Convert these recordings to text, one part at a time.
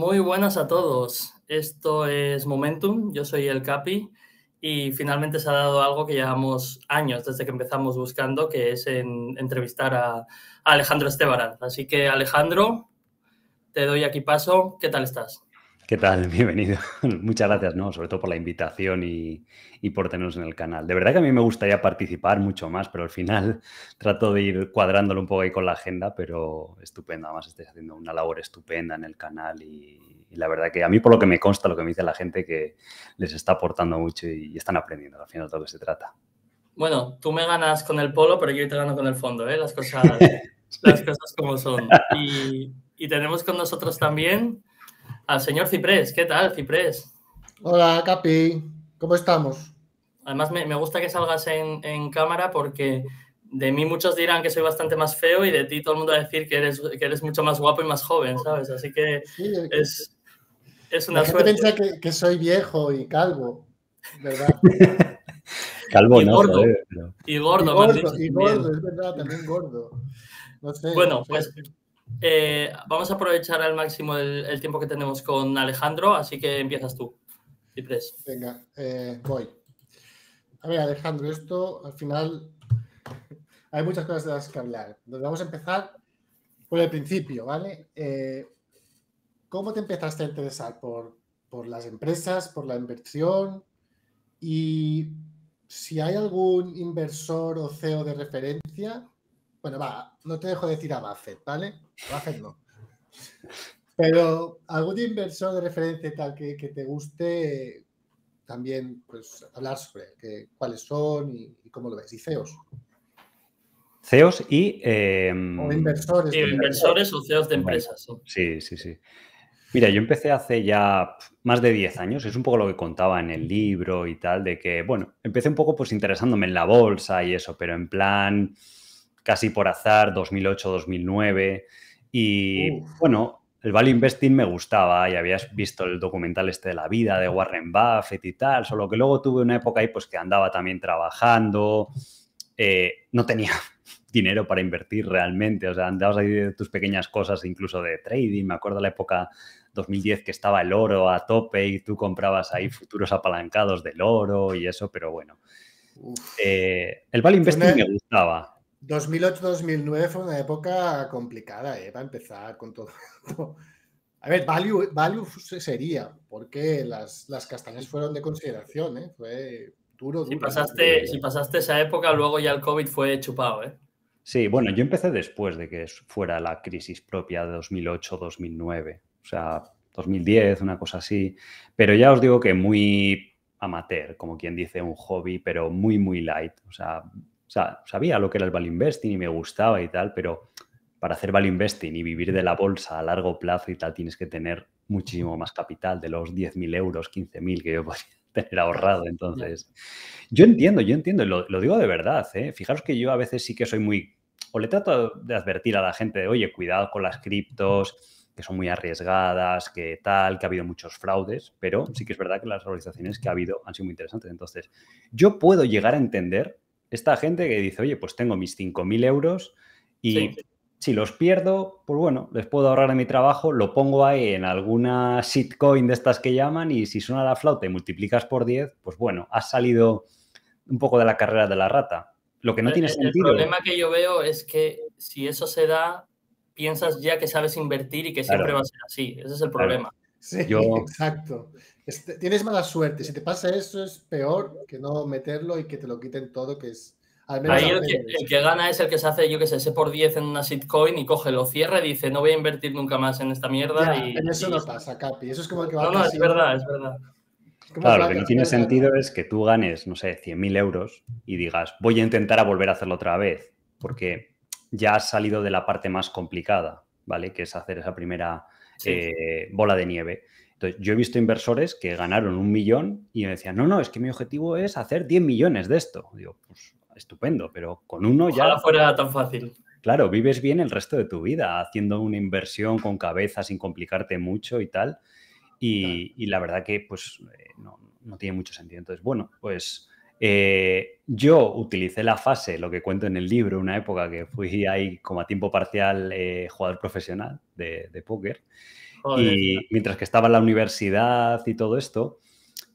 Muy buenas a todos. Esto es Momentum, yo soy el Capi y finalmente se ha dado algo que llevamos años desde que empezamos buscando, que es en entrevistar a, Alejandro Estebarán. Así que Alejandro, te doy aquí paso. ¿Qué tal estás? ¿Qué tal? Bienvenido. Muchas gracias, ¿no? Sobre todo por la invitación y, por tenernos en el canal. De verdad que a mí me gustaría participar mucho más, pero al final trato de ir cuadrándolo un poco ahí con la agenda, pero estupendo. Además, estáis haciendo una labor estupenda en el canal y, la verdad que a mí, por lo que me consta, lo que me dice la gente, que les está aportando mucho y, están aprendiendo. Al final de lo que se trata. Bueno, tú me ganas con el polo, pero yo te gano con el fondo, ¿eh? Las cosas, las cosas como son. Y, tenemos con nosotros también al señor Ciprés. ¿Qué tal, Ciprés? Hola, Capi. ¿Cómo estamos? Además, me, gusta que salgas en, cámara porque de mí muchos dirán que soy bastante más feo y de ti todo el mundo va a decir que eres, mucho más guapo y más joven, ¿sabes? Así que es, una suerte. que, que, soy viejo y calvo, ¿verdad? calvo y no, gordo, Y gordo, gordo, y gordo es verdad, también gordo. No bueno, pues eh, vamos a aprovechar al máximo el, tiempo que tenemos con Alejandro, así que empiezas tú, Venga, eh, voy. A ver, Alejandro, esto al final hay muchas cosas de las que hablar. vamos a empezar por el principio, ¿vale? Eh, ¿Cómo te empezaste a interesar por las empresas, por la inversión? Y si hay algún inversor o CEO de referencia bueno, va, no te dejo decir a Buffett, ¿vale? A no. Pero algún inversor de referencia tal que, te guste, también pues, hablar sobre cuáles son y, cómo lo ves. Y CEOs. CEOs y... Em, inversores. inversores o CEOs de empresas. Sí, sí, sí. Mira, yo empecé hace ya más de 10 años, es un poco lo que contaba en el libro y tal, de que, bueno, empecé un poco pues interesándome en la bolsa y eso, pero en plan casi por azar, 2008-2009. Y bueno, el value investing me gustaba y habías visto el documental este de la vida de Warren Buffett y tal, solo que luego tuve una época ahí pues que andaba también trabajando, eh, no tenía dinero para invertir realmente, o sea, andabas ahí tus pequeñas cosas, incluso de trading, me acuerdo la época 2010 que estaba el oro a tope y tú comprabas ahí futuros apalancados del oro y eso, pero bueno. Eh, el value investing me gustaba. 2008-2009 fue una época complicada, ¿eh? Para empezar con todo A ver, value, value sería, porque las, las castañas fueron de consideración, ¿eh? Fue duro, Si pasaste, si pasaste esa época, luego ya el COVID fue chupado, ¿eh? Sí, bueno, yo empecé después de que fuera la crisis propia de 2008-2009, o sea, 2010, una cosa así, pero ya os digo que muy amateur, como quien dice, un hobby, pero muy, muy light, o sea, o sea, sabía lo que era el value investing y me gustaba y tal, pero para hacer value investing y vivir de la bolsa a largo plazo y tal, tienes que tener muchísimo más capital de los 10.000 euros, 15.000 que yo podría tener ahorrado. Entonces, yo entiendo, yo entiendo, lo, digo de verdad. ¿eh? Fijaros que yo a veces sí que soy muy, o le trato de advertir a la gente de, oye, cuidado con las criptos, que son muy arriesgadas, que tal, que ha habido muchos fraudes, pero sí que es verdad que las organizaciones que ha habido han sido muy interesantes. Entonces, yo puedo llegar a entender esta gente que dice, oye, pues tengo mis 5.000 euros y si los pierdo, pues bueno, les puedo ahorrar de mi trabajo, lo pongo ahí en alguna shitcoin de estas que llaman y si suena la flauta y multiplicas por 10, pues bueno, has salido un poco de la carrera de la rata. Lo que no tiene sentido. El problema que yo veo es que si eso se da, piensas ya que sabes invertir y que siempre va a ser así. Ese es el problema. Sí, Yo... exacto. Este, tienes mala suerte. Si te pasa eso, es peor que no meterlo y que te lo quiten todo, que es. Al menos El, que, gana es el que se hace, yo que sé, ese por 10 en una shitcoin y coge, lo cierra y dice, no voy a invertir nunca más en esta mierda. y, en eso no pasa, Capi. Eso es como el que va No, no, es verdad, es verdad. Claro, lo que no tiene sentido es que tú ganes, no sé, 100.000 euros y digas, voy a intentar a volver a hacerlo otra vez, porque ya has salido de la parte más complicada, ¿vale? Que es hacer esa primera eh, bola de nieve. Entonces, yo he visto inversores que ganaron un millón y me decían, no, no, es que mi objetivo es hacer 10 millones de esto. Digo, pues estupendo, pero con uno Ojalá ya... fuera tan fácil. Claro, vives bien el resto de tu vida haciendo una inversión con cabeza sin complicarte mucho y tal. Y, la verdad que pues eh, no, no, tiene mucho sentido. Entonces, bueno, pues eh, yo utilicé la fase, lo que cuento en el libro, una época que fui ahí como a tiempo parcial eh, jugador profesional de, póker. Y mientras que estaba en la universidad y todo esto,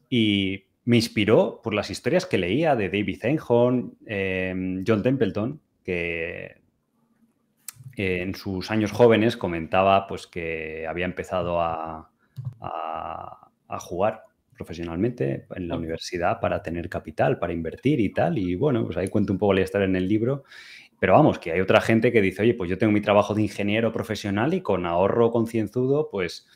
y me inspiró por las historias que leía de David Einhorn, em, John Templeton, que eh, en sus años jóvenes comentaba pues, que había empezado a jugar profesionalmente en la universidad para tener capital, para invertir y tal. Y bueno, pues ahí cuento un poco la estar en el libro. Pero vamos, que hay otra gente que dice, oye, pues yo tengo mi trabajo de ingeniero profesional y con ahorro concienzudo, pues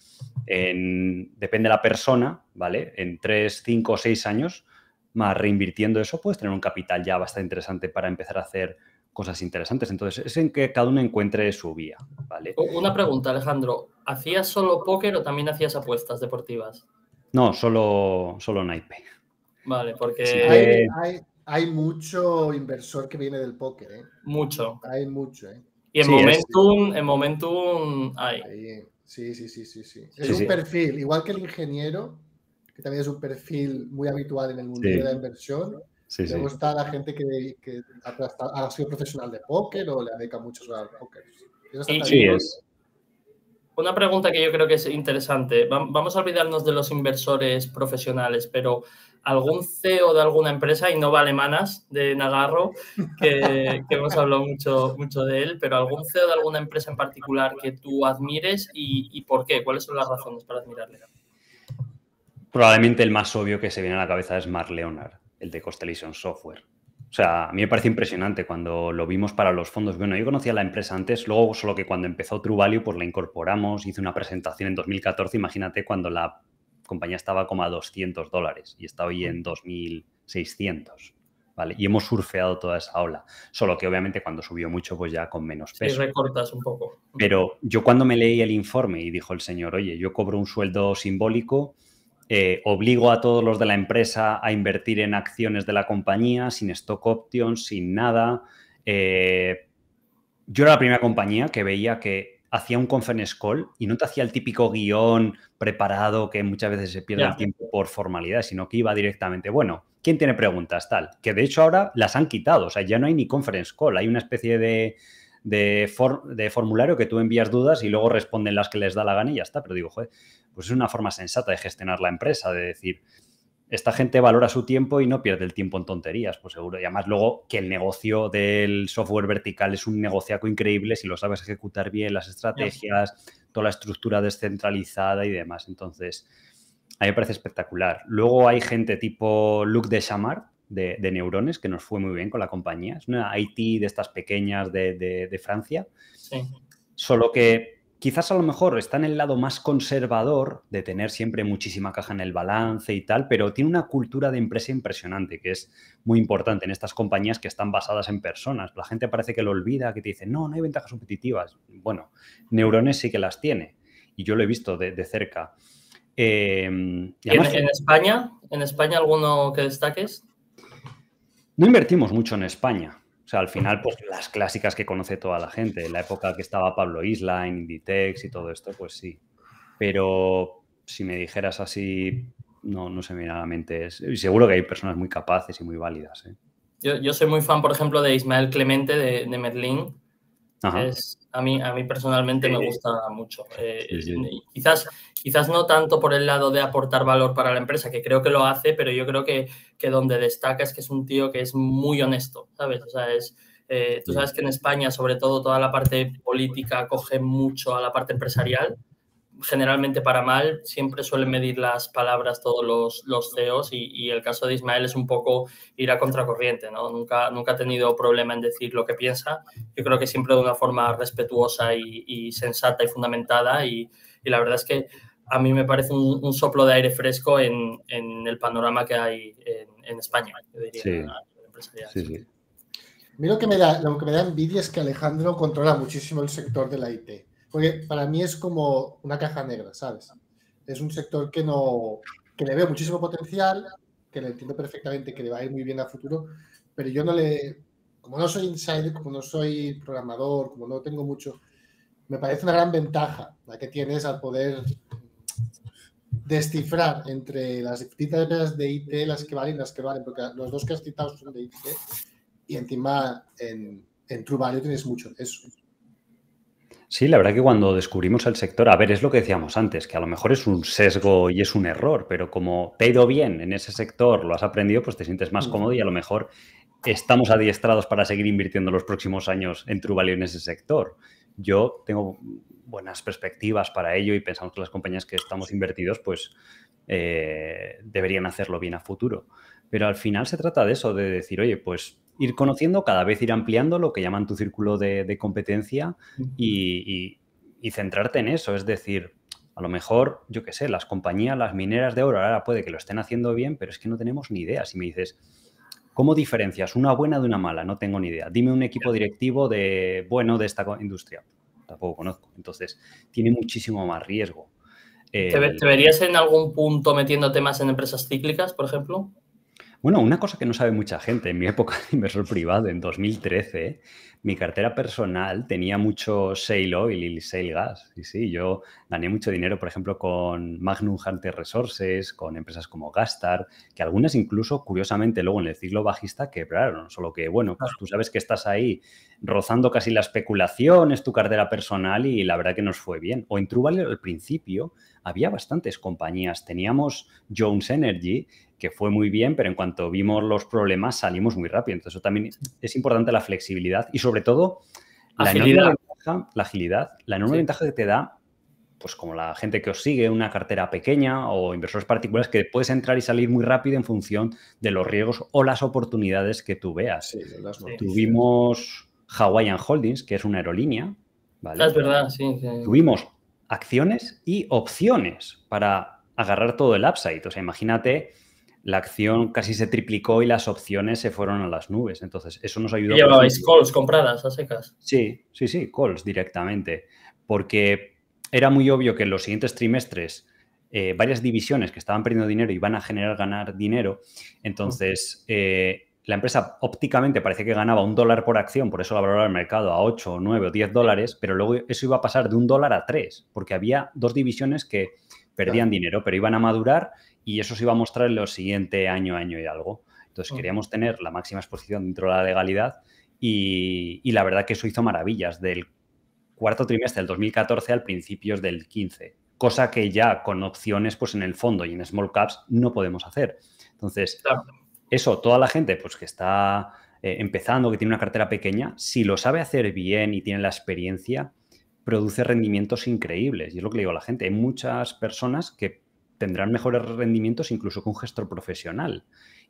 depende de la persona, ¿vale? En tres cinco o seis años, más reinvirtiendo eso, puedes tener un capital ya bastante interesante para empezar a hacer cosas interesantes. Entonces, es en que cada uno encuentre su vía, ¿vale? Una pregunta, Alejandro. ¿Hacías solo póker o también hacías apuestas deportivas? No, solo, solo naipe. Vale, porque... hay, mucho inversor que viene del póker, ¿eh? Mucho. Hay mucho, ¿eh? Y en Momentum, en Momentum hay. Sí, sí, sí, sí, sí. Es un perfil, igual que el ingeniero, que también es un perfil muy habitual en el mundo de la inversión. Sí, le gusta a la gente que, ha, sido profesional de póker o le dedica mucho al póker. sí, es, una pregunta que yo creo que es interesante. Vamos a olvidarnos de los inversores profesionales, pero algún CEO de alguna empresa, y no vale alemanas, de Nagarro, que, hemos hablado mucho, mucho de él, pero algún CEO de alguna empresa en particular que tú admires y, por qué, cuáles son las razones para admirarle. Probablemente el más obvio que se viene a la cabeza es Mark Leonard, el de Constellation Software. O sea, a mí me parece impresionante cuando lo vimos para los fondos. Bueno, yo conocía la empresa antes, luego solo que cuando empezó True Value, pues la incorporamos, hice una presentación en 2014, imagínate cuando la compañía estaba como a 200 dólares y está hoy en 2.600. ¿Vale? Y hemos surfeado toda esa ola. Solo que obviamente cuando subió mucho, pues ya con menos peso. Sí, recortas un poco. Pero yo cuando me leí el informe y dijo el señor, oye, yo cobro un sueldo simbólico, eh, obligo a todos los de la empresa a invertir en acciones de la compañía, sin stock options, sin nada. Eh, yo era la primera compañía que veía que hacía un conference call y no te hacía el típico guión preparado que muchas veces se pierde el tiempo por formalidad, sino que iba directamente, bueno, ¿quién tiene preguntas? Tal, que de hecho ahora las han quitado, o sea, ya no hay ni conference call, hay una especie de, de, de formulario que tú envías dudas y luego responden las que les da la gana y ya está. Pero digo, joder, pues es una forma sensata de gestionar la empresa, de decir, esta gente valora su tiempo y no pierde el tiempo en tonterías, por pues seguro. Y además luego que el negocio del software vertical es un negociaco increíble si lo sabes ejecutar bien, las estrategias, toda la estructura descentralizada y demás. Entonces, a mí me parece espectacular. Luego hay gente tipo Luke de Chamar, de, neurones, que nos fue muy bien con la compañía. Es una IT de estas pequeñas de, Francia. Solo que quizás a lo mejor está en el lado más conservador de tener siempre muchísima caja en el balance y tal, pero tiene una cultura de empresa impresionante, que es muy importante en estas compañías que están basadas en personas. La gente parece que lo olvida, que te dice, no, no hay ventajas competitivas. Bueno, neurones sí que las tiene. Y yo lo he visto de cerca. Eh, España? ¿En España alguno que destaques? No invertimos mucho en España. O sea, al final, pues las clásicas que conoce toda la gente. la época que estaba Pablo Isla, en Inditex y todo esto, pues sí. Pero si me dijeras así, no, no se me a la mente. y seguro que hay personas muy capaces y muy válidas. ¿eh? Yo, soy muy fan, por ejemplo, de Ismael Clemente de, Medellín. a, mí, a mí personalmente me gusta mucho. Eh, quizás Quizás no tanto por el lado de aportar valor para la empresa, que creo que lo hace, pero yo creo que, que donde destaca es que es un tío que es muy honesto, ¿sabes? O sea, es, eh, tú sabes que en España, sobre todo, toda la parte política coge mucho a la parte empresarial, generalmente para mal, siempre suelen medir las palabras todos los, los CEOs y, y, el caso de Ismael es un poco ir a contracorriente, ¿no? Nunca, nunca ha tenido problema en decir lo que piensa, yo creo que siempre de una forma respetuosa y, y sensata y fundamentada y, y la verdad es que a mí me parece un, soplo de aire fresco en, el panorama que hay en, España, A lo que, me da, lo que me da envidia es que Alejandro controla muchísimo el sector de la IT, porque para mí es como una caja negra, ¿sabes? Es un sector que no que le veo muchísimo potencial, que le entiendo perfectamente, que le va a ir muy bien a futuro, pero yo no le, como no soy insider, como no soy programador, como no tengo mucho, me parece una gran ventaja la que tienes al poder descifrar entre las distintas de IT las que valen y las que valen, porque los dos que has citado son de IT y encima en, en True Value tienes mucho de eso. Sí, la verdad que cuando descubrimos el sector, a ver, es lo que decíamos antes, que a lo mejor es un sesgo y es un error, pero como te ha ido bien en ese sector, lo has aprendido, pues te sientes más mm. cómodo y a lo mejor estamos adiestrados para seguir invirtiendo los próximos años en True Value en ese sector. Yo tengo buenas perspectivas para ello y pensamos que las compañías que estamos invertidos, pues eh, deberían hacerlo bien a futuro. Pero al final se trata de eso, de decir, oye, pues ir conociendo, cada vez ir ampliando lo que llaman tu círculo de, competencia y, y, centrarte en eso. Es decir, a lo mejor, yo qué sé, las compañías, las mineras de oro, ahora puede que lo estén haciendo bien, pero es que no tenemos ni idea. Si me dices, ¿cómo diferencias una buena de una mala? No tengo ni idea. Dime un equipo directivo de bueno de esta industria tampoco conozco. Entonces, tiene muchísimo más riesgo. ¿Te, verías en algún punto metiendo temas en empresas cíclicas, por ejemplo? Bueno, una cosa que no sabe mucha gente, en mi época de inversor privado, en 2013, mi cartera personal tenía mucho sale oil y sale gas. Y sí, yo gané mucho dinero, por ejemplo, con Magnum Hunter Resources, con empresas como Gastar, que algunas incluso, curiosamente, luego en el ciclo bajista quebraron. Solo que, bueno, pues tú sabes que estás ahí rozando casi la especulación, es tu cartera personal y la verdad que nos fue bien. O en Valley al principio había bastantes compañías. Teníamos Jones Energy que fue muy bien, pero en cuanto vimos los problemas salimos muy rápido. Entonces, eso también es importante la flexibilidad y sobre todo la agilidad. la agilidad, la enorme ventaja que te da, pues como la gente que os sigue, una cartera pequeña o inversores particulares que puedes entrar y salir muy rápido en función de los riesgos o las oportunidades que tú veas. Tuvimos Hawaiian Holdings, que es una aerolínea, ¿vale? Ah, es verdad, sí. Tuvimos acciones y opciones para agarrar todo el upside. O sea, imagínate la acción casi se triplicó y las opciones se fueron a las nubes. Entonces, eso nos ayudó. ¿Llevabais calls compradas a secas? Sí, sí, sí, calls directamente. Porque era muy obvio que en los siguientes trimestres eh, varias divisiones que estaban perdiendo dinero iban a generar ganar dinero. Entonces, eh, la empresa ópticamente parecía que ganaba un dólar por acción, por eso la valoraba el mercado a 8, 9 o 10 dólares, pero luego eso iba a pasar de un dólar a 3, porque había dos divisiones que perdían dinero, pero iban a madurar y eso se iba a mostrar en los siguiente año, año y algo. Entonces oh. queríamos tener la máxima exposición dentro de la legalidad y, la verdad que eso hizo maravillas del cuarto trimestre del 2014 al principios del 15, cosa que ya con opciones pues en el fondo y en small caps no podemos hacer. Entonces, eso, toda la gente pues que está eh, empezando, que tiene una cartera pequeña, si lo sabe hacer bien y tiene la experiencia, produce rendimientos increíbles. Y es lo que le digo a la gente. Hay muchas personas que tendrán mejores rendimientos incluso que un gestor profesional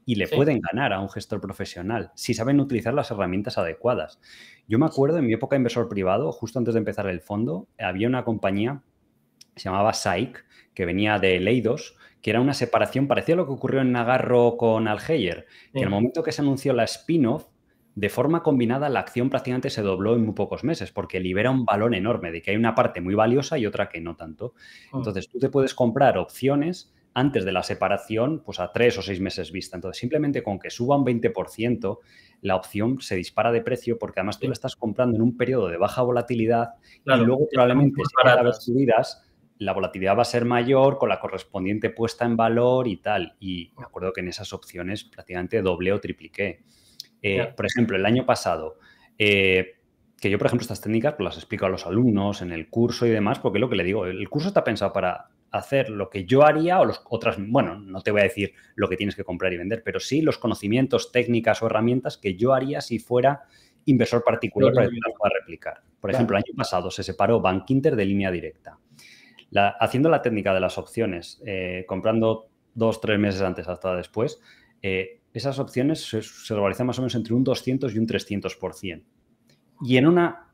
y le pueden ganar a un gestor profesional si saben utilizar las herramientas adecuadas. Yo me acuerdo en mi época de inversor privado, justo antes de empezar el fondo, había una compañía se llamaba SAIC, que venía de Leidos, que era una separación parecía lo que ocurrió en Nagarro con Algeyer, que en el momento que se anunció la spin-off, de forma combinada la acción prácticamente se dobló en muy pocos meses porque libera un balón enorme de que hay una parte muy valiosa y otra que no tanto. Mm. Entonces tú te puedes comprar opciones antes de la separación, pues a tres o seis meses vista. Entonces, simplemente con que suba un 20%, la opción se dispara de precio porque además tú la estás comprando en un periodo de baja volatilidad y luego probablemente si las subidas, la volatilidad va a ser mayor con la correspondiente puesta en valor y tal. Y me mm. acuerdo que en esas opciones prácticamente doble o tripliqué. Eh, por ejemplo, el año pasado, eh, que yo, por ejemplo, estas técnicas pues, las explico a los alumnos en el curso y demás, porque es lo que le digo, el curso está pensado para hacer lo que yo haría o las otras, bueno, no te voy a decir lo que tienes que comprar y vender, pero sí los conocimientos, técnicas o herramientas que yo haría si fuera inversor particular para las replicar. Por ejemplo, el año pasado se separó Bank Inter de línea directa. haciendo la técnica de las opciones, eh, comprando dos, tres meses antes hasta después, eh, esas opciones se, globalizan más o menos entre un 200 y un 300%. Y en una...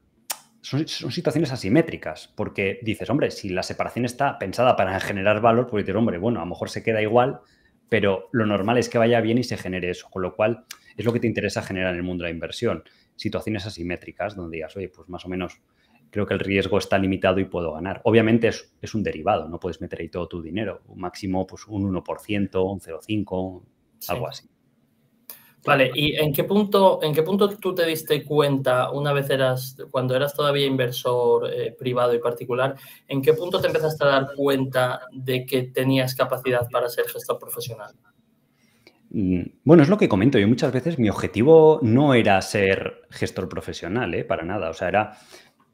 Son, situaciones asimétricas, porque dices, hombre, si la separación está pensada para generar valor, pues dices, hombre, bueno, a lo mejor se queda igual, pero lo normal es que vaya bien y se genere eso, con lo cual es lo que te interesa generar en el mundo de la inversión. Situaciones asimétricas donde digas, oye, pues más o menos creo que el riesgo está limitado y puedo ganar. Obviamente es, es, un derivado, no puedes meter ahí todo tu dinero, máximo pues un 1%, un 0,5, algo así. Vale, ¿y en qué punto, en qué punto tú te diste cuenta, una vez eras, cuando eras todavía inversor eh, privado y particular, en qué punto te empezaste a dar cuenta de que tenías capacidad para ser gestor profesional? Mm, bueno, es lo que comento. Yo muchas veces mi objetivo no era ser gestor profesional, ¿eh? para nada. O sea, era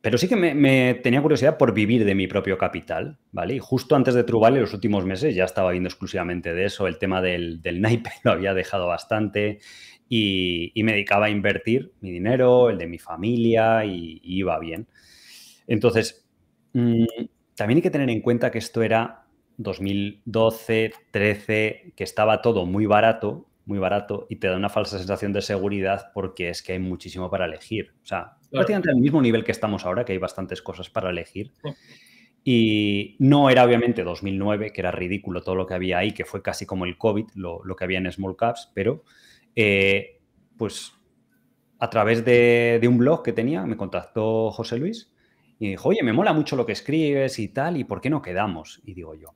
pero sí que me, tenía curiosidad por vivir de mi propio capital, ¿vale? Y justo antes de True y los últimos meses, ya estaba viendo exclusivamente de eso. El tema del, del naipe lo había dejado bastante y, me dedicaba a invertir mi dinero, el de mi familia y, iba bien. Entonces, mm, también hay que tener en cuenta que esto era 2012, 13, que estaba todo muy barato, muy barato y te da una falsa sensación de seguridad porque es que hay muchísimo para elegir. O sea, prácticamente al mismo nivel que estamos ahora, que hay bastantes cosas para elegir. Y no era obviamente 2009, que era ridículo todo lo que había ahí, que fue casi como el COVID, lo, que había en Small Caps, pero eh, pues a través de, un blog que tenía me contactó José Luis y dijo, oye, me mola mucho lo que escribes y tal, ¿y por qué no quedamos? Y digo yo,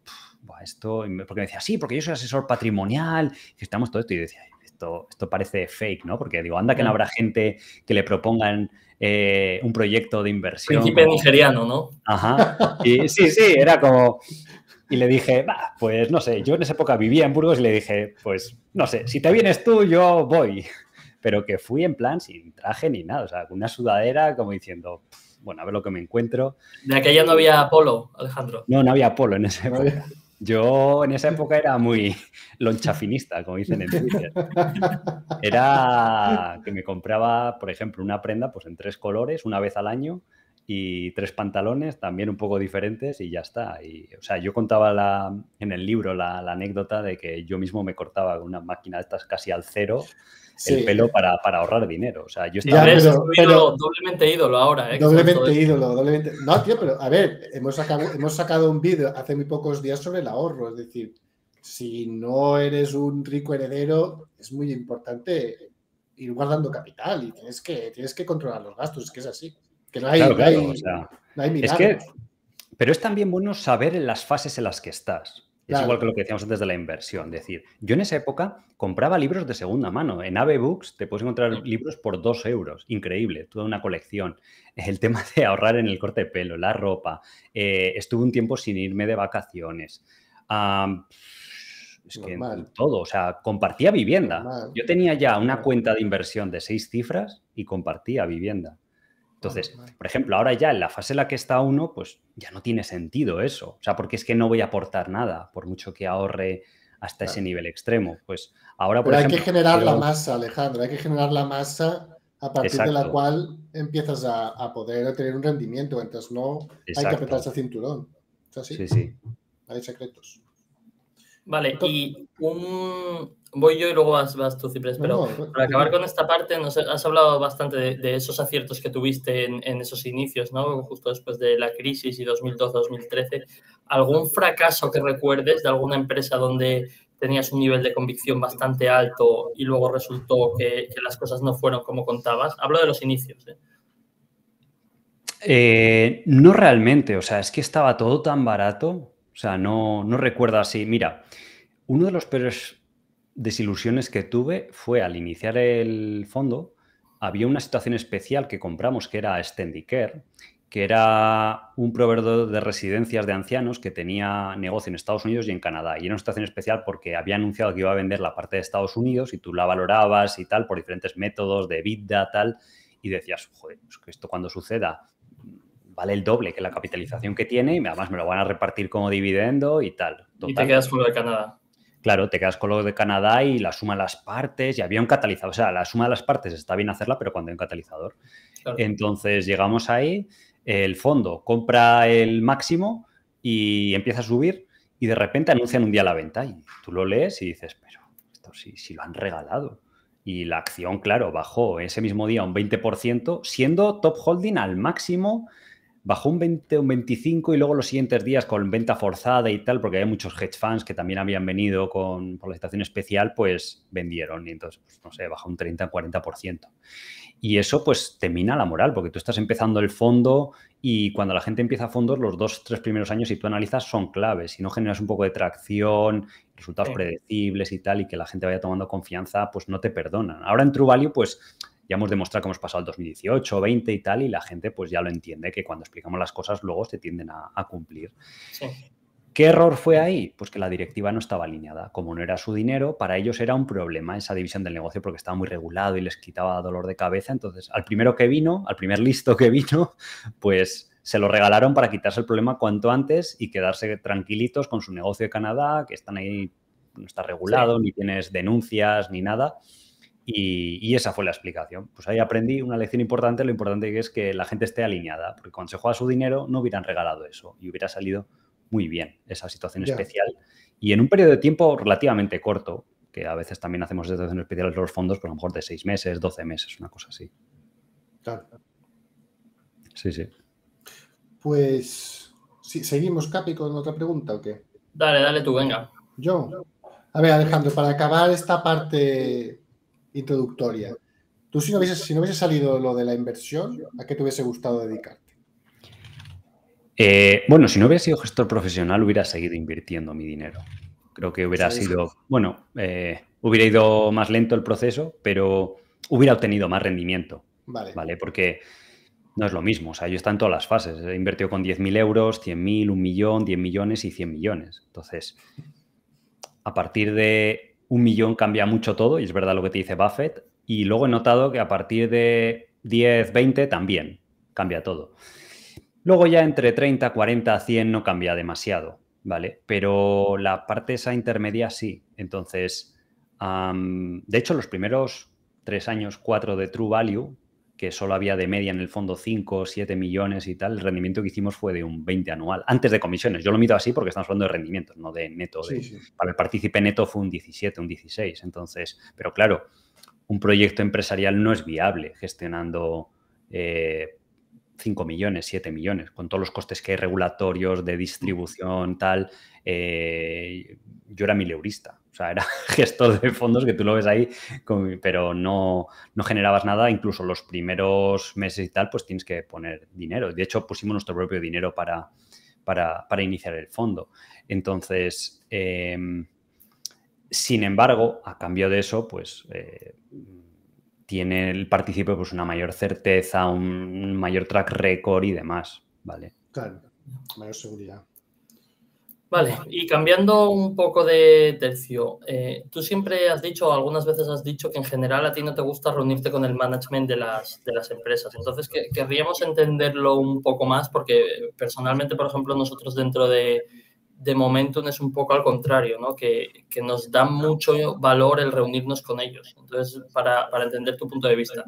esto, porque me decía, sí, porque yo soy asesor patrimonial, y estamos todo esto, y decía, esto, parece fake, ¿no? Porque digo, anda que no mm. habrá gente que le propongan eh, un proyecto de inversión. Príncipe nigeriano, ¿no? Ajá. Y, sí, sí, era como... Y le dije, pues no sé, yo en esa época vivía en Burgos y le dije, pues no sé, si te vienes tú, yo voy. Pero que fui en plan sin traje ni nada, o sea, con una sudadera como diciendo, bueno, a ver lo que me encuentro. De aquella no había polo, Alejandro. No, no había polo en ese momento. Yo en esa época era muy lonchafinista, como dicen en Twitter. Era que me compraba, por ejemplo, una prenda pues en tres colores una vez al año y tres pantalones también un poco diferentes y ya está. o sea, yo contaba en el libro la, la anécdota de que yo mismo me cortaba con una máquina de estas casi al cero el pelo para, ahorrar dinero. O sea, yo estaba... Ya, pero, doblemente ídolo ahora. ¿eh? Doblemente ídolo, doblemente... No, tío, pero a ver, hemos sacado, un vídeo hace muy pocos días sobre el ahorro. Es decir, si no eres un rico heredero, es muy importante ir guardando capital y tienes que, tienes que controlar los gastos, es que es así. Que no hay, pero es también bueno saber en las fases en las que estás. Es igual que lo que decíamos antes de la inversión. Es decir, yo en esa época compraba libros de segunda mano. En Ave Books te puedes encontrar mm. libros por dos euros. Increíble, toda una colección. El tema de ahorrar en el corte de pelo, la ropa. Eh, estuve un tiempo sin irme de vacaciones. es que todo, o sea, compartía vivienda. Yo tenía ya una cuenta de inversión de seis cifras y compartía vivienda. Entonces, por ejemplo, ahora ya en la fase en la que está uno, pues ya no tiene sentido eso. O sea, porque es que no voy a aportar nada, por mucho que ahorre hasta ese nivel extremo. Pues ahora, por ejemplo, hay que generar la masa, Alejandro, hay que generar la masa a partir de la cual empiezas a, poder tener un rendimiento, mientras no hay que apretarse ese cinturón. así. Sí, sí. Hay secretos. Vale, y un... Voy yo y luego vas, tú, Ciprés, pero para acabar con esta parte, has hablado bastante de, esos aciertos que tuviste en, esos inicios, ¿no? Justo después de la crisis y 2012-2013. ¿Algún fracaso que recuerdes de alguna empresa donde tenías un nivel de convicción bastante alto y luego resultó que, las cosas no fueron como contabas? Hablo de los inicios, ¿eh? Eh, no realmente, o sea, es que estaba todo tan barato, o sea, no, no recuerdo así, mira, uno de los peores desilusiones que tuve fue al iniciar el fondo, había una situación especial que compramos que era Extendicare, que era un proveedor de residencias de ancianos que tenía negocio en Estados Unidos y en Canadá. Y era una situación especial porque había anunciado que iba a vender la parte de Estados Unidos y tú la valorabas y tal por diferentes métodos de vida, tal. Y decías, joder, esto cuando suceda vale el doble que la capitalización que tiene y además me lo van a repartir como dividendo y tal. Y te quedas fuera de Canadá claro, te quedas con lo de Canadá y la suma de las partes, y había un catalizador, o sea, la suma de las partes está bien hacerla, pero cuando hay un catalizador. Entonces llegamos ahí, el fondo compra el máximo y empieza a subir y de repente anuncian un día la venta y tú lo lees y dices, pero esto sí, lo han regalado. Y la acción, claro, bajó ese mismo día un 20%, siendo top holding al máximo bajó un 20, un 25 y luego los siguientes días con venta forzada y tal, porque hay muchos hedge funds que también habían venido con, por la situación especial, pues vendieron y entonces, pues, no sé, bajó un 30, 40%. Y eso pues te la moral, porque tú estás empezando el fondo y cuando la gente empieza a fondos, los dos, tres primeros años, si tú analizas, son claves. Si no generas un poco de tracción, resultados predecibles y tal, y que la gente vaya tomando confianza, pues no te perdonan. Ahora en True Value, pues ya hemos demostrado que hemos pasado el 2018, 20 y tal, y la gente pues ya lo entiende, que cuando explicamos las cosas luego se tienden a, cumplir. ¿Qué error fue ahí? Pues que la directiva no estaba alineada. Como no era su dinero, para ellos era un problema esa división del negocio porque estaba muy regulado y les quitaba dolor de cabeza. Entonces, al primero que vino, al primer listo que vino, pues se lo regalaron para quitarse el problema cuanto antes y quedarse tranquilitos con su negocio de Canadá, que están ahí, no está regulado, ni tienes denuncias, ni nada. Y, esa fue la explicación. Pues ahí aprendí una lección importante, lo importante que es que la gente esté alineada, porque cuando se juega su dinero no hubieran regalado eso y hubiera salido muy bien esa situación especial. Y en un periodo de tiempo relativamente corto, que a veces también hacemos situaciones especiales los fondos, pues a lo mejor de seis meses, doce meses, una cosa así. Claro. Sí, sí. Pues, si ¿seguimos, Capi, con otra pregunta o qué? Dale, dale tú, venga. Yo. A ver, Alejandro, para acabar esta parte introductoria. Tú si no, hubiese, si no salido lo de la inversión, ¿a qué te hubiese gustado dedicarte? Eh, bueno, si no hubiera sido gestor profesional, hubiera seguido invirtiendo mi dinero. Creo que hubiera sido, bueno, eh, hubiera ido más lento el proceso, pero hubiera obtenido más rendimiento. Vale. ¿vale? Porque no es lo mismo. O sea, yo estoy en todas las fases. He invertido con 10.000 euros, 100.000, 1 millón, 10 millones y 100 millones. Entonces, a partir de un millón cambia mucho todo, y es verdad lo que te dice Buffett, y luego he notado que a partir de 10, 20 también cambia todo. Luego ya entre 30, 40, 100 no cambia demasiado, ¿vale? Pero la parte esa intermedia sí. Entonces, de hecho, los primeros tres años, cuatro de True Value, que solo había de media en el fondo 5 o 7 millones y tal, el rendimiento que hicimos fue de un 20 anual, antes de comisiones. Yo lo mido así porque estamos hablando de rendimientos, no de neto. Para el partícipe neto fue un 17, un 16. Entonces, pero claro, un proyecto empresarial no es viable gestionando eh, 5 millones, 7 millones, con todos los costes que hay regulatorios, de distribución, tal. Eh, yo era mileurista, o sea, era gestor de fondos que tú lo ves ahí, pero no, generabas nada, incluso los primeros meses y tal, pues tienes que poner dinero. De hecho, pusimos nuestro propio dinero para, para, iniciar el fondo. Entonces, em, sin embargo, a cambio de eso, pues... Eh, tiene el participo pues una mayor certeza, un mayor track record y demás, ¿vale? Claro, mayor seguridad. Vale, y cambiando un poco de tercio, eh, tú siempre has dicho, algunas veces has dicho que en general a ti no te gusta reunirte con el management de las, de las empresas. Entonces, que, querríamos entenderlo un poco más porque personalmente, por ejemplo, nosotros dentro de, de momento es un poco al contrario, ¿no? que, nos da mucho valor el reunirnos con ellos. Entonces, para, entender tu punto de vista.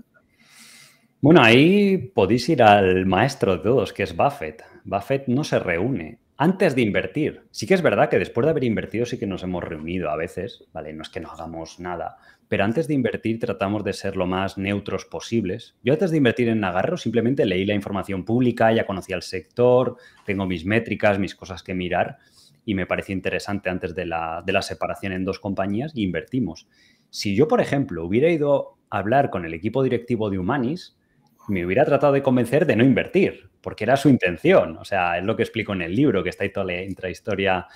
Bueno, ahí podéis ir al maestro de todos, que es Buffett. Buffett no se reúne antes de invertir. Sí que es verdad que después de haber invertido sí que nos hemos reunido a veces, ¿vale? No es que no hagamos nada, pero antes de invertir tratamos de ser lo más neutros posibles. Yo antes de invertir en Nagarro simplemente leí la información pública, ya conocía el sector, tengo mis métricas, mis cosas que mirar y me pareció interesante antes de la, separación en dos compañías y invertimos. Si yo, por ejemplo, hubiera ido a hablar con el equipo directivo de Humanis, me hubiera tratado de convencer de no invertir, porque era su intención. O sea, es lo que explico en el libro, que está ahí toda la intrahistoria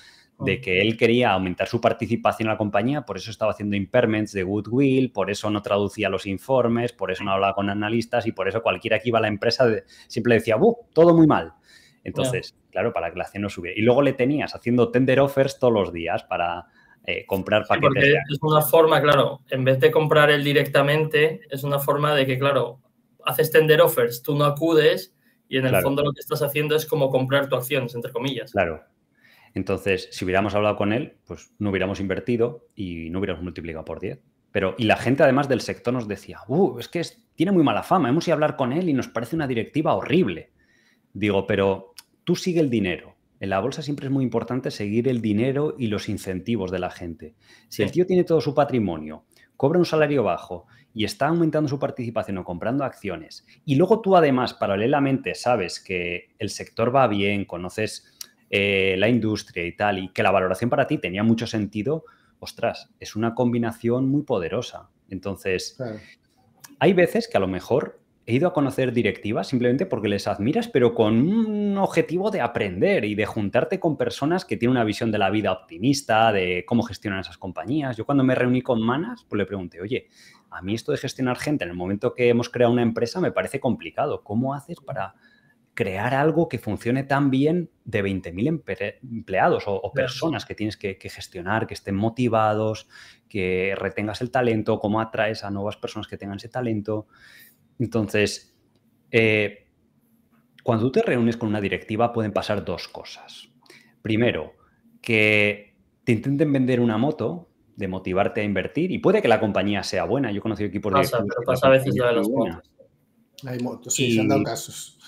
de que él quería aumentar su participación en la compañía, por eso estaba haciendo impairments de goodwill, por eso no traducía los informes, por eso no hablaba con analistas y por eso cualquiera que iba a la empresa siempre decía, ¡buh! Todo muy mal. Entonces, claro, para que la acción no subiera. Y luego le tenías haciendo tender offers todos los días para eh, comprar paquetes. porque es una forma, claro, en vez de comprar él directamente, es una forma de que, claro, haces tender offers, tú no acudes y en el fondo lo que estás haciendo es como comprar tu acción, entre comillas. Claro. Entonces, si hubiéramos hablado con él, pues no hubiéramos invertido y no hubiéramos multiplicado por 10. Pero, y la gente además del sector nos decía, uh, es que tiene muy mala fama, hemos ido a hablar con él y nos parece una directiva horrible. Digo, pero tú sigue el dinero. En la bolsa siempre es muy importante seguir el dinero y los incentivos de la gente. Si el tío tiene todo su patrimonio, cobra un salario bajo y está aumentando su participación o comprando acciones, y luego tú además paralelamente sabes que el sector va bien, conoces eh, la industria y tal, y que la valoración para ti tenía mucho sentido, ostras, es una combinación muy poderosa. Entonces, hay veces que a lo mejor he ido a conocer directivas simplemente porque les admiras, pero con un objetivo de aprender y de juntarte con personas que tienen una visión de la vida optimista, de cómo gestionan esas compañías. Yo cuando me reuní con Manas, pues le pregunté, oye, a mí esto de gestionar gente en el momento que hemos creado una empresa me parece complicado. ¿Cómo haces para crear algo que funcione tan bien de 20.000 empleados o, personas que tienes que, gestionar, que estén motivados, que retengas el talento, cómo atraes a nuevas personas que tengan ese talento. Entonces, eh, cuando tú te reúnes con una directiva pueden pasar dos cosas. Primero, que te intenten vender una moto de motivarte a invertir y puede que la compañía sea buena. Yo he conocido equipos de... Pero pasa a veces de las Hay motos, sí, se han dado casos.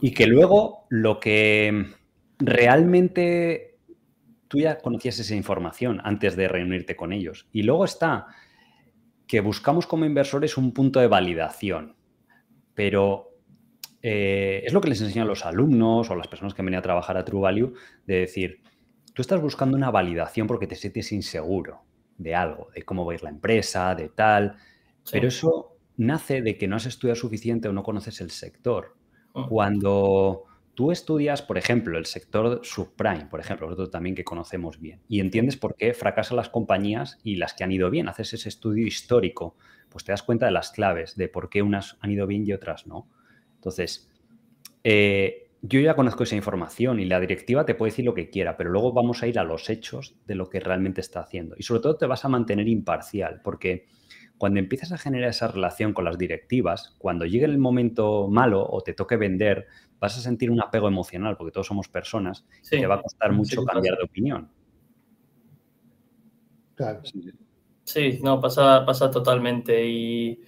Y que luego lo que realmente tú ya conocías esa información antes de reunirte con ellos. Y luego está que buscamos como inversores un punto de validación, pero eh, es lo que les a los alumnos o las personas que vienen a trabajar a True Value, de decir, tú estás buscando una validación porque te sientes inseguro de algo, de cómo va a ir la empresa, de tal, pero eso nace de que no has estudiado suficiente o no conoces el sector. Oh. Cuando Tú estudias, por ejemplo, el sector subprime, por ejemplo, otro también que conocemos bien, y entiendes por qué fracasan las compañías y las que han ido bien. Haces ese estudio histórico, pues te das cuenta de las claves, de por qué unas han ido bien y otras no. Entonces, eh, yo ya conozco esa información y la directiva te puede decir lo que quiera, pero luego vamos a ir a los hechos de lo que realmente está haciendo. Y sobre todo te vas a mantener imparcial, porque cuando empiezas a generar esa relación con las directivas, cuando llegue el momento malo o te toque vender, vas a sentir un apego emocional, porque todos somos personas, y te va a costar mucho cambiar de opinión. Sí, no, pasa, pasa totalmente y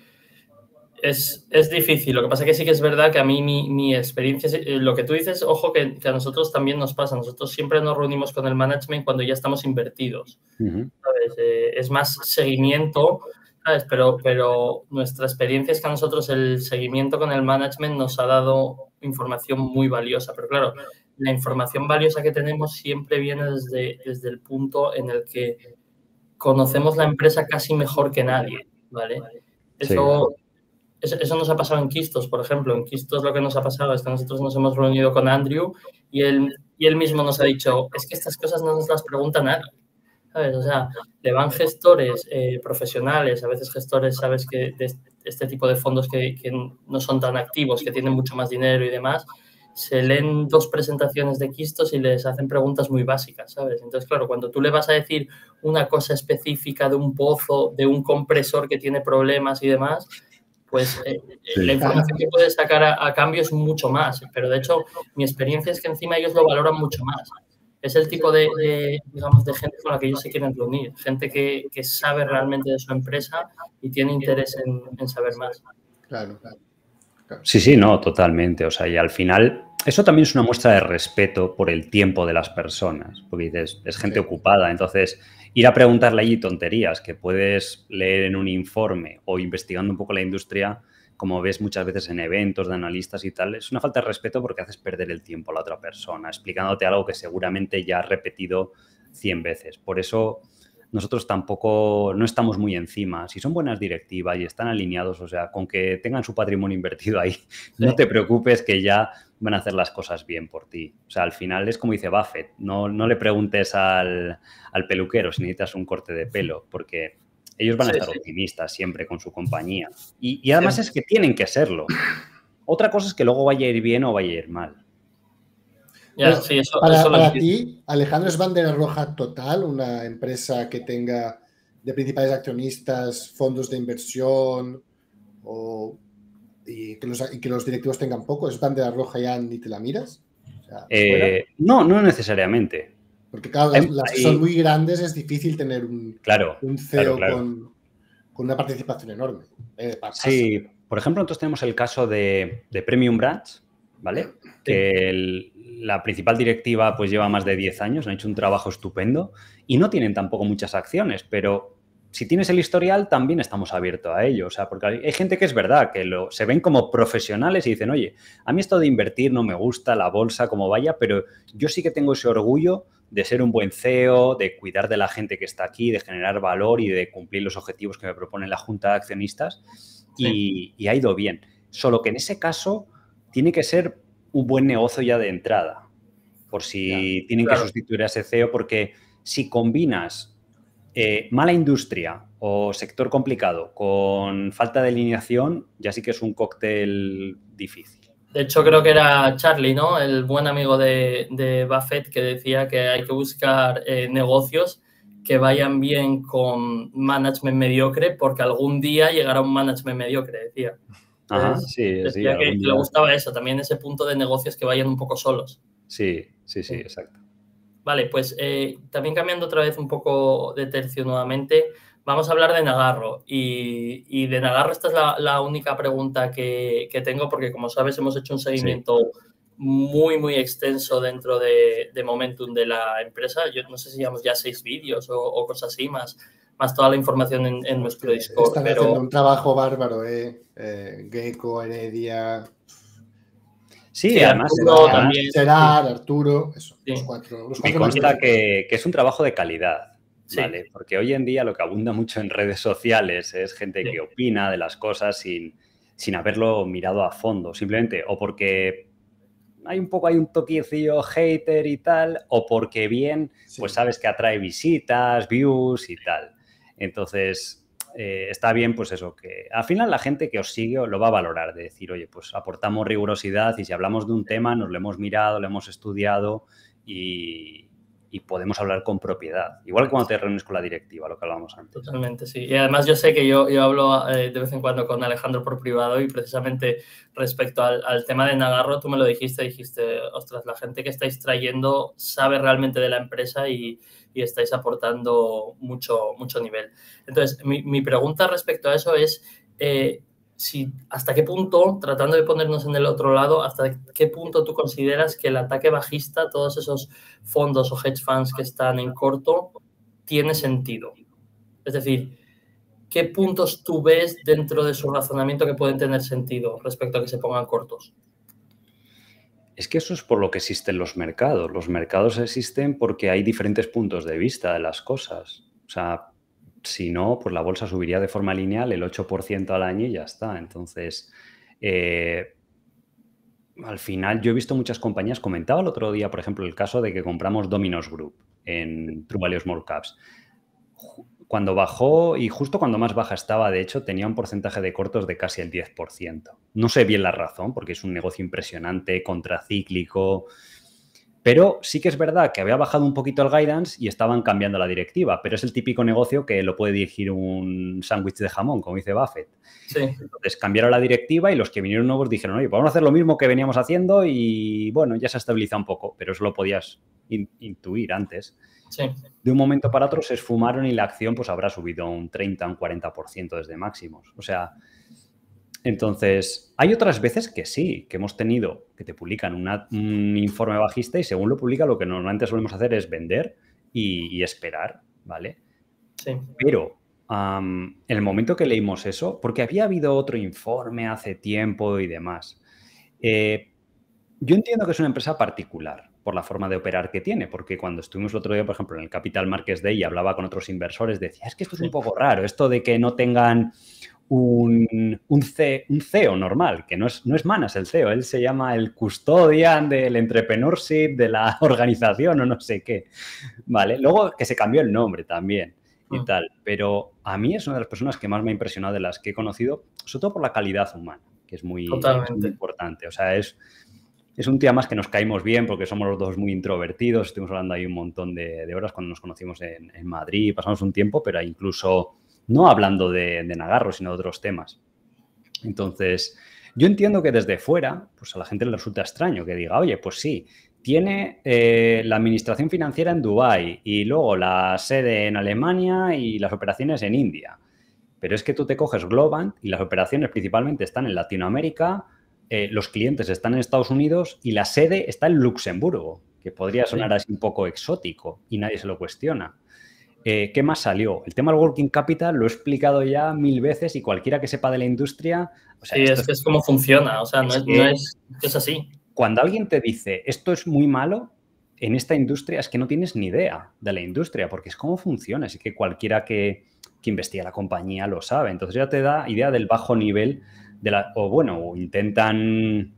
es, difícil. Lo que pasa es que sí que es verdad que a mí mi, mi experiencia, eh, lo que tú dices, ojo, que, a nosotros también nos pasa. Nosotros siempre nos reunimos con el management cuando ya estamos invertidos. Eh, es más seguimiento ¿sabes? Pero, pero nuestra experiencia es que a nosotros el seguimiento con el management nos ha dado información muy valiosa, pero claro, la información valiosa que tenemos siempre viene desde, desde el punto en el que conocemos la empresa casi mejor que nadie, ¿vale? Eso, eso nos ha pasado en Quistos, por ejemplo. En Quistos lo que nos ha pasado es que nosotros nos hemos reunido con Andrew y él, y él mismo nos ha dicho, es que estas cosas no nos las pregunta nadie. ¿sabes? O sea, le van gestores eh, profesionales, a veces gestores, ¿sabes? Que de este tipo de fondos que, no son tan activos, que tienen mucho más dinero y demás, se leen dos presentaciones de Quistos y les hacen preguntas muy básicas, ¿sabes? Entonces, claro, cuando tú le vas a decir una cosa específica de un pozo, de un compresor que tiene problemas y demás, pues eh, eh, la información que puedes sacar a cambio es mucho más. Pero de hecho, mi experiencia es que encima ellos lo valoran mucho más es el tipo de, digamos, de gente con la que ellos se quieren reunir, gente que, sabe realmente de su empresa y tiene interés en, saber más. Claro, claro, Sí, sí, no, totalmente. O sea, y al final, eso también es una muestra de respeto por el tiempo de las personas, porque dices, es gente ocupada, entonces ir a preguntarle allí tonterías que puedes leer en un informe o investigando un poco la industria, como ves muchas veces en eventos de analistas y tal, es una falta de respeto porque haces perder el tiempo a la otra persona, explicándote algo que seguramente ya has repetido 100 veces. Por eso nosotros tampoco no estamos muy encima. Si son buenas directivas y están alineados, o sea, con que tengan su patrimonio invertido ahí, no te preocupes que ya van a hacer las cosas bien por ti. O sea, al final es como dice Buffett, no, le preguntes al, al peluquero si necesitas un corte de pelo, porque ellos van a estar optimistas siempre con su compañía. Y, además es que tienen que serlo. Otra cosa es que luego vaya a ir bien o vaya a ir mal. para, ti, Alejandro, ¿es bandera roja total una empresa que tenga de principales accionistas fondos de inversión y, que los, directivos tengan poco? ¿Es bandera roja ya ni te la miras? Eh, no, no necesariamente. Porque claro, las, que son muy grandes es difícil tener un, claro, un CEO Con, con, una participación enorme. Eh, sí, por ejemplo, entonces tenemos el caso de, de Premium Brands, ¿vale? Que la principal directiva pues lleva más de 10 años, han hecho un trabajo estupendo y no tienen tampoco muchas acciones, pero si tienes el historial también estamos abiertos a ello, o sea, porque hay, hay gente que es verdad, que lo, se ven como profesionales y dicen, oye, a mí esto de invertir no me gusta, la bolsa como vaya, pero yo sí que tengo ese orgullo de ser un buen CEO, de cuidar de la gente que está aquí, de generar valor y de cumplir los objetivos que me propone la Junta de Accionistas y, ha ido bien. Solo que en ese caso tiene que ser un buen negocio ya de entrada, por si tienen que sustituir a ese CEO, porque si combinas eh, mala industria o sector complicado con falta de alineación, ya sí que es un cóctel difícil. De hecho, creo que era Charlie, ¿no? El buen amigo de, Buffett que decía que hay que buscar eh, negocios que vayan bien con management mediocre, porque algún día llegará un management mediocre, decía. Ajá, sí, sí, le gustaba eso, también ese punto de negocios que vayan un poco solos. Sí, sí, sí, exacto. Vale, pues eh, también cambiando otra vez un poco de tercio nuevamente, vamos a hablar de Nagarro. Y, de Nagarro esta es la, única pregunta que, tengo, porque como sabes hemos hecho un seguimiento muy, muy extenso dentro de, Momentum de la empresa. Yo no sé si llevamos ya seis vídeos o, cosas así más más toda la información en, nuestro eh, Discord. Están haciendo un trabajo bárbaro, ¿eh? eh Gecko, Heredia... Sí, además... Arturo, también. Arturo, eso, los cuatro. Me consta que es un trabajo de calidad ¿vale? Porque hoy en día lo que abunda mucho en redes sociales es gente que opina de las cosas sin, haberlo mirado a fondo, simplemente, o porque hay un poco, hay un toquecillo hater y tal, o porque bien, pues sabes que atrae visitas, views y tal. Entonces, eh, está bien, pues eso, que al final la gente que os sigue lo va a valorar, de decir, oye, pues aportamos rigurosidad y si hablamos de un tema, nos lo hemos mirado, lo hemos estudiado y, y podemos hablar con propiedad. Igual que cuando te reúnes con la directiva, lo que hablábamos antes. Totalmente, sí. Y además yo sé que yo, yo hablo eh, de vez en cuando con Alejandro por privado y precisamente respecto al, tema de Nagarro, tú me lo dijiste, dijiste, ostras, la gente que estáis trayendo sabe realmente de la empresa y, estáis aportando mucho, mucho nivel. Entonces, mi, pregunta respecto a eso es... Eh, hasta qué punto, tratando de ponernos en el otro lado, hasta qué punto tú consideras que el ataque bajista, todos esos fondos o hedge funds que están en corto, tiene sentido. Es decir, ¿qué puntos tú ves dentro de su razonamiento que pueden tener sentido respecto a que se pongan cortos? Es que eso es por lo que existen los mercados. Los mercados existen porque hay diferentes puntos de vista de las cosas. O sea, si no, pues la bolsa subiría de forma lineal el 8% al año y ya está. Entonces, eh, al final yo he visto muchas compañías, comentaba el otro día, por ejemplo, el caso de que compramos Dominos Group en True Value Small Caps. Cuando bajó, y justo cuando más baja estaba, de hecho, tenía un porcentaje de cortos de casi el 10%. No sé bien la razón, porque es un negocio impresionante, contracíclico, pero sí que es verdad que había bajado un poquito el guidance y estaban cambiando la directiva, pero es el típico negocio que lo puede dirigir un sándwich de jamón, como dice Buffett. Sí. Entonces cambiaron la directiva y los que vinieron nuevos dijeron, oye, vamos a hacer lo mismo que veníamos haciendo y bueno, ya se ha estabilizado un poco, pero eso lo podías intuir antes. De un momento para otro se esfumaron y la acción pues habrá subido un 30, un 40% desde máximos. O sea, entonces, hay otras veces que sí, que hemos tenido que te publican un informe bajista y según lo publica, lo que normalmente solemos hacer es vender y, esperar, ¿vale? Sí. Pero en el momento que leímos eso, porque había habido otro informe hace tiempo y demás, eh, yo entiendo que es una empresa particular por la forma de operar que tiene, porque cuando estuvimos el otro día, por ejemplo, en el Capital Markets Day y hablaba con otros inversores, decía, es que esto es un poco raro, esto de que no tengan un, CEO normal, que no es, no es Manas el CEO, él se llama el custodian del entrepreneurship de la organización o no sé qué, ¿vale? Luego que se cambió el nombre también y ah. tal, pero a mí es una de las personas que más me ha impresionado de las que he conocido, sobre todo por la calidad humana, que es muy, importante, o sea, es... Es un día más que nos caímos bien porque somos los dos muy introvertidos. Estuvimos hablando ahí un montón de, horas cuando nos conocimos en, en Madrid. Pasamos un tiempo, pero incluso no hablando de, Nagarro, sino de otros temas. Entonces, yo entiendo que desde fuera, pues a la gente le resulta extraño que diga, oye, pues sí, tiene eh, la administración financiera en Dubái y luego la sede en Alemania y las operaciones en India. Pero es que tú te coges Globant y las operaciones principalmente están en Latinoamérica, eh, los clientes están en Estados Unidos y la sede está en Luxemburgo, que podría sonar así un poco exótico y nadie se lo cuestiona. Eh, ¿Qué más salió? El tema del working capital lo he explicado ya mil veces y cualquiera que sepa de la industria... O sea, es que es como funciona, o sea, no es, así. Cuando alguien te dice, esto es muy malo, en esta industria es que no tienes ni idea de la industria, porque es cómo funciona, así que cualquiera que, que investiga la compañía lo sabe. Entonces ya te da idea del bajo nivel de la, o bueno, intentan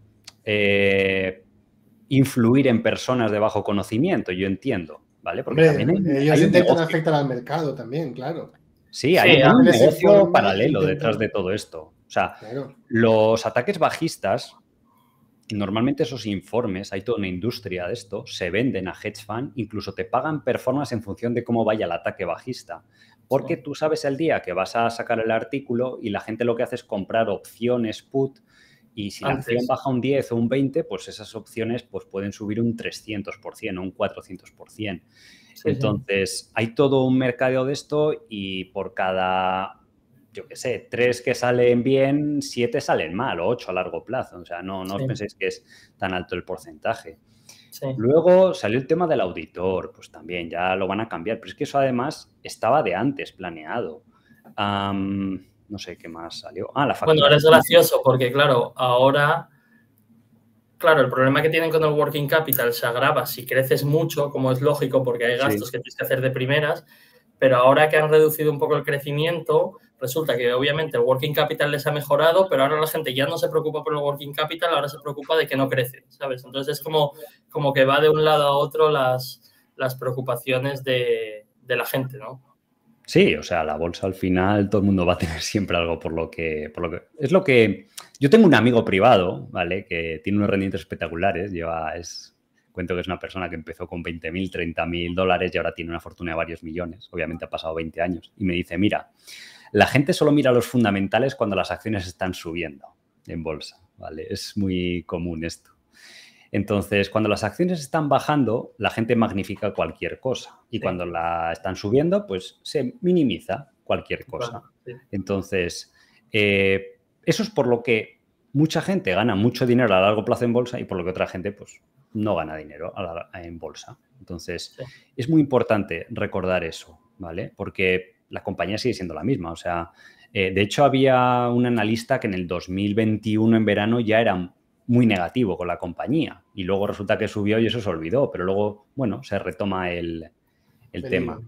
eh, influir en personas de bajo conocimiento, yo entiendo. ¿vale? Porque también ellos intentan afectar al mercado también, claro. Sí, hay un negocio paralelo detrás de todo esto. O sea, los ataques bajistas, normalmente esos informes, hay toda una industria de esto, se venden a hedge fund, incluso te pagan performance en función de cómo vaya el ataque bajista. Porque tú sabes el día que vas a sacar el artículo y la gente lo que hace es comprar opciones put y si la acción baja un 10 o un 20, pues esas opciones pues pueden subir un 300% o un 400%. Entonces, hay todo un mercado de esto y por cada, yo qué sé, tres que salen bien, siete salen mal o ocho a largo plazo. O sea, no, no os penséis que es tan alto el porcentaje. Luego salió el tema del auditor, pues también ya lo van a cambiar, pero es que eso además estaba de antes planeado no sé qué más salió. Ah, la factura. Bueno, ahora es gracioso porque, claro, ahora, claro, el problema que tienen con el working capital se agrava si creces mucho, como es lógico, porque hay gastos que tienes que hacer de primeras, pero ahora que han reducido un poco el crecimiento, resulta que obviamente el working capital les ha mejorado, pero ahora la gente ya no se preocupa por el working capital, ahora se preocupa de que no crece, ¿sabes? Entonces es como, como que va de un lado a otro las, las preocupaciones de, de la gente, ¿no? Sí, o sea, la bolsa al final todo el mundo va a tener siempre algo por lo que, por lo que es lo que yo tengo un amigo privado, ¿vale? Que tiene unos rendimientos espectaculares, lleva es cuento que es una persona que empezó con 20.000, 30.000 dólares y ahora tiene una fortuna de varios millones, obviamente ha pasado 20 años y me dice, "Mira, la gente solo mira los fundamentales cuando las acciones están subiendo en bolsa, ¿vale? Es muy común esto. Entonces, cuando las acciones están bajando, la gente magnifica cualquier cosa. Y cuando la están subiendo, pues se minimiza cualquier cosa. Entonces, eh, eso es por lo que mucha gente gana mucho dinero a largo plazo en bolsa y por lo que otra gente, pues, no gana dinero en bolsa. Entonces, es muy importante recordar eso, ¿vale? Porque la compañía sigue siendo la misma. O sea, eh, de hecho, había un analista que en el 2021, en verano, ya era muy negativo con la compañía. Y luego resulta que subió y eso se olvidó, pero luego, bueno, se retoma el, tema.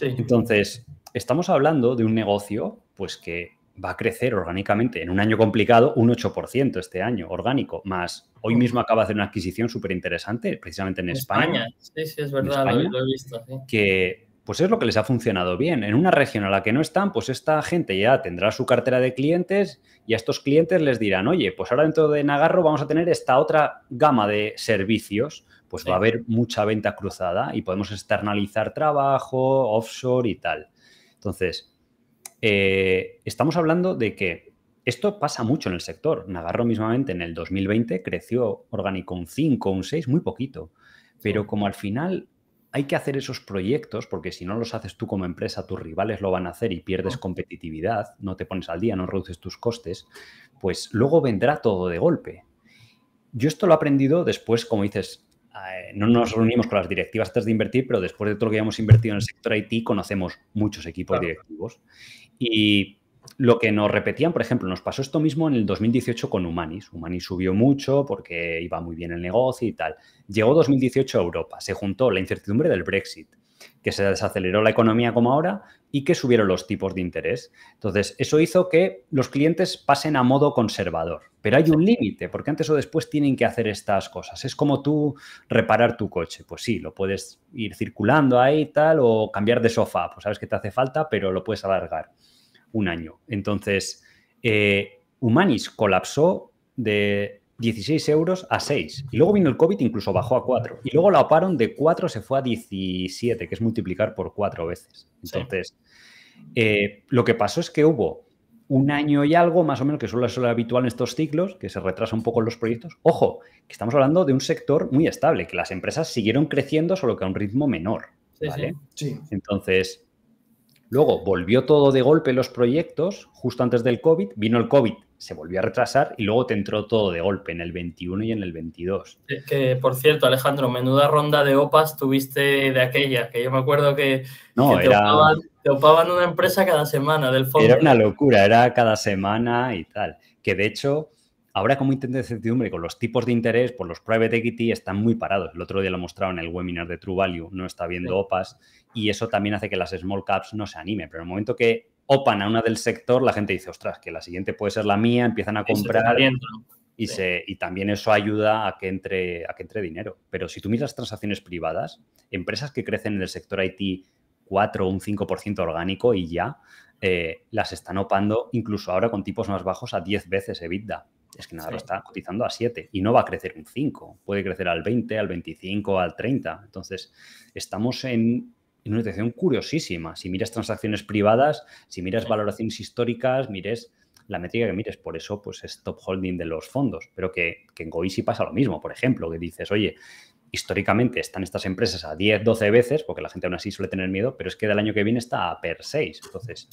Entonces, estamos hablando de un negocio pues que va a crecer orgánicamente en un año complicado un 8% este año, orgánico, más hoy mismo acaba de hacer una adquisición súper interesante, precisamente en, España, Sí, sí, es verdad, lo, he visto. Que pues es lo que les ha funcionado bien. En una región a la que no están, pues esta gente ya tendrá su cartera de clientes y a estos clientes les dirán, oye, pues ahora dentro de Nagarro vamos a tener esta otra gama de servicios, pues va a haber mucha venta cruzada y podemos externalizar trabajo, offshore y tal. Entonces, eh, estamos hablando de que esto pasa mucho en el sector. Nagarro mismamente en el 2020 creció orgánico un 5, un 6, muy poquito. Pero como al final hay que hacer esos proyectos porque si no los haces tú como empresa, tus rivales lo van a hacer y pierdes competitividad, no te pones al día, no reduces tus costes, pues luego vendrá todo de golpe. Yo esto lo he aprendido después, como dices, eh, no nos reunimos con las directivas antes de invertir, pero después de todo lo que hemos invertido en el sector IT, conocemos muchos equipos directivos. Y lo que nos repetían, por ejemplo, nos pasó esto mismo en el 2018 con Humanis. Humanis subió mucho porque iba muy bien el negocio y tal. Llegó 2018 a Europa, se juntó la incertidumbre del Brexit, que se desaceleró la economía como ahora y que subieron los tipos de interés. Entonces, eso hizo que los clientes pasen a modo conservador. Pero hay un límite, porque antes o después tienen que hacer estas cosas. Es como tú reparar tu coche. Pues sí, lo puedes ir circulando ahí y tal, o cambiar de sofá. Pues sabes que te hace falta, pero lo puedes alargar un año. Entonces, eh, Humanis colapsó de 16 euros a 6. Y luego vino el COVID, incluso bajó a 4. Y luego la oparon de 4, se fue a 17, que es multiplicar por 4 veces. Entonces, eh, lo que pasó es que hubo un año y algo, más o menos, que es lo habitual en estos ciclos, que se retrasa un poco los proyectos. Ojo, que estamos hablando de un sector muy estable, que las empresas siguieron creciendo, solo que a un ritmo menor. Entonces, Luego volvió todo de golpe los proyectos justo antes del COVID, vino el COVID, se volvió a retrasar y luego te entró todo de golpe en el 21 y en el 22. Es que, por cierto, Alejandro, menuda ronda de OPAs tuviste de aquella, que yo me acuerdo que, te, te, opaban, una empresa cada semana del fondo. Era una locura, era cada semana y tal. Que de hecho, Ahora, como intento certidumbre con los tipos de interés, por los private equity están muy parados. El otro día lo mostrado en el webinar de True Value, no está viendo OPAs y eso también hace que las small caps no se animen. Pero en el momento que opan a una del sector, la gente dice, ostras, que la siguiente puede ser la mía, empiezan a comprar. Y, se, también eso ayuda a que, entre, dinero. Pero si tú miras las transacciones privadas, empresas que crecen en el sector IT 4 o un 5% orgánico y ya, eh, las están opando incluso ahora con tipos más bajos a 10 veces EBITDA. Es que nada, lo está cotizando a 7 y no va a crecer un 5, puede crecer al 20, al 25, al 30. Entonces, estamos en, una situación curiosísima. Si miras transacciones privadas, si miras valoraciones históricas, mires la métrica que mires. Por eso, pues es top holding de los fondos. Pero que, que en Goisi pasa lo mismo, por ejemplo, que dices, oye, históricamente están estas empresas a 10, 12 veces, porque la gente aún así suele tener miedo, pero es que del año que viene está a per 6. Entonces,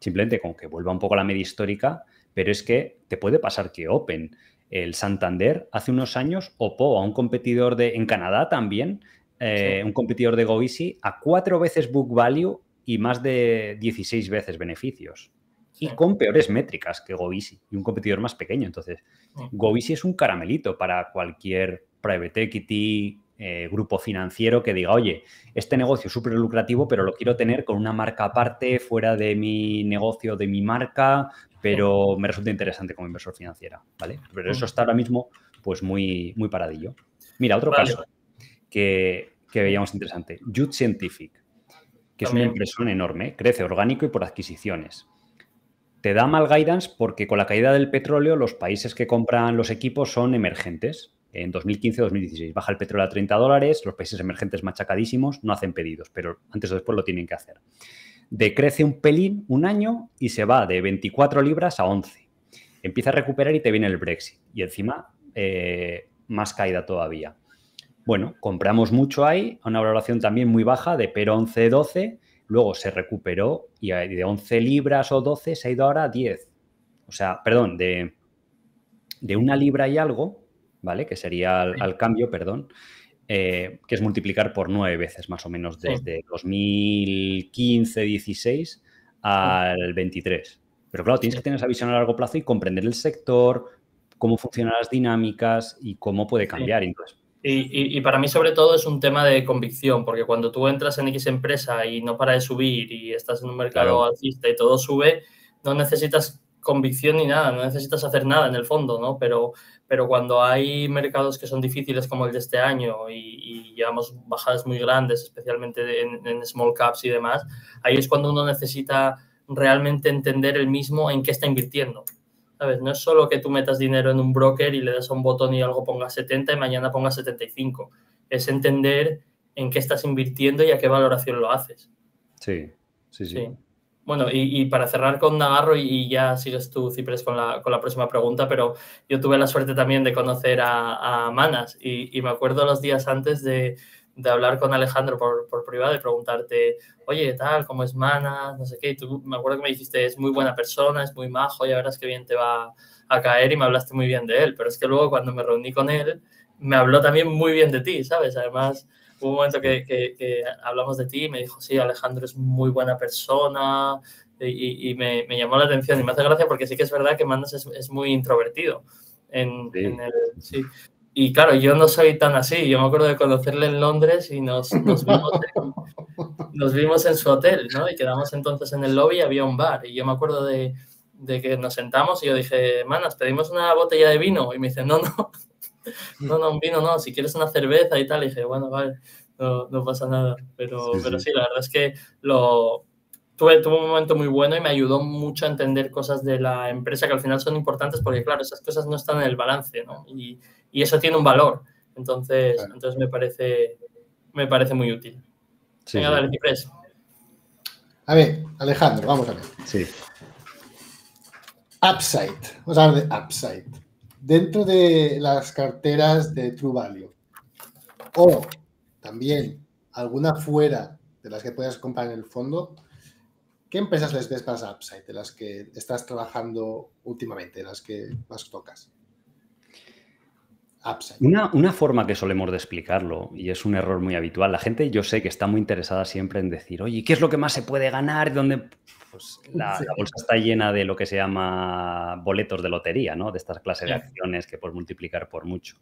simplemente con que vuelva un poco la media histórica, pero es que te puede pasar que Open, el Santander, hace unos años opó a un competidor de, en Canadá también, eh, un competidor de Govisi a cuatro veces book value y más de 16 veces beneficios. Y con peores métricas que Govisi y un competidor más pequeño. Entonces, Govisi es un caramelito para cualquier private equity, eh, grupo financiero que diga, oye, este negocio es súper lucrativo, pero lo quiero tener con una marca aparte, fuera de mi negocio, de mi marca, pero me resulta interesante como inversor financiera, ¿vale? Pero eso está ahora mismo pues muy, muy paradillo. Mira, otro caso que, veíamos interesante, Youth Scientific, que es una empresa enorme, crece orgánico y por adquisiciones. Te da mal guidance porque con la caída del petróleo los países que compran los equipos son emergentes. En 2015-2016 baja el petróleo a 30 dólares, los países emergentes machacadísimos no hacen pedidos, pero antes o después lo tienen que hacer decrece un pelín, un año, y se va de 24 libras a 11. Empieza a recuperar y te viene el Brexit. Y encima, eh, más caída todavía. Bueno, compramos mucho ahí, a una valoración también muy baja de pero 11, 12, luego se recuperó y de 11 libras o 12 se ha ido ahora a 10. O sea, perdón, de, de una libra y algo, ¿vale? Que sería al cambio, perdón, eh, que es multiplicar por nueve veces más o menos desde 2015, 16 al 23. Pero claro, tienes que tener esa visión a largo plazo y comprender el sector, cómo funcionan las dinámicas y cómo puede cambiar. y, para mí sobre todo es un tema de convicción, porque cuando tú entras en X empresa y no para de subir y estás en un mercado alcista y todo sube, no necesitas convicción ni nada, no necesitas hacer nada en el fondo, ¿no? Pero, pero cuando hay mercados que son difíciles como el de este año y, llevamos bajadas muy grandes, especialmente en, small caps y demás, ahí es cuando uno necesita realmente entender el mismo en qué está invirtiendo. ¿Sabes? No es solo que tú metas dinero en un broker y le das a un botón y algo ponga 70 y mañana ponga 75. Es entender en qué estás invirtiendo y a qué valoración lo haces. sí. sí. sí. Bueno, y, y, para cerrar con Navarro, y, ya sigues tú, Ciprés, con la, con la, próxima pregunta, pero yo tuve la suerte también de conocer a, a Manas y, y, me acuerdo los días antes de, de hablar con Alejandro por, por, privado y preguntarte, oye, tal, ¿cómo es Manas? No sé qué, y tú me acuerdo que me dijiste, es muy buena persona, es muy majo, ya es qué bien te va a caer y me hablaste muy bien de él, pero es que luego cuando me reuní con él, me habló también muy bien de ti, ¿sabes? Además Hubo un momento que, hablamos de ti y me dijo, sí, Alejandro es muy buena persona y, me, llamó la atención y me hace gracia porque sí que es verdad que Manos es, muy introvertido. En, Y claro, yo no soy tan así. Yo me acuerdo de conocerle en Londres y nos, nos, vimos, en, nos vimos en su hotel, ¿no? Y quedamos entonces en el lobby y había un bar. Y yo me acuerdo de, que nos sentamos y yo dije, Manos, pedimos una botella de vino. Y me dice, no, no, no, no, un vino no, si quieres una cerveza y tal, dije, bueno, vale, no, pasa nada. Pero sí, pero sí. la verdad es que lo, tuve, un momento muy bueno y me ayudó mucho a entender cosas de la empresa que al final son importantes porque, claro, esas cosas no están en el balance, ¿no? Y, eso tiene un valor. Entonces, entonces me parece me parece muy útil. A ver, Alejandro, vamos a ver. Sí. Upside. Vamos a hablar de upside dentro de las carteras de True Value. O también alguna fuera de las que puedas comprar en el fondo. ¿Qué empresas les ves más upside de las que estás trabajando últimamente, de las que más tocas? Una, forma que solemos de explicarlo, y es un error muy habitual, la gente yo sé que está muy interesada siempre en decir, oye, ¿qué es lo que más se puede ganar? ¿Dónde pues la, bolsa está llena de lo que se llama boletos de lotería, ¿no? De estas clases de acciones que puedes multiplicar por mucho.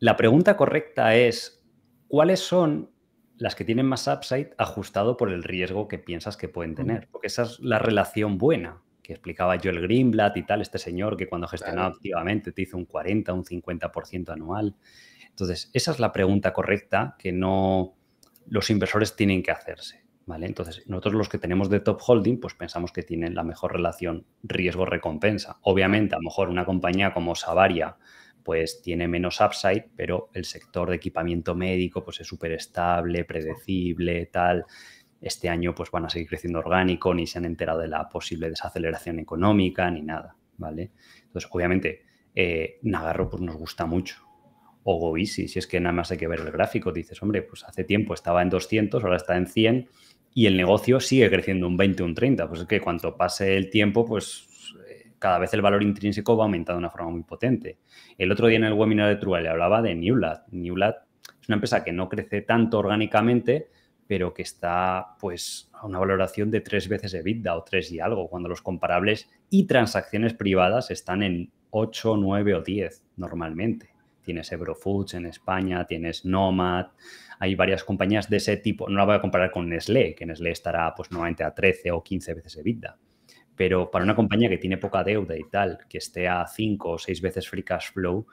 La pregunta correcta es, ¿cuáles son las que tienen más upside ajustado por el riesgo que piensas que pueden tener? Porque esa es la relación buena que explicaba Joel Greenblatt y tal, este señor que cuando gestionaba activamente te hizo un 40, un 50% anual. Entonces, esa es la pregunta correcta que no los inversores tienen que hacerse. ¿Vale? Entonces, nosotros los que tenemos de top holding, pues pensamos que tienen la mejor relación riesgo-recompensa. Obviamente, a lo mejor una compañía como Savaria, pues tiene menos upside, pero el sector de equipamiento médico, pues es súper estable, predecible, tal. Este año, pues van a seguir creciendo orgánico, ni se han enterado de la posible desaceleración económica, ni nada, ¿vale? Entonces, obviamente, eh, Nagarro, pues nos gusta mucho, o Govisi, Si es que nada más hay que ver el gráfico, dices, hombre, pues hace tiempo estaba en 200, ahora está en 100 y el negocio sigue creciendo un 20, un 30. Pues es que cuanto pase el tiempo, pues eh, cada vez el valor intrínseco va aumentando de una forma muy potente. El otro día en el webinar de True le hablaba de Newlat. Newlat es una empresa que no crece tanto orgánicamente, pero que está pues a una valoración de tres veces EBITDA o tres y algo, cuando los comparables y transacciones privadas están en 8, 9 o 10 normalmente. Tienes Eurofoods en España, tienes Nomad, hay varias compañías de ese tipo. No la voy a comparar con Nestlé, que Nestlé estará pues normalmente a 13 o 15 veces EBITDA. Pero para una compañía que tiene poca deuda y tal, que esté a 5 o 6 veces free cash flow,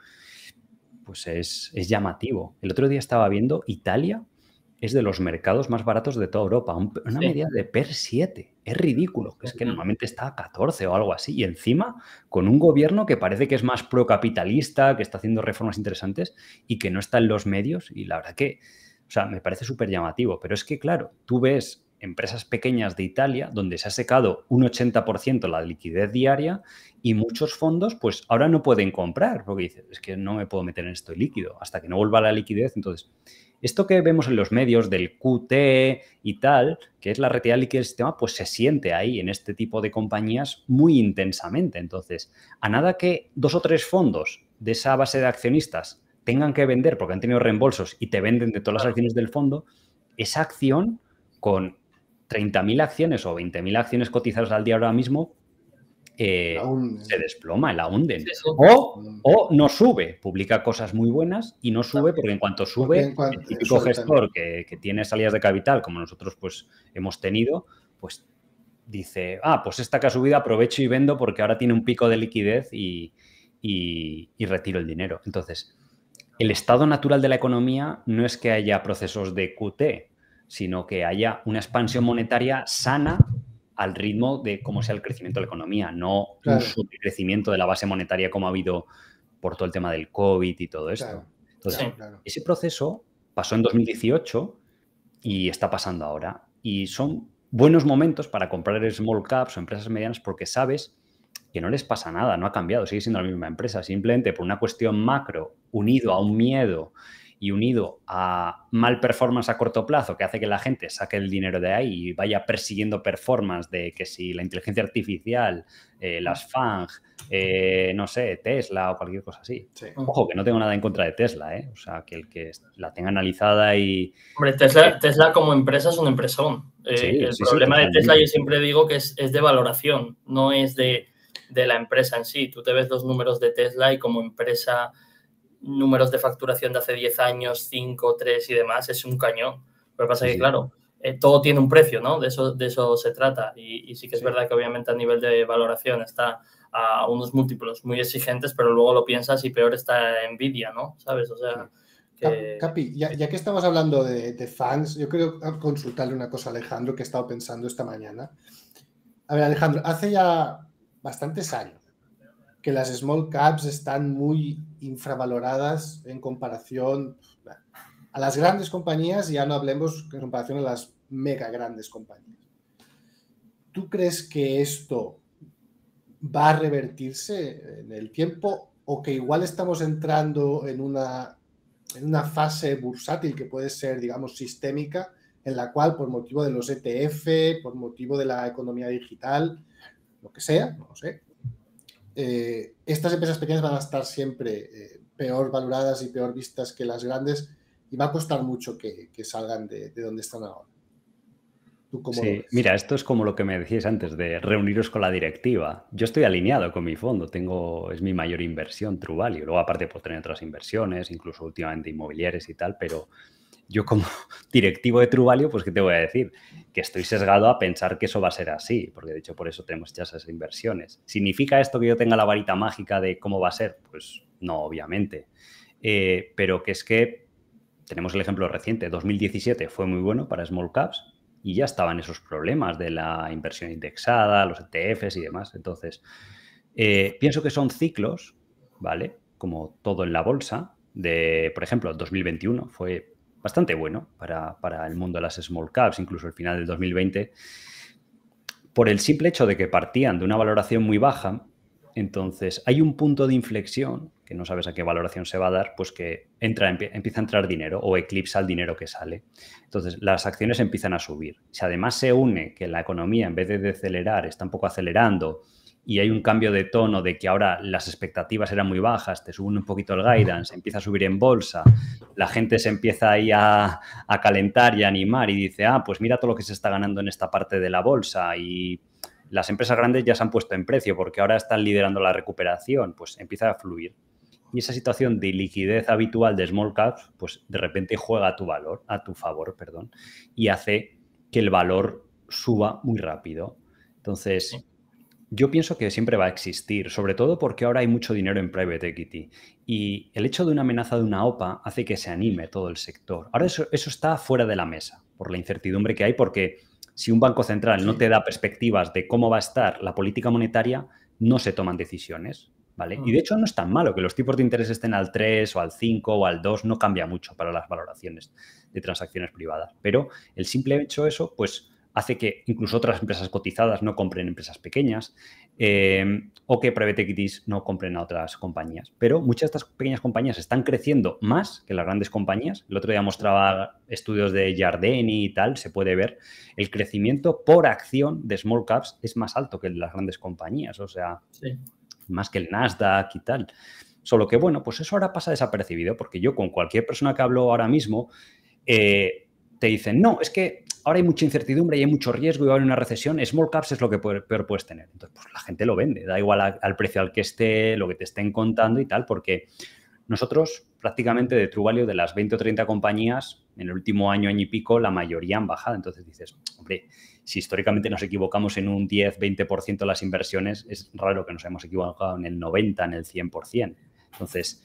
pues es, llamativo. El otro día estaba viendo Italia, es de los mercados más baratos de toda Europa. una media de PER 7. Es ridículo. Es que normalmente está a 14 o algo así. Y encima, con un gobierno que parece que es más procapitalista, que está haciendo reformas interesantes y que no está en los medios. Y la verdad que o sea, me parece súper llamativo, pero es que, claro, tú ves empresas pequeñas de Italia donde se ha secado un 80% la liquidez diaria y muchos fondos pues ahora no pueden comprar porque dicen, es que no me puedo meter en esto líquido hasta que no vuelva la liquidez. Entonces, esto que vemos en los medios del QT y tal, que es la retirada líquida del sistema, pues se siente ahí en este tipo de compañías muy intensamente. Entonces, a nada que dos o tres fondos de esa base de accionistas tengan que vender porque han tenido reembolsos y te venden de todas las acciones del fondo, esa acción con 30.000 acciones o 20.000 acciones cotizadas al día ahora mismo eh, se desploma, la hunden. Mm. O, no sube, publica cosas muy buenas y no sube porque en cuanto sube, el típico gestor que, tiene salidas de capital, como nosotros pues hemos tenido, pues dice, ah, pues esta que ha subido aprovecho y vendo porque ahora tiene un pico de liquidez y, y retiro el dinero. Entonces, el estado natural de la economía no es que haya procesos de QT, sino que haya una expansión monetaria sana al ritmo de cómo sea el crecimiento de la economía, no un subcrecimiento de la base monetaria como ha habido por todo el tema del COVID y todo esto. ese proceso pasó en 2018 y está pasando ahora. Y son buenos momentos para comprar small caps o empresas medianas porque sabes que no les pasa nada, no ha cambiado, sigue siendo la misma empresa, simplemente por una cuestión macro, unido a un miedo y unido a mal performance a corto plazo, que hace que la gente saque el dinero de ahí y vaya persiguiendo performance de que si la inteligencia artificial, eh, las mm. FANG, eh, no sé, Tesla o cualquier cosa así. Ojo, que no tengo nada en contra de Tesla, ¿eh? O sea, que el que la tenga analizada y... Hombre, Tesla, como empresa es un empresón. Eh, el problema de Tesla yo siempre digo que es de valoración, no es de de la empresa en sí. Tú te ves los números de Tesla y como empresa, números de facturación de hace 10 años, 5, 3 y demás, es un cañón. Lo que pasa es que, claro, eh, todo tiene un precio, ¿no? De eso, de eso se trata. Y, sí que es verdad que obviamente a nivel de valoración está a unos múltiplos muy exigentes, pero luego lo piensas y peor está envidia, ¿no? ¿Sabes? O sea... Capi, ya, que estamos hablando de, de, fans, yo creo consultarle una cosa a Alejandro que he estado pensando esta mañana. A ver, Alejandro, hace ya bastantes años, que las small caps están muy infravaloradas en comparación a las grandes compañías, ya no hablemos en comparación a las mega grandes compañías. ¿Tú crees que esto va a revertirse en el tiempo o que igual estamos entrando en en una fase bursátil que puede ser, digamos, sistémica, en la cual por motivo de los ETF, por motivo de la economía digital, lo que sea, no lo sé, eh, estas empresas pequeñas van a estar siempre eh, peor valoradas y peor vistas que las grandes y va a costar mucho que, salgan de, donde están ahora. ¿Tú cómo mira, esto es como lo que me decías antes de reuniros con la directiva. Yo estoy alineado con mi fondo, tengo, es mi mayor inversión, Truvalio. Luego aparte por tener otras inversiones, incluso últimamente inmobiliarias y tal, pero yo como directivo de Truvalio, pues ¿qué te voy a decir? que estoy sesgado a pensar que eso va a ser así, porque de hecho por eso tenemos ya esas inversiones. ¿Significa esto que yo tenga la varita mágica de cómo va a ser? Pues no, obviamente. Eh, pero que es que tenemos el ejemplo reciente, 2017 fue muy bueno para small caps y ya estaban esos problemas de la inversión indexada, los ETFs y demás. Entonces, eh, pienso que son ciclos, ¿vale? Como todo en la bolsa, de, por ejemplo, 2021 fue bastante bueno para, el mundo de las small caps, incluso el final del 2020, por el simple hecho de que partían de una valoración muy baja. Entonces, hay un punto de inflexión, que no sabes a qué valoración se va a dar, pues que entra, empieza a entrar dinero o eclipsa el dinero que sale. Entonces, las acciones empiezan a subir. Si además se une que la economía, en vez de decelerar, está un poco acelerando, y hay un cambio de tono de que ahora las expectativas eran muy bajas, te suben un poquito el guidance, empieza a subir en bolsa, la gente se empieza ahí a, calentar y a animar y dice, ah, pues mira todo lo que se está ganando en esta parte de la bolsa y las empresas grandes ya se han puesto en precio porque ahora están liderando la recuperación, pues empieza a fluir. Y esa situación de liquidez habitual de small caps, pues de repente juega a tu valor, a tu favor, perdón, y hace que el valor suba muy rápido. Entonces, yo pienso que siempre va a existir, sobre todo porque ahora hay mucho dinero en private equity y el hecho de una amenaza de una OPA hace que se anime todo el sector. Ahora eso, está fuera de la mesa por la incertidumbre que hay porque si un banco central no te da perspectivas de cómo va a estar la política monetaria, no se toman decisiones. ¿Vale? Ah. Y de hecho no es tan malo que los tipos de interés estén al 3 o al 5 o al 2, no cambia mucho para las valoraciones de transacciones privadas. Pero el simple hecho de eso, pues hace que incluso otras empresas cotizadas no compren empresas pequeñas eh, o que private equities no compren a otras compañías. Pero muchas de estas pequeñas compañías están creciendo más que las grandes compañías. El otro día mostraba estudios de jardeni y tal, se puede ver. El crecimiento por acción de small caps es más alto que el las grandes compañías, o sea, más que el Nasdaq y tal. Solo que, bueno, pues eso ahora pasa desapercibido porque yo con cualquier persona que hablo ahora mismo... Eh, te dicen, no, es que ahora hay mucha incertidumbre y hay mucho riesgo y va a haber una recesión, small caps es lo que peor puedes tener. Entonces, pues la gente lo vende, da igual al precio al que esté, lo que te estén contando y tal, porque nosotros prácticamente de True de las 20 o 30 compañías, en el último año, año y pico, la mayoría han bajado. Entonces dices, hombre, si históricamente nos equivocamos en un 10, 20% de las inversiones, es raro que nos hayamos equivocado en el 90, en el 100%. Entonces,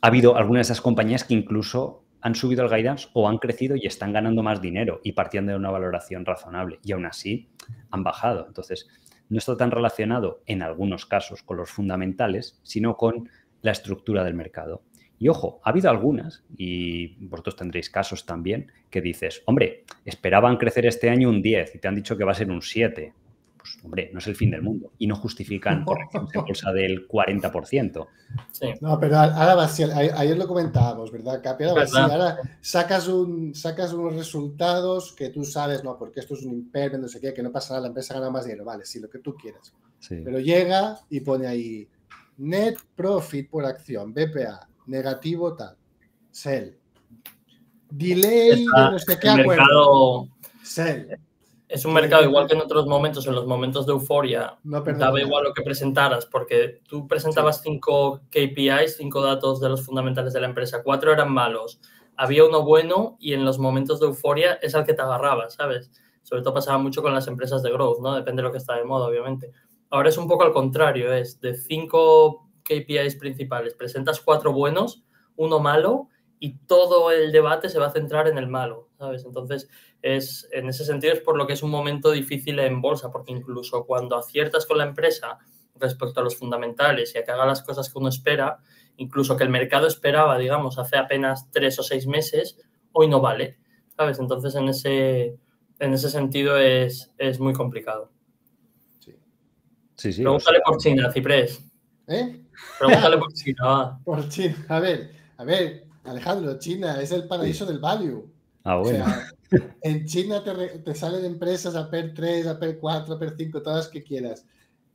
ha habido algunas de esas compañías que incluso han subido el guidance o han crecido y están ganando más dinero y partiendo de una valoración razonable. Y aún así han bajado. Entonces, no está tan relacionado en algunos casos con los fundamentales, sino con la estructura del mercado. Y ojo, ha habido algunas, y vosotros tendréis casos también, que dices, hombre, esperaban crecer este año un 10 y te han dicho que va a ser un 7. Pues, hombre, no es el fin del mundo. Y no justifican por de bolsa del 40%. Sí. No, pero ahora ayer lo comentábamos, ¿verdad, Capi? Ahora, ahora sacas, un, sacas unos resultados que tú sabes, no, porque esto es un imperio, no sé qué, que no pasará, la empresa gana más dinero, vale, si lo que tú quieras. Pero llega y pone ahí net profit por acción, BPA, negativo tal, sell. Delay, no sé qué acuerdo. Mercado... Sell es un mercado igual que en otros momentos, en los momentos de euforia, daba igual lo que presentaras, porque tú presentabas cinco KPIs, cinco datos de los fundamentales de la empresa, cuatro eran malos, había uno bueno y en los momentos de euforia es al que te agarrabas, ¿sabes? Sobre todo pasaba mucho con las empresas de growth, ¿no? Depende de lo que está de moda, obviamente. Ahora es un poco al contrario, es de cinco KPIs principales, presentas cuatro buenos, uno malo y todo el debate se va a centrar en el malo, ¿sabes? Entonces, es, en ese sentido es por lo que es un momento difícil en bolsa, porque incluso cuando aciertas con la empresa respecto a los fundamentales y a que haga las cosas que uno espera, incluso que el mercado esperaba, digamos, hace apenas tres o seis meses, hoy no vale, ¿sabes? Entonces, en ese, en ese sentido es, muy complicado. Sí, sí. sí Pregúntale por China, Ciprés. ¿Eh? Pregúntale por China, Por China, a ver, a ver, Alejandro, China es el paraíso del value. Ah, bueno. en China te, te, salen empresas a PER 3, a PER 4, a PER 5, todas que quieras.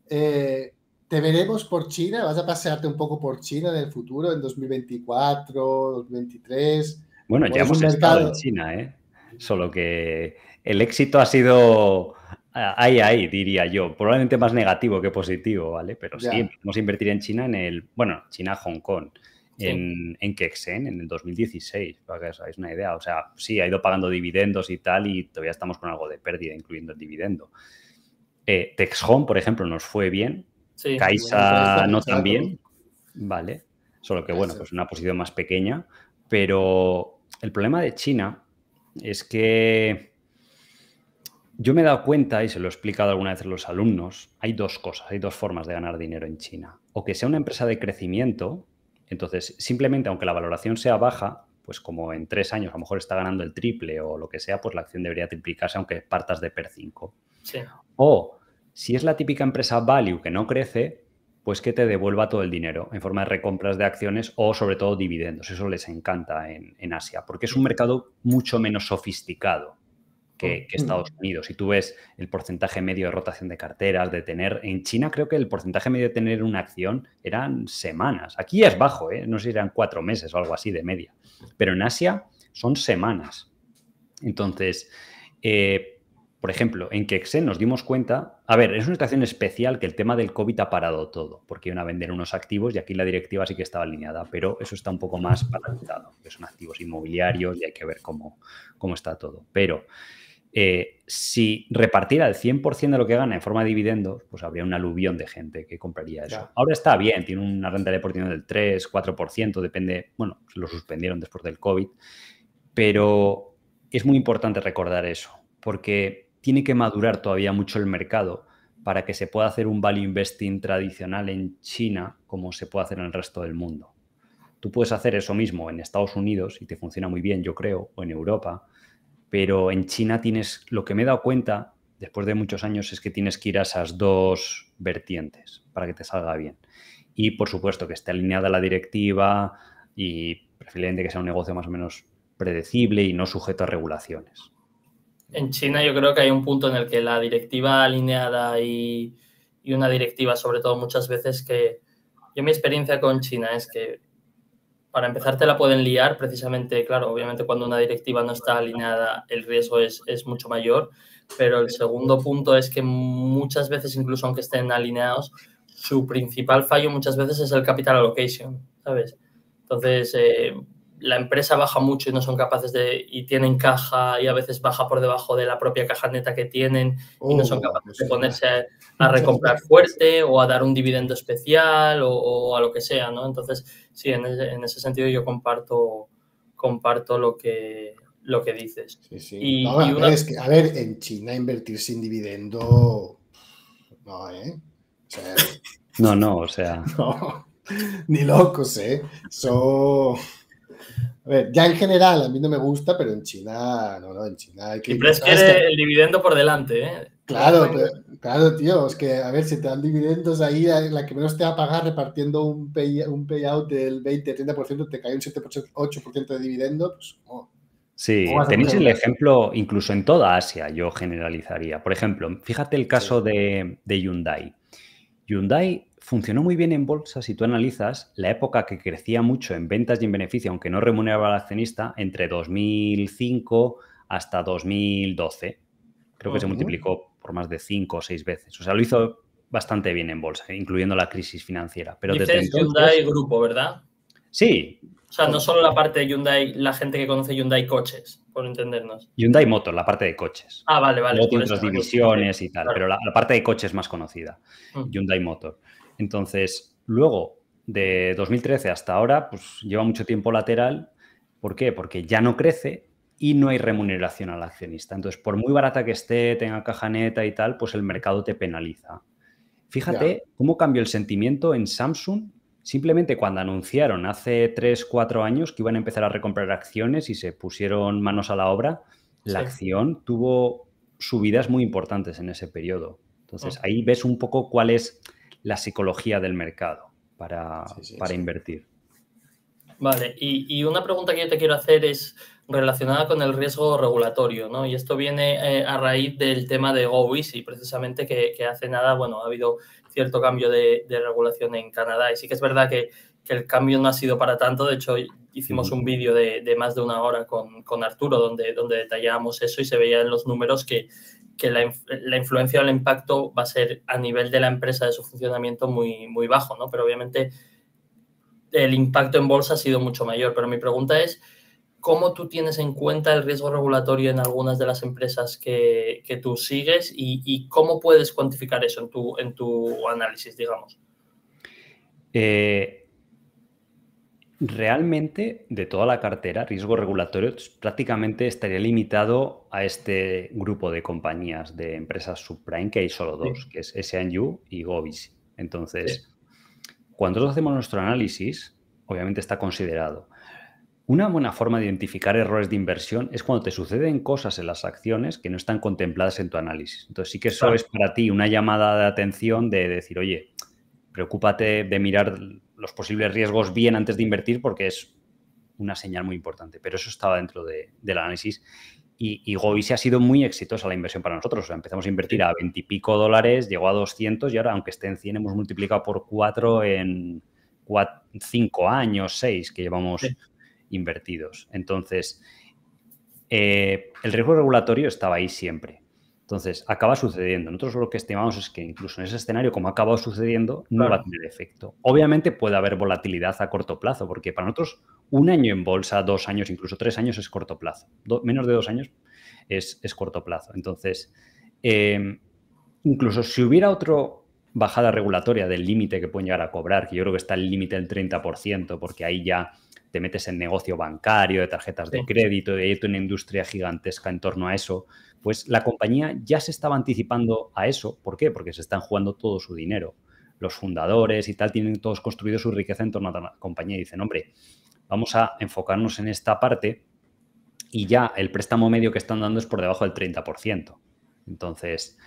Eh, te veremos por China, vas a pasearte un poco por China en el futuro, en 2024, 2023. Bueno, ya hemos estado en China, ¿eh? Solo que el éxito ha sido ahí, ahí, diría yo. Probablemente más negativo que positivo, ¿vale? Pero sí, vamos a invertir en China en el, bueno, China-Hong Kong, en, en Kexen en el 2016, para que os hagáis una idea. O sea, sí, ha ido pagando dividendos y tal, y todavía estamos con algo de pérdida, incluyendo el dividendo. Eh, Texhome, por ejemplo, nos fue bien. ...Kaisa no tan bien. Vale. Solo que, bueno, pues una posición más pequeña. Pero el problema de China es que yo me he dado cuenta, y se lo he explicado alguna vez a los alumnos, hay dos cosas, hay dos formas de ganar dinero en China. O que sea una empresa de crecimiento, entonces, simplemente aunque la valoración sea baja, pues como en tres años a lo mejor está ganando el triple o lo que sea, pues la acción debería triplicarse aunque partas de PER 5. Sí. O si es la típica empresa value que no crece, pues que te devuelva todo el dinero en forma de recompras de acciones o sobre todo dividendos. Eso les encanta en Asia, porque es un mercado mucho menos sofisticado. Mm. que, Estados Unidos. Si tú ves el porcentaje medio de rotación de carteras, de tener. En China creo que el porcentaje medio de tener una acción eran semanas. Aquí es bajo, ¿eh? no sé si eran cuatro meses o algo así de media. Pero en Asia son semanas. Entonces, eh, por ejemplo, en Kexen nos dimos cuenta. A ver, es una situación especial que el tema del COVID ha parado todo, porque iban a vender unos activos y aquí la directiva sí que estaba alineada, pero eso está un poco más paralizado, que son activos inmobiliarios y hay que ver cómo, cómo está todo. Pero. Eh, si repartiera el 100% de lo que gana en forma de dividendos, pues habría un aluvión de gente que compraría eso. Ahora está bien, tiene una renta deportiva del 3, 4%, depende, bueno, lo suspendieron después del COVID, pero es muy importante recordar eso, porque tiene que madurar todavía mucho el mercado para que se pueda hacer un value investing tradicional en China como se puede hacer en el resto del mundo. Tú puedes hacer eso mismo en Estados Unidos y te funciona muy bien, yo creo, o en Europa, pero en China tienes, lo que me he dado cuenta después de muchos años es que tienes que ir a esas dos vertientes para que te salga bien. Y por supuesto que esté alineada la directiva y preferiblemente que sea un negocio más o menos predecible y no sujeto a regulaciones. En China yo creo que hay un punto en el que la directiva alineada y, y una directiva sobre todo muchas veces que yo mi experiencia con China es que para empezar te la pueden liar precisamente, claro, obviamente cuando una directiva no está alineada el riesgo es, es mucho mayor, pero el segundo punto es que muchas veces, incluso aunque estén alineados, su principal fallo muchas veces es el capital allocation, ¿sabes? Entonces, eh, la empresa baja mucho y no son capaces de, y tienen caja y a veces baja por debajo de la propia caja neta que tienen y no son oh, capaces de ponerse a, recomprar fuerte o a dar un dividendo especial o, a lo que sea, ¿no? Entonces, sí, en, ese, sentido yo comparto, comparto lo que lo que dices. Sí, sí. a ver, en China invertir sin dividendo, no, ¿eh? no, no, o sea. ni locos, ¿eh? So... A ver, ya en general, a mí no me gusta, pero en China, no, no, en China hay que... Y es el dividendo por delante, ¿eh? Claro, claro, tío, es que, a ver, si te dan dividendos ahí, la que menos te va a pagar repartiendo un, un payout del 20-30%, te cae un 7%, 8% de dividendos, pues, Sí, tenéis el ejemplo incluso en toda Asia, yo generalizaría. Por ejemplo, fíjate el caso de, de Hyundai. Hyundai funcionó muy bien en bolsa si tú analizas la época que crecía mucho en ventas y en beneficio, aunque no remuneraba al accionista, entre 2005 hasta 2012. Creo que se multiplicó por más de cinco o seis veces. O sea, lo hizo bastante bien en bolsa, incluyendo la crisis financiera. Pero Dices desde Hyundai Grupo, ¿verdad? Sí. O sea, no solo la parte de Hyundai, la gente que conoce Hyundai Coches, por entendernos. Hyundai Motor, la parte de coches. Ah, vale, vale. otras divisiones y tal, pero la, parte de coches más conocida, mm. Hyundai Motor. Entonces, luego, de 2013 hasta ahora, pues lleva mucho tiempo lateral. ¿Por qué? Porque ya no crece y no hay remuneración al accionista. Entonces, por muy barata que esté, tenga caja neta y tal, pues el mercado te penaliza. Fíjate cómo cambió el sentimiento en Samsung simplemente cuando anunciaron hace 3, 4 años que iban a empezar a recomprar acciones y se pusieron manos a la obra, la acción tuvo subidas muy importantes en ese periodo. Entonces, mm. ahí ves un poco cuál es la psicología del mercado para, invertir. Vale, y, una pregunta que yo te quiero hacer es relacionada con el riesgo regulatorio, ¿no? Y esto viene eh, a raíz del tema de GoEasy, precisamente que, hace nada, bueno, ha habido cierto cambio de, regulación en Canadá y sí que es verdad que, que el cambio no ha sido para tanto, de hecho hicimos un vídeo de, más de una hora con, Arturo donde, donde detallábamos eso y se veía en los números que, la, influencia o el impacto va a ser a nivel de la empresa, de su funcionamiento, muy, muy bajo, ¿no? Pero obviamente el impacto en bolsa ha sido mucho mayor. Pero mi pregunta es, ¿cómo tú tienes en cuenta el riesgo regulatorio en algunas de las empresas que, tú sigues y, cómo puedes cuantificar eso en tu, en tu análisis, digamos? Eh, Realmente, de toda la cartera, riesgo regulatorio pues, prácticamente estaría limitado a este grupo de compañías, de empresas subprime, que hay solo dos, que es S&U y Govis. Entonces, cuando nosotros hacemos nuestro análisis, obviamente está considerado. Una buena forma de identificar errores de inversión es cuando te suceden cosas en las acciones que no están contempladas en tu análisis. Entonces sí que eso es para ti una llamada de atención de decir, oye, preocúpate de mirar los posibles riesgos bien antes de invertir porque es una señal muy importante. Pero eso estaba dentro del análisis. Y, y se ha sido muy exitosa la inversión para nosotros. empezamos a invertir a veintipico dólares, llegó a 200 y ahora, aunque esté en 100, hemos multiplicado por 4 en cinco años, seis que llevamos invertidos. Entonces, eh, el riesgo regulatorio estaba ahí siempre. Entonces, acaba sucediendo. Nosotros lo que estimamos es que incluso en ese escenario, como ha acabado sucediendo, no va a tener efecto. Obviamente puede haber volatilidad a corto plazo, porque para nosotros un año en bolsa, dos años, incluso tres años es corto plazo. menos de dos años es, corto plazo. Entonces, em, incluso si hubiera otra bajada regulatoria del límite que pueden llegar a cobrar, que yo creo que está el límite del 30%, porque ahí ya te metes en negocio bancario, de tarjetas de crédito, de a una industria gigantesca en torno a eso, pues la compañía ya se estaba anticipando a eso. ¿Por qué? Porque se están jugando todo su dinero. Los fundadores y tal tienen todos construido su riqueza en torno a la compañía y dicen, hombre, vamos a enfocarnos en esta parte y ya el préstamo medio que están dando es por debajo del 30%. Entonces,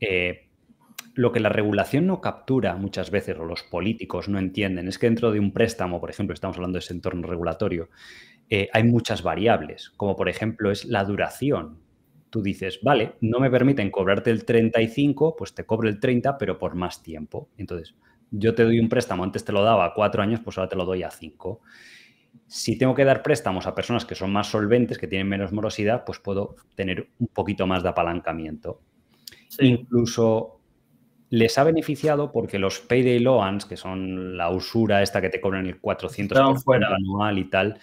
eh, lo que la regulación no captura muchas veces o los políticos no entienden es que dentro de un préstamo, por ejemplo, estamos hablando de ese entorno regulatorio, eh, hay muchas variables, como por ejemplo es la duración. Tú dices, vale, no me permiten cobrarte el 35, pues te cobro el 30, pero por más tiempo. Entonces, yo te doy un préstamo, antes te lo daba a cuatro años, pues ahora te lo doy a cinco. Si tengo que dar préstamos a personas que son más solventes, que tienen menos morosidad, pues puedo tener un poquito más de apalancamiento. Incluso les ha beneficiado porque los payday loans, que son la usura esta que te cobran el 400% anual y tal,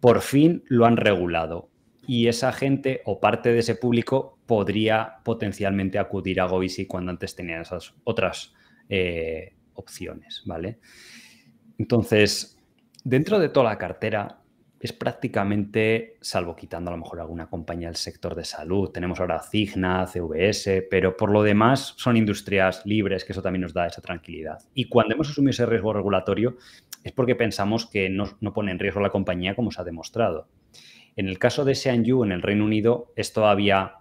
por fin lo han regulado. Y esa gente o parte de ese público podría potencialmente acudir a Goisi cuando antes tenían esas otras eh, opciones, ¿vale? Entonces, dentro de toda la cartera, es prácticamente, salvo quitando a lo mejor alguna compañía del sector de salud, tenemos ahora Cigna, CVS, pero por lo demás son industrias libres, que eso también nos da esa tranquilidad. Y cuando hemos asumido ese riesgo regulatorio es porque pensamos que no, pone en riesgo la compañía como se ha demostrado. En el caso de Sean en el Reino Unido es todavía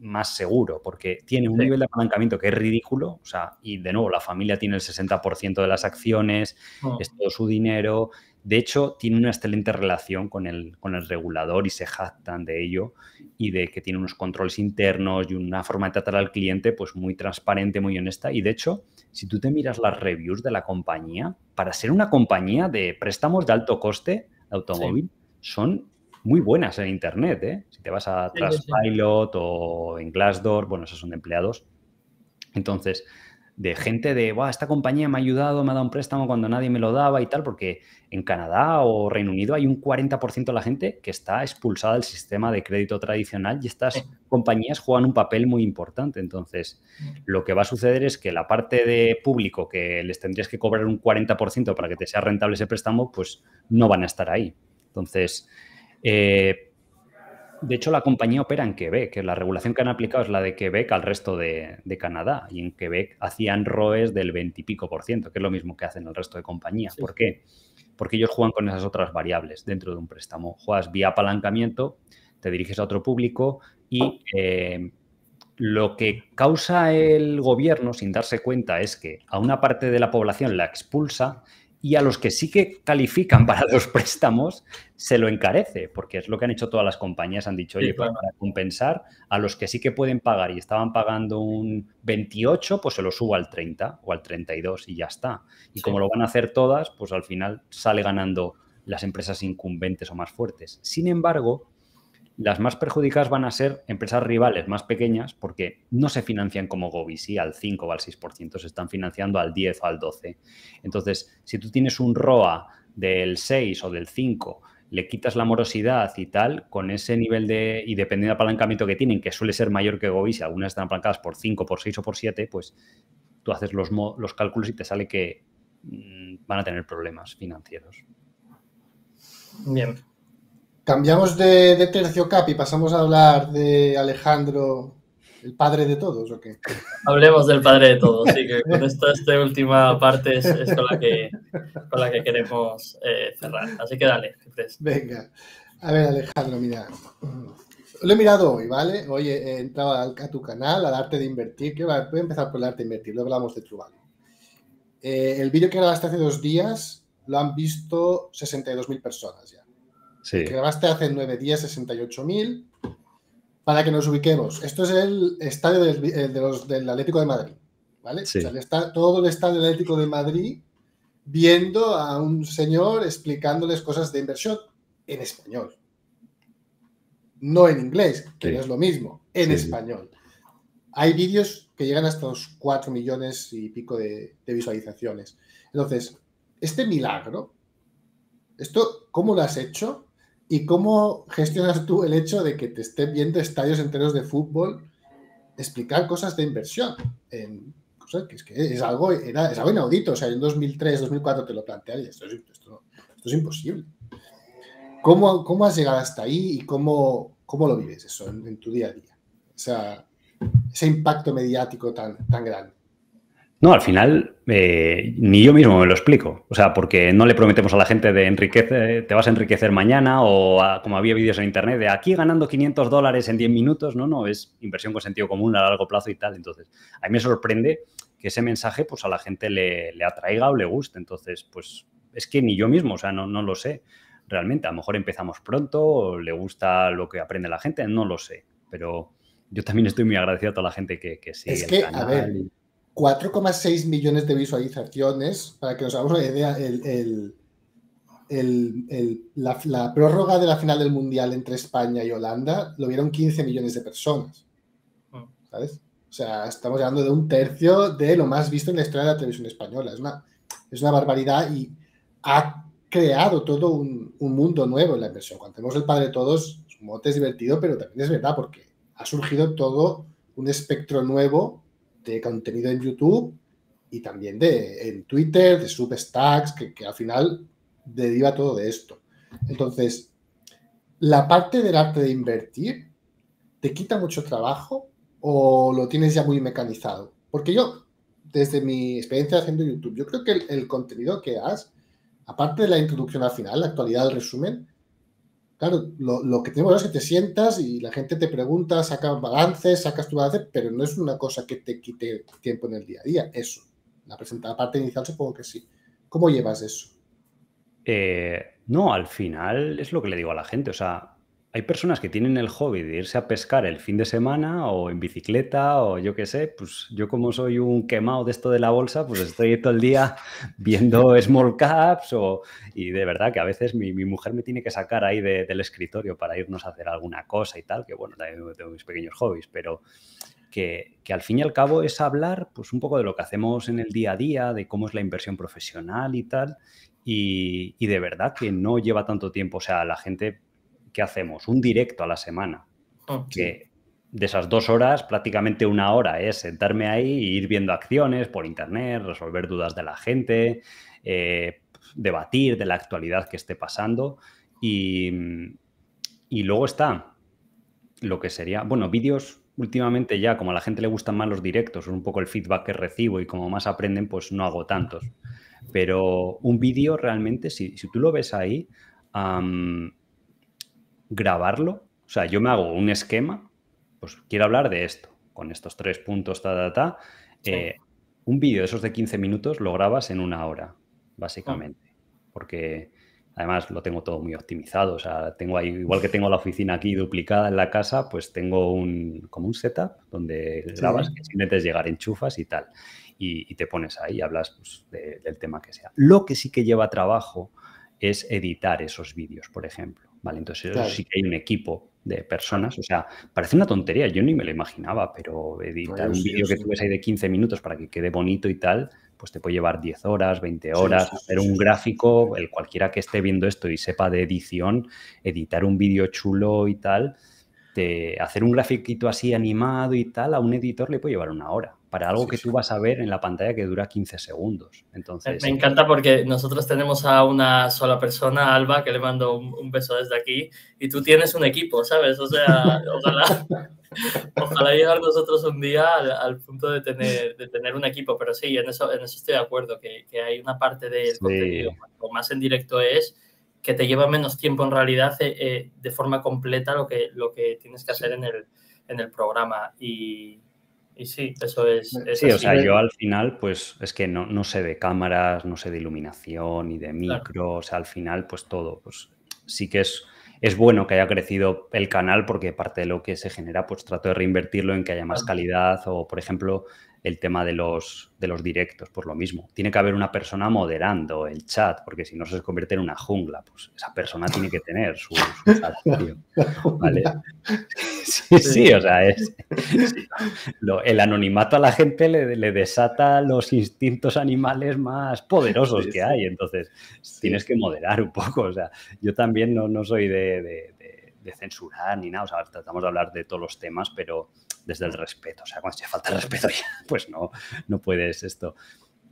más seguro, porque tiene un nivel de apalancamiento que es ridículo, o sea, y de nuevo, la familia tiene el 60% de las acciones, ah. es todo su dinero, de hecho, tiene una excelente relación con el, con el regulador y se jactan de ello y de que tiene unos controles internos y una forma de tratar al cliente pues muy transparente, muy honesta. Y de hecho, si tú te miras las reviews de la compañía, para ser una compañía de préstamos de alto coste automóvil, son muy buenas en Internet. ¿eh? Si te vas a Transpilot o en Glassdoor, bueno, esos son de empleados. Entonces, de gente de, esta compañía me ha ayudado, me ha dado un préstamo cuando nadie me lo daba y tal, porque en Canadá o Reino Unido hay un 40% de la gente que está expulsada del sistema de crédito tradicional y estas compañías juegan un papel muy importante. Entonces, mm. lo que va a suceder es que la parte de público que les tendrías que cobrar un 40% para que te sea rentable ese préstamo, pues no van a estar ahí. Entonces, eh, de hecho, la compañía opera en Quebec. Que la regulación que han aplicado es la de Quebec al resto de, Canadá. Y en Quebec hacían ROEs del 20 y pico por ciento, que es lo mismo que hacen el resto de compañías. ¿Por qué? Porque ellos juegan con esas otras variables dentro de un préstamo. Juegas vía apalancamiento, te diriges a otro público y eh, lo que causa el gobierno, sin darse cuenta, es que a una parte de la población la expulsa y a los que sí que califican para los préstamos se lo encarece, porque es lo que han hecho todas las compañías, han dicho, oye, pues, para compensar, a los que sí que pueden pagar y estaban pagando un 28, pues se lo subo al 30 o al 32 y ya está. Y como lo van a hacer todas, pues al final sale ganando las empresas incumbentes o más fuertes. Sin embargo, las más perjudicadas van a ser empresas rivales más pequeñas porque no se financian como Gobi, sí, al 5 o al 6%, se están financiando al 10 o al 12. Entonces, si tú tienes un ROA del 6 o del 5, le quitas la morosidad y tal, con ese nivel de, y dependiendo del apalancamiento que tienen, que suele ser mayor que Gobi, si algunas están apalancadas por 5, por 6 o por 7, pues tú haces los, los cálculos y te sale que mm, van a tener problemas financieros. Bien, Cambiamos de, tercio cap y pasamos a hablar de Alejandro, el padre de todos, ¿o qué? Hablemos del padre de todos, sí, que con esta, última parte es, con, la que, queremos eh, cerrar. Así que dale, Venga. A ver, Alejandro, mira. Lo he mirado hoy, ¿vale? Hoy he, entrado a, tu canal, al arte de invertir. Que voy a empezar por el arte de invertir, luego hablamos de Truvalio. Eh, el vídeo que grabaste hace dos días lo han visto 62.000 personas ya grabaste hace nueve días 68.000. Para que nos ubiquemos, esto es el estadio del, Atlético de Madrid. ¿Vale? todo el estadio del Atlético de Madrid viendo a un señor explicándoles cosas de inversión en español. No en inglés, que no es lo mismo, en español. Hay vídeos que llegan hasta los 4 millones y pico de, visualizaciones. Entonces, este milagro, ¿esto cómo lo has hecho? ¿Y cómo gestionas tú el hecho de que te estén viendo estadios enteros de fútbol explicar cosas de inversión? En, que es, que algo, era, inaudito. O sea, en 2003, 2004 te lo plantearía. Esto, es imposible. ¿Cómo, ¿Cómo has llegado hasta ahí y cómo, cómo lo vives eso en, en tu día a día? O sea, ese impacto mediático tan, tan grande. No, al final eh, ni yo mismo me lo explico. O sea, porque no le prometemos a la gente de enriquece, te vas a enriquecer mañana o como había vídeos en internet de aquí ganando 500 dólares en 10 minutos. No, no, es inversión con sentido común a largo plazo y tal. Entonces, a mí me sorprende que ese mensaje pues a la gente le, atraiga o le guste. Entonces, pues es que ni yo mismo, o sea, no, no lo sé realmente. A lo mejor empezamos pronto o le gusta lo que aprende la gente, no lo sé. Pero yo también estoy muy agradecido a toda la gente que, sigue. 4,6 millones de visualizaciones, para que nos hagamos una idea, la, prórroga de la final del Mundial entre España y Holanda lo vieron 15 millones de personas. ¿Sabes? O sea, estamos hablando de un tercio de lo más visto en la historia de la televisión española. Es una, es una barbaridad y ha creado todo un, mundo nuevo en la inversión. Cuando tenemos el padre de todos, es un mote es divertido, pero también es verdad porque ha surgido todo un espectro nuevo de este, contenido en YouTube y también de, en Twitter, de substacks, que, que al final deriva todo de esto. Entonces, la parte del arte de invertir, ¿te quita mucho trabajo o lo tienes ya muy mecanizado? Porque yo, desde mi experiencia haciendo YouTube, yo creo que el, contenido que das, aparte de la introducción al final, la actualidad del resumen, Claro, lo, que tenemos es que te sientas y la gente te pregunta, sacas balances, sacas tu balance, pero no es una cosa que te quite tiempo en el día a día, eso. La, presentada parte inicial supongo que sí. ¿Cómo llevas eso? Eh, no, al final es lo que le digo a la gente, o sea, hay personas que tienen el hobby de irse a pescar el fin de semana o en bicicleta o yo qué sé, pues yo como soy un quemado de esto de la bolsa, pues estoy todo el día viendo small caps o, y de verdad que a veces mi, mujer me tiene que sacar ahí del escritorio para irnos a hacer alguna cosa y tal, que bueno, también tengo mis pequeños hobbies, pero que, al fin y al cabo es hablar pues un poco de lo que hacemos en el día a día, de cómo es la inversión profesional y tal. Y, y de verdad que no lleva tanto tiempo. O sea, la gente ¿qué hacemos? Un directo a la semana. que de esas dos horas, prácticamente una hora es sentarme ahí e ir viendo acciones por internet, resolver dudas de la gente, eh, debatir de la actualidad que esté pasando. Y, luego está lo que sería, bueno, vídeos últimamente ya, como a la gente le gustan más los directos, es un poco el feedback que recibo y como más aprenden, pues no hago tantos. Pero un vídeo realmente, si, tú lo ves ahí, grabarlo. O sea, yo me hago un esquema, pues quiero hablar de esto, con estos tres puntos, ta, ta, ta. Eh, un vídeo de esos de 15 minutos lo grabas en una hora, básicamente. Ah. Porque además lo tengo todo muy optimizado. O sea, tengo ahí, igual que tengo la oficina aquí duplicada en la casa, pues tengo un como un setup donde grabas, que simplemente llegar, enchufas y tal. Y, te pones ahí y hablas pues, del tema que sea. Lo que sí que lleva trabajo es editar esos vídeos, por ejemplo. Entonces sí que hay un equipo de personas, o sea, parece una tontería, yo ni me lo imaginaba, pero editar pues un vídeo que ves ahí de 15 minutos para que quede bonito y tal, pues te puede llevar 10 horas, 20 horas, hacer un gráfico, el cualquiera que esté viendo esto y sepa de edición, editar un vídeo chulo y tal, este, hacer un grafiquito así animado y tal, a un editor le puede llevar una hora para algo que tú vas a ver en la pantalla que dura 15 segundos. Entonces, me encanta porque nosotros tenemos a una sola persona, Alba, que le mando un, beso desde aquí, y tú tienes un equipo, ¿sabes? O sea, ojalá, ojalá llegar nosotros un día al, punto de tener, de tener, un equipo, pero sí, en eso, en eso estoy de acuerdo, que, hay una parte del contenido, más en directo es, que te lleva menos tiempo en realidad eh, eh, de forma completa lo que, lo que tienes que hacer en el, programa. Y, y sí, eso es. sí, o sea, yo al final, pues es que no, sé de cámaras, no sé de iluminación y de micro, o sea, al final, pues todo. Pues sí que es, es bueno que haya crecido el canal porque parte de lo que se genera, pues trato de reinvertirlo en que haya más calidad o, por ejemplo, el tema de los, de los directos, por pues lo mismo. Tiene que haber una persona moderando el chat, porque si no se convierte en una jungla, pues esa persona tiene que tener su, salario. Sí, sí, o sea, el anonimato a la gente le, desata los instintos animales más poderosos que hay, entonces tienes que moderar un poco, o sea, yo también no, soy de censurar ni nada, o sea, tratamos de hablar de todos los temas, pero desde el respeto. O sea, cuando te falta el respeto pues no, no puedes esto.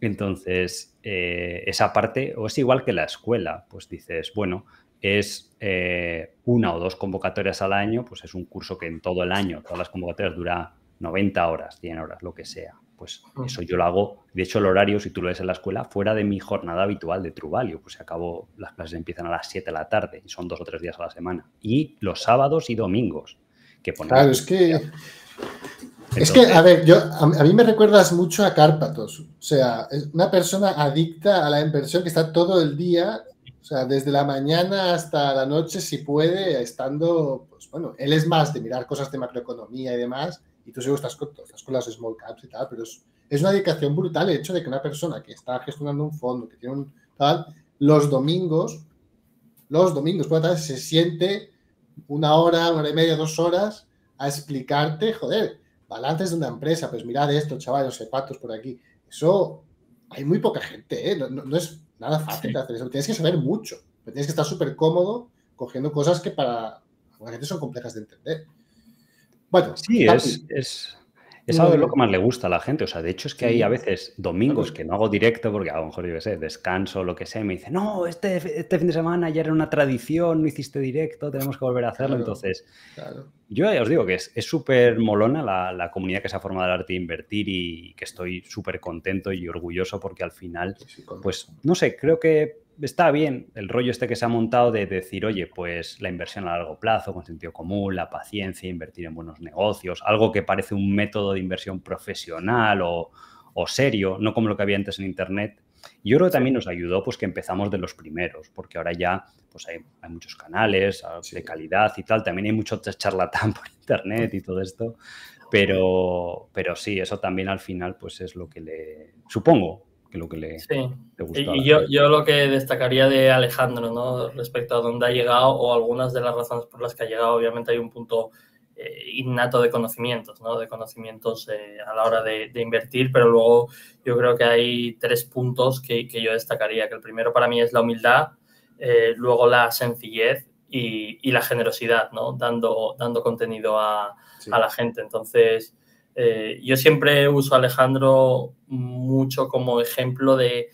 Entonces, eh, esa parte, o es igual que la escuela, pues dices, bueno, es eh, una o dos convocatorias al año, pues es un curso que en todo el año, todas las convocatorias dura 90 horas, 100 horas, lo que sea. Pues mm. eso yo lo hago. De hecho, el horario, si tú lo ves en la escuela, fuera de mi jornada habitual de Truvalio, pues se acabó, las clases empiezan a las 7 de la tarde y son dos o tres días a la semana. Y los sábados y domingos. Que claro, es que es que, a ver, yo, a, mí me recuerdas mucho a Carpatos, o sea, una persona adicta a la inversión que está todo el día, o sea, desde la mañana hasta la noche, si puede, estando, pues bueno, él es más de mirar cosas de macroeconomía y demás, y tú seguro estás con, las small caps y tal, pero es, una dedicación brutal el hecho de que una persona que está gestionando un fondo, que tiene un tal, los domingos, los domingos se siente una hora, una hora y media, dos horas a explicarte, joder, balances de una empresa, pues mirad esto, chavales, los zapatos por aquí. Eso hay muy poca gente, ¿eh? no, es nada fácil de hacer eso. Tienes que saber mucho, tienes que estar súper cómodo cogiendo cosas que para la gente son complejas de entender. Bueno, sí, es, es, es algo de lo que más le gusta a la gente. O sea, de hecho es que hay a veces domingos que no hago directo porque a lo mejor yo qué sé, descanso, lo que sea, y me dice, no, este, este, fin de semana ya era una tradición, no hiciste directo, tenemos que volver a hacerlo. Entonces, yo ya os digo que es súper molona la, la, comunidad que se ha formado del arte de invertir y que estoy súper contento y orgulloso porque al final, pues, no sé, creo que está bien el rollo este que se ha montado de decir, oye, pues la inversión a largo plazo, con sentido común, la paciencia, invertir en buenos negocios, algo que parece un método de inversión profesional o, serio, no como lo que había antes en Internet. Yo creo que también nos ayudó pues que empezamos de los primeros, porque ahora ya pues hay, muchos canales ah, de calidad y tal, también hay mucho charlatán por internet y todo esto, pero, pero sí, eso también al final pues es lo que le, supongo, lo que le, gusta. Y yo, lo que destacaría de Alejandro, ¿no? Respecto a dónde ha llegado o algunas de las razones por las que ha llegado, obviamente hay un punto eh, innato de conocimientos, ¿no? De conocimientos eh, a la hora de, invertir, pero luego yo creo que hay tres puntos que, yo destacaría, que el primero para mí es la humildad, eh, luego la sencillez y, la generosidad, ¿no? Dando, dando contenido a, a la gente. Entonces, eh, yo siempre uso a Alejandro mucho como ejemplo de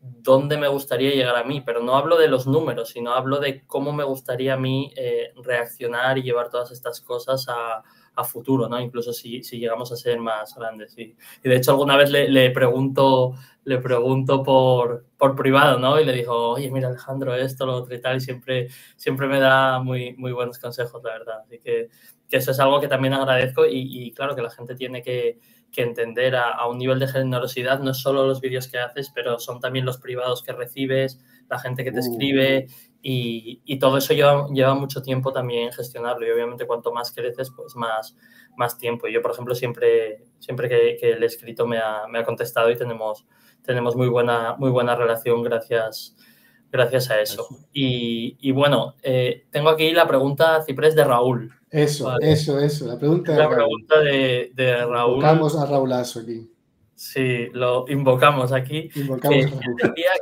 dónde me gustaría llegar a mí, pero no hablo de los números, sino hablo de cómo me gustaría a mí eh, reaccionar y llevar todas estas cosas a, futuro, ¿no? Incluso si, si, llegamos a ser más grandes. Y, de hecho alguna vez le, le pregunto, le pregunto por, por, privado, ¿no? Y le digo, oye, mira Alejandro, esto, lo otro y tal, y siempre, siempre me da muy, muy buenos consejos, la verdad. Así que que eso es algo que también agradezco y, claro que la gente tiene que, entender a, un nivel de generosidad no solo los vídeos que haces, pero son también los privados que recibes, la gente que te mm. escribe y, todo eso lleva, mucho tiempo también gestionarlo y obviamente cuanto más creces, pues más, más tiempo. Yo, por ejemplo, siempre, siempre que, el escrito me ha, me ha, contestado y tenemos, tenemos muy, buena, muy buena relación gracias gracias a eso. Y, bueno, eh, tengo aquí la pregunta, Ciprés, de Raúl. Eso, eso, eso, la pregunta de La Raúl. pregunta de, Raúl. a aquí. Sí, lo invocamos aquí. Invocamos yo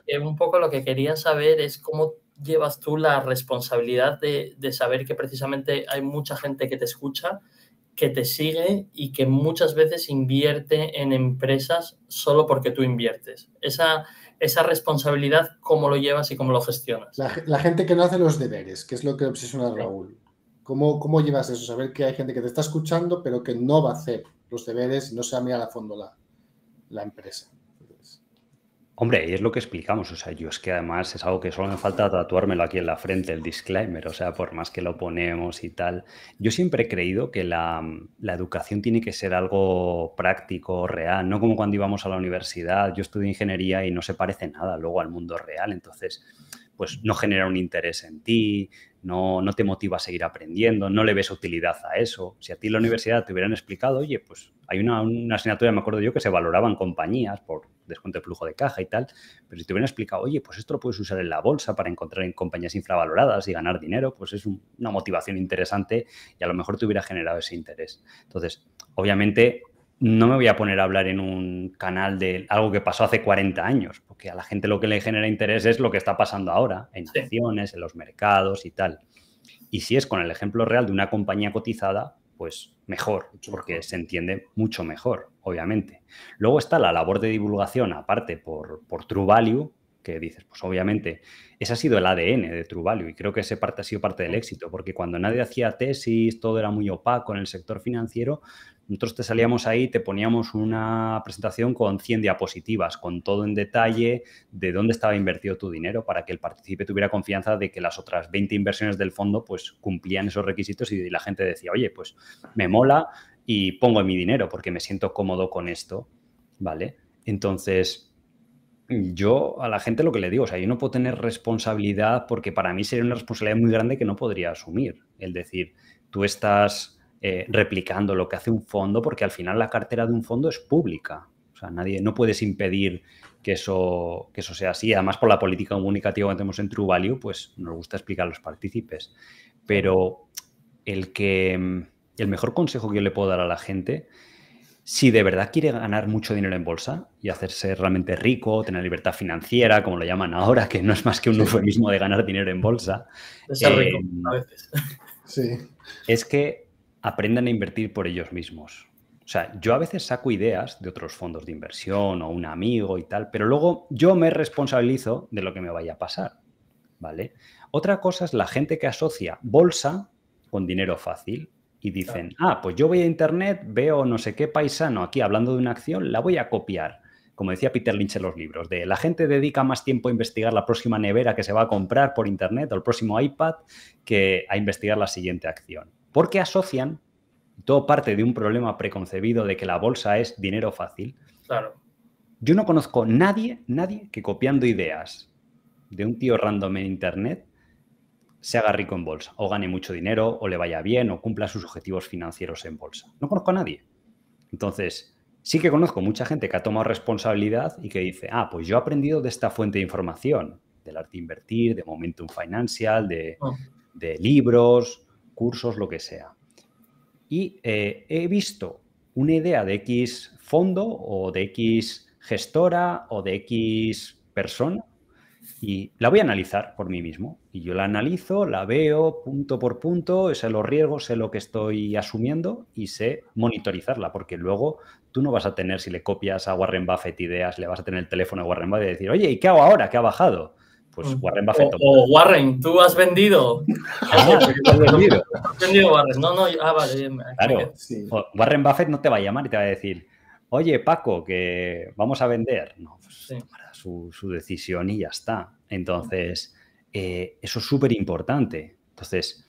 que un poco lo que quería saber es cómo llevas tú la responsabilidad de, de saber que precisamente hay mucha gente que te escucha, que te sigue y que muchas veces invierte en empresas solo porque tú inviertes. Esa, esa responsabilidad, cómo lo llevas y cómo lo gestionas. La, gente que no hace los deberes, que es lo que obsesiona a Raúl. ¿Cómo, ¿Cómo llevas eso? Saber que hay gente que te está escuchando, pero que no va a hacer los deberes y no se ha a a fondo la, la empresa. Hombre, es lo que explicamos, o sea, yo es que además es algo que solo me falta tatuármelo aquí en la frente, el disclaimer, o sea, por más que lo ponemos y tal, yo siempre he creído que la, educación tiene que ser algo práctico, real, no como cuando íbamos a la universidad, yo estudié ingeniería y no se parece nada luego al mundo real, entonces, pues no genera un interés en ti, no, no te motiva a seguir aprendiendo, no le ves utilidad a eso. Si a ti en la universidad te hubieran explicado, oye, pues hay una, una asignatura, me acuerdo yo, que se valoraban compañías por descuento de flujo de caja y tal, pero si te hubieran explicado, oye, pues esto lo puedes usar en la bolsa para encontrar en compañías infravaloradas y ganar dinero, pues es una motivación interesante y a lo mejor te hubiera generado ese interés. Entonces, obviamente, no me voy a poner a hablar en un canal de algo que pasó hace 40 años, porque a la gente lo que le genera interés es lo que está pasando ahora, en acciones, en los mercados y tal. Y si es con el ejemplo real de una compañía cotizada, pues mejor, porque se entiende mucho mejor, obviamente. Luego está la labor de divulgación, aparte por, por True Value, que dices, pues obviamente, ese ha sido el ADN de True Value y creo que ese parte ha sido parte del éxito, porque cuando nadie hacía tesis, todo era muy opaco en el sector financiero, nosotros te salíamos ahí, te poníamos una presentación con 100 diapositivas, con todo en detalle de dónde estaba invertido tu dinero para que el partícipe tuviera confianza de que las otras 20 inversiones del fondo pues cumplían esos requisitos y la gente decía, oye, pues me mola y pongo mi dinero porque me siento cómodo con esto, ¿vale? Entonces, yo a la gente lo que le digo, o sea, yo no puedo tener responsabilidad porque para mí sería una responsabilidad muy grande que no podría asumir. El decir, tú estás eh, replicando lo que hace un fondo, porque al final la cartera de un fondo es pública. O sea, nadie, no puedes impedir que eso, eso sea así. Además, por la política comunicativa que tenemos en True Value, pues nos gusta explicar a los partícipes. Pero el que mm, el mejor consejo que yo le puedo dar a la gente, si de verdad quiere ganar mucho dinero en bolsa y hacerse realmente rico, tener libertad financiera, como lo llaman ahora, que no es más que un eufemismo de ganar dinero en bolsa. Eh, es que aprendan a invertir por ellos mismos. O sea, yo a veces saco ideas de otros fondos de inversión o un amigo y tal, pero luego yo me responsabilizo de lo que me vaya a pasar, ¿vale? Otra cosa es la gente que asocia bolsa con dinero fácil y dicen, ah, pues yo voy a internet, veo no sé qué paisano aquí hablando de una acción, la voy a copiar. Como decía Peter Lynch en los libros, de la gente dedica más tiempo a investigar la próxima nevera que se va a comprar por internet o el próximo iPad que a investigar la siguiente acción porque asocian, todo parte de un problema preconcebido de que la bolsa es dinero fácil. Claro. Yo no conozco nadie, nadie que copiando ideas de un tío random en internet se haga rico en bolsa, o gane mucho dinero, o le vaya bien, o cumpla sus objetivos financieros en bolsa. No conozco a nadie. Entonces, sí que conozco mucha gente que ha tomado responsabilidad y que dice, ah, pues yo he aprendido de esta fuente de información, del arte de invertir, de Momentum Financial, de, ah. de libros, cursos, lo que sea. Y eh, he visto una idea de X fondo o de X gestora o de X persona y la voy a analizar por mí mismo. Y yo la analizo, la veo punto por punto, sé los riesgos, sé lo que estoy asumiendo y sé monitorizarla, porque luego tú no vas a tener, si le copias a Warren Buffett ideas, le vas a tener el teléfono a Warren Buffett y decir, oye, ¿y qué hago ahora? ¿Qué ha bajado? pues mm. Warren Buffett. O, Warren, tú has ah, vendido. has vendido? Warren? No, no, ah, vale. Claro, sí. Warren Buffett no te va a llamar y te va a decir, oye, Paco, que vamos a vender. No, pues su, decisión y ya está. Entonces, eh, eso es súper importante. Entonces,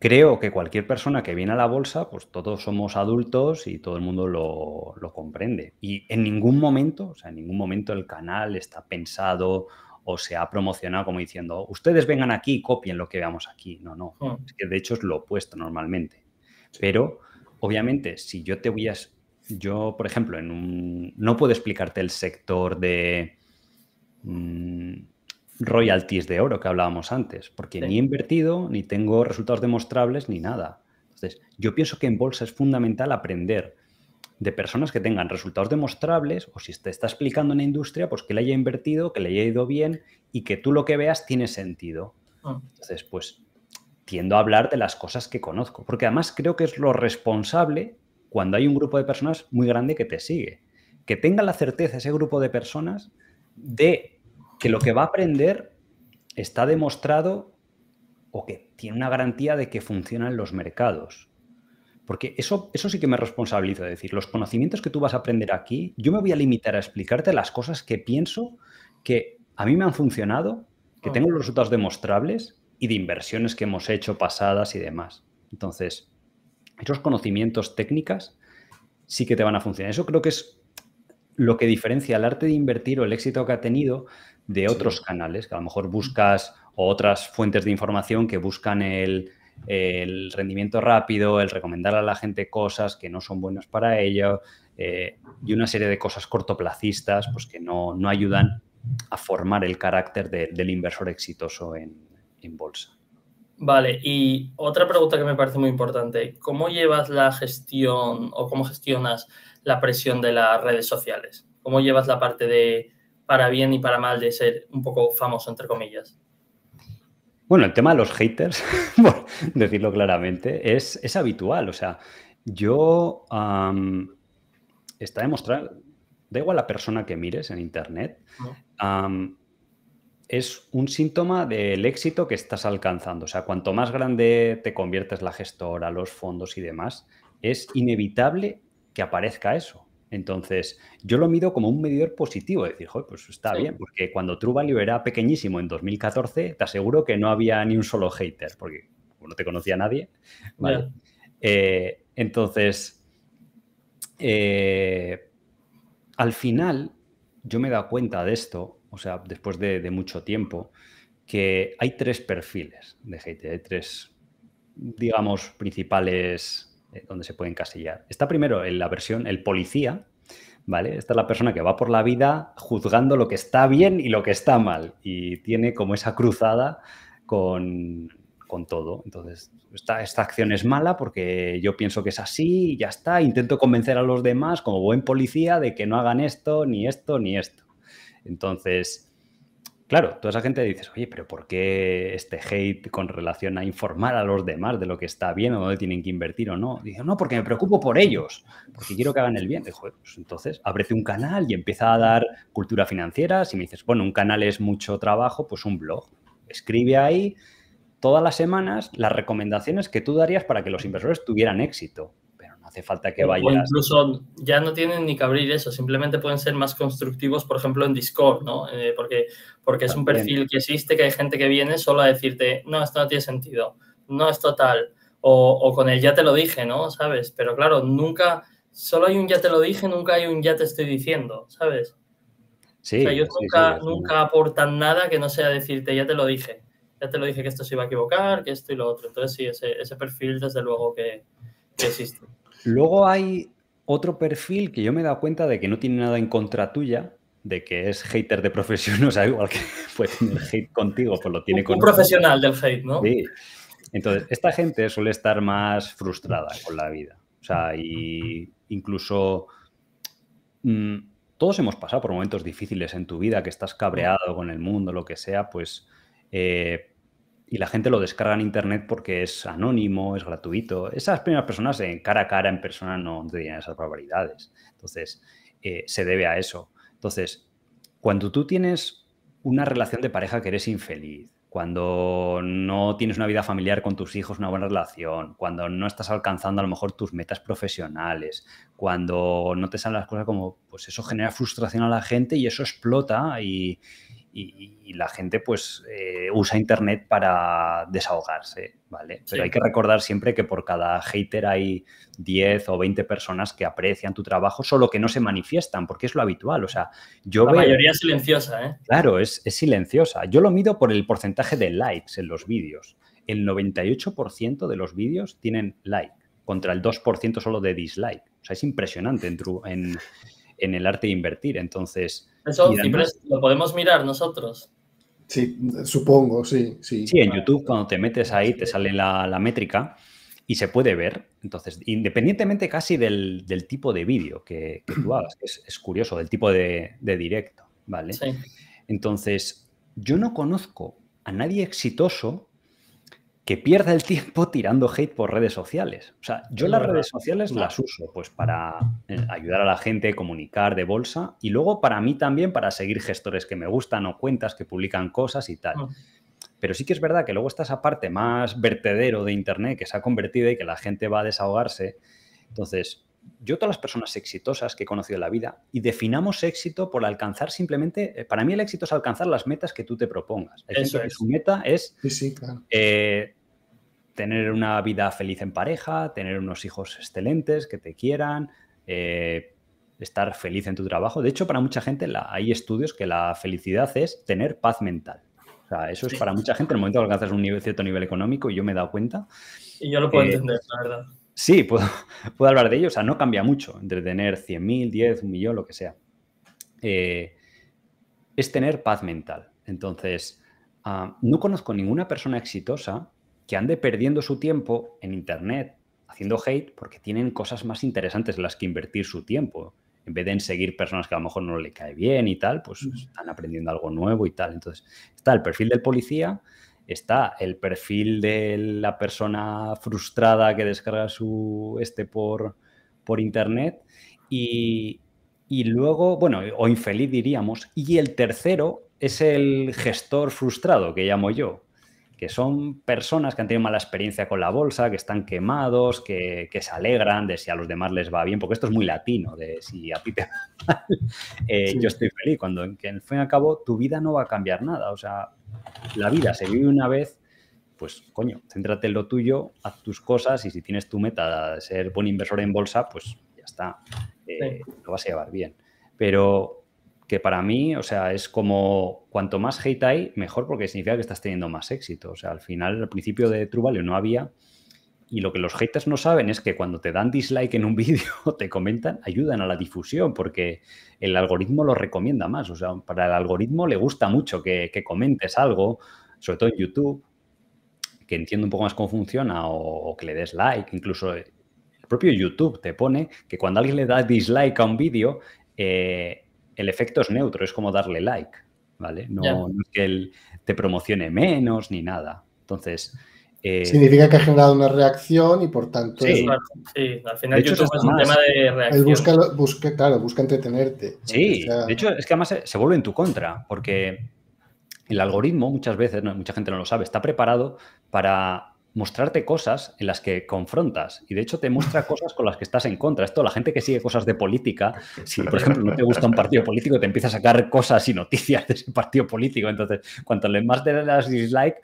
creo que cualquier persona que viene a la bolsa, pues todos somos adultos y todo el mundo lo, comprende. Y en ningún momento, o sea, en ningún momento el canal está pensado o se ha promocionado como diciendo, ustedes vengan aquí y copien lo que veamos aquí. No, no. Ah. Es que de hecho es lo opuesto normalmente. Pero, obviamente, si yo te voy a... Yo, por ejemplo, en un, no puedo explicarte el sector de... Mm, royalties de oro que hablábamos antes, porque ni he invertido, ni tengo resultados demostrables, ni nada. Entonces, yo pienso que en bolsa es fundamental aprender de personas que tengan resultados demostrables o si te está explicando una industria, pues que le haya invertido, que le haya ido bien y que tú lo que veas tiene sentido. Ah. Entonces, pues tiendo a hablar de las cosas que conozco, porque además creo que es lo responsable cuando hay un grupo de personas muy grande que te sigue. Que tenga la certeza ese grupo de personas de que lo que va a aprender está demostrado o que tiene una garantía de que funcionan los mercados. Porque eso, eso sí que me responsabilizo Es decir, los conocimientos que tú vas a aprender aquí, yo me voy a limitar a explicarte las cosas que pienso que a mí me han funcionado, que ah. tengo los resultados demostrables y de inversiones que hemos hecho pasadas y demás. Entonces, esos conocimientos técnicas sí que te van a funcionar. Eso creo que es lo que diferencia el arte de invertir o el éxito que ha tenido de otros canales, que a lo mejor buscas otras fuentes de información que buscan el, rendimiento rápido, el recomendar a la gente cosas que no son buenas para ello eh, y una serie de cosas cortoplacistas pues, que no, ayudan a formar el carácter del inversor exitoso en bolsa. Vale, y otra pregunta que me parece muy importante, ¿cómo llevas la gestión o cómo gestionas la presión de las redes sociales? ¿Cómo llevas la parte de para bien y para mal de ser un poco famoso, entre comillas. Bueno, el tema de los haters, por decirlo claramente, es, habitual. O sea, yo está demostrado, da igual la persona que mires en Internet, es un síntoma del éxito que estás alcanzando. O sea, cuanto más grande te conviertes la gestora, los fondos y demás, es inevitable que aparezca eso. Entonces, yo lo mido como un medidor positivo, decir, joder, pues está bien, porque cuando Value era pequeñísimo en 2014, te aseguro que no había ni un solo hater, porque no te conocía nadie. ¿vale? Eh, entonces, eh, al final, yo me he dado cuenta de esto, o sea, después de, de mucho tiempo, que hay tres perfiles de hater, hay tres, digamos, principales eh, donde se puede encasillar. Está primero en la versión, el policía, ¿vale? Esta es la persona que va por la vida juzgando lo que está bien y lo que está mal y tiene como esa cruzada con, con todo. Entonces, está esta, acción es mala porque yo pienso que es así y ya está. Intento convencer a los demás como buen policía de que no hagan esto, ni esto, ni esto. Entonces, Claro, toda esa gente dices, oye, pero ¿por qué este hate con relación a informar a los demás de lo que está bien o dónde tienen que invertir o no? Dice, no, porque me preocupo por ellos, porque quiero que hagan el bien. pues entonces, ábrete un canal y empieza a dar cultura financiera. Si me dices, bueno, un canal es mucho trabajo, pues un blog. Escribe ahí todas las semanas las recomendaciones que tú darías para que los inversores tuvieran éxito hace falta que vayan. O incluso ya no tienen ni que abrir eso, simplemente pueden ser más constructivos, por ejemplo, en Discord, ¿no? Eh, porque, porque es un perfil que existe, que hay gente que viene solo a decirte, no, esto no tiene sentido, no es total, o, con el ya te lo dije, ¿no? ¿Sabes? Pero claro, nunca, solo hay un ya te lo dije, nunca hay un ya te estoy diciendo, ¿sabes? Sí, o sea, ellos nunca, nunca aportan nada que no sea decirte, ya te lo dije, ya te lo dije que esto se iba a equivocar, que esto y lo otro. Entonces, sí, ese, ese perfil, desde luego, que existe. Luego hay otro perfil que yo me he dado cuenta de que no tiene nada en contra tuya, de que es hater de profesión, o sea, igual que puede tener hate contigo, pues lo tiene contigo. Un profesional del hate, ¿no? Sí. Entonces, esta gente suele estar más frustrada con la vida. O sea, y incluso mm, todos hemos pasado por momentos difíciles en tu vida, que estás cabreado con el mundo, lo que sea, pues eh, y la gente lo descarga en internet porque es anónimo, es gratuito. Esas primeras personas en eh, cara a cara, en persona, no te esas probabilidades. Entonces, eh, se debe a eso. Entonces, cuando tú tienes una relación de pareja que eres infeliz, cuando no tienes una vida familiar con tus hijos, una buena relación, cuando no estás alcanzando a lo mejor tus metas profesionales, cuando no te salen las cosas como, pues eso genera frustración a la gente y eso explota y, y, la gente pues eh, usa Internet para desahogarse, ¿vale? Pero hay que recordar siempre que por cada hater hay 10 o 20 personas que aprecian tu trabajo, solo que no se manifiestan, porque es lo habitual, o sea, yo La mayoría es silenciosa, ¿eh? Claro, es, silenciosa. Yo lo mido por el porcentaje de likes en los vídeos. El 98% de los vídeos tienen like contra el 2% solo de dislike. O sea, es impresionante en, en el arte de invertir. Entonces. Eso lo podemos mirar nosotros. Sí, supongo, sí, sí. Sí, en YouTube cuando te metes ahí te sale la, métrica y se puede ver. Entonces, independientemente casi del, tipo de vídeo que, tú hagas, que es, curioso, del tipo de, directo, ¿vale? Entonces, yo no conozco a nadie exitoso que pierda el tiempo tirando hate por redes sociales. O sea, yo las redes sociales las uso pues para eh, ayudar a la gente, a comunicar de bolsa y luego para mí también para seguir gestores que me gustan o cuentas que publican cosas y tal. Mm. Pero sí que es verdad que luego está esa parte más vertedero de Internet que se ha convertido y que la gente va a desahogarse. Entonces, yo todas las personas exitosas que he conocido en la vida y definamos éxito por alcanzar simplemente, eh, para mí el éxito es alcanzar las metas que tú te propongas. su meta es eh, tener una vida feliz en pareja, tener unos hijos excelentes que te quieran, eh, estar feliz en tu trabajo. De hecho, para mucha gente hay estudios que la felicidad es tener paz mental. O sea, eso es para mucha gente, en el momento que alcanzas un cierto nivel económico, y yo me he dado cuenta. Y yo lo puedo entender, la verdad. Sí, puedo, hablar de ello. O sea, no cambia mucho entre tener 100.000, 10, un millón, lo que sea. Eh, es tener paz mental. Entonces, ah, no conozco ninguna persona exitosa que ande perdiendo su tiempo en Internet haciendo hate porque tienen cosas más interesantes en las que invertir su tiempo. En vez de en seguir personas que a lo mejor no le cae bien y tal, pues están aprendiendo algo nuevo y tal. Entonces, está el perfil del policía, está el perfil de la persona frustrada que descarga su este por, internet y, luego, bueno, o infeliz diríamos, y el tercero es el gestor frustrado que llamo yo, que son personas que han tenido mala experiencia con la bolsa, que están quemados, que, se alegran de si a los demás les va bien, porque esto es muy latino, de si a ti te va mal, eh, yo estoy feliz, cuando que en fin y al cabo tu vida no va a cambiar nada, o sea, la vida se vive una vez, pues coño, céntrate en lo tuyo, haz tus cosas y si tienes tu meta de ser buen inversor en bolsa, pues ya está, eh, lo vas a llevar bien. Pero que para mí, o sea, es como cuanto más hate hay, mejor porque significa que estás teniendo más éxito. O sea, al final, al principio de True no había, y lo que los haters no saben es que cuando te dan dislike en un vídeo, te comentan, ayudan a la difusión, porque el algoritmo lo recomienda más. O sea, para el algoritmo le gusta mucho que, que comentes algo, sobre todo en YouTube, que entienda un poco más cómo funciona o, que le des like. Incluso eh, el propio YouTube te pone que cuando alguien le da dislike a un vídeo, eh, el efecto es neutro, es como darle like, ¿vale? No, no es que él te promocione menos ni nada. Entonces, eh, Significa que ha generado una reacción y por tanto. Sí, sí al final YouTube es un tema de reacción. Busca, entretenerte. Sí, de hecho es que además eh, se vuelve en tu contra, porque el algoritmo muchas veces, mucha gente no lo sabe, está preparado para mostrarte cosas en las que confrontas y de hecho te muestra cosas con las que estás en contra. Esto, la gente que sigue cosas de política, si por ejemplo no te gusta un partido político, te empieza a sacar cosas y noticias de ese partido político. Entonces, cuanto le más te das dislike,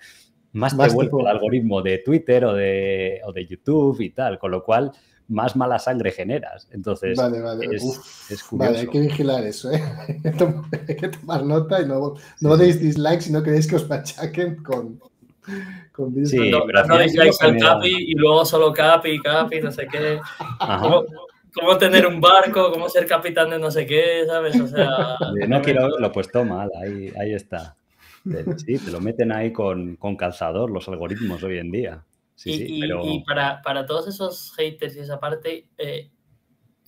más, más te vuelve el algoritmo de Twitter o de, o de YouTube y tal, con lo cual más mala sangre generas. Entonces, vale, vale. Es, curioso. Vale, hay que vigilar eso, ¿eh? hay que tomar nota y no, no deis dislikes si no queréis que os machaquen con, con sí, no, deis dislikes al Capi y luego solo Capi, Capi, no sé qué. ¿Cómo, ¿Cómo, tener un barco? ¿Cómo ser capitán de no sé qué? ¿Sabes? No quiero verlo, pues toma, ahí, ahí está. Sí, te lo meten ahí con, calzador los algoritmos hoy en día. Sí, y, sí, pero... y para, todos esos haters y esa parte, eh,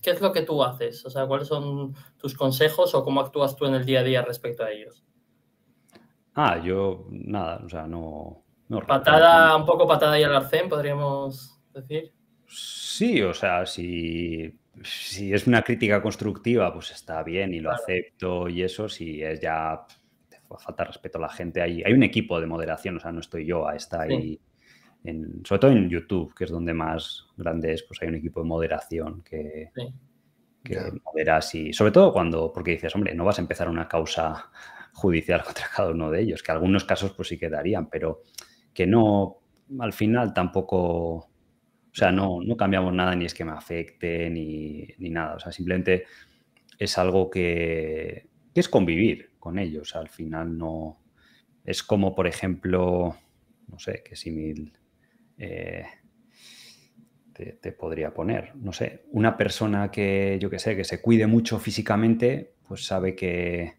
¿qué es lo que tú haces? O sea, ¿cuáles son tus consejos o cómo actúas tú en el día a día respecto a ellos? Ah, yo nada, o sea, no. patada, un poco patada y al arcén, podríamos decir. Sí, o sea, si, si es una crítica constructiva, pues está bien y lo acepto y eso, si es ya falta respeto a la gente. Hay, hay un equipo de moderación, o sea, no estoy yo, ah, está ahí. En, sobre todo en YouTube, que es donde más grande es, pues hay un equipo de moderación que, moderas y sobre todo cuando, porque dices, hombre, no vas a empezar una causa judicial contra cada uno de ellos, que algunos casos pues sí quedarían, pero que no, al final tampoco, o sea, no, no cambiamos nada, ni es que me afecte, ni, ni nada, o sea, simplemente es algo que, es convivir con ellos. Al final no es como, por ejemplo, no sé, qué símil eh, te, podría poner. No sé, una persona que, yo que sé, que se cuide mucho físicamente, pues sabe que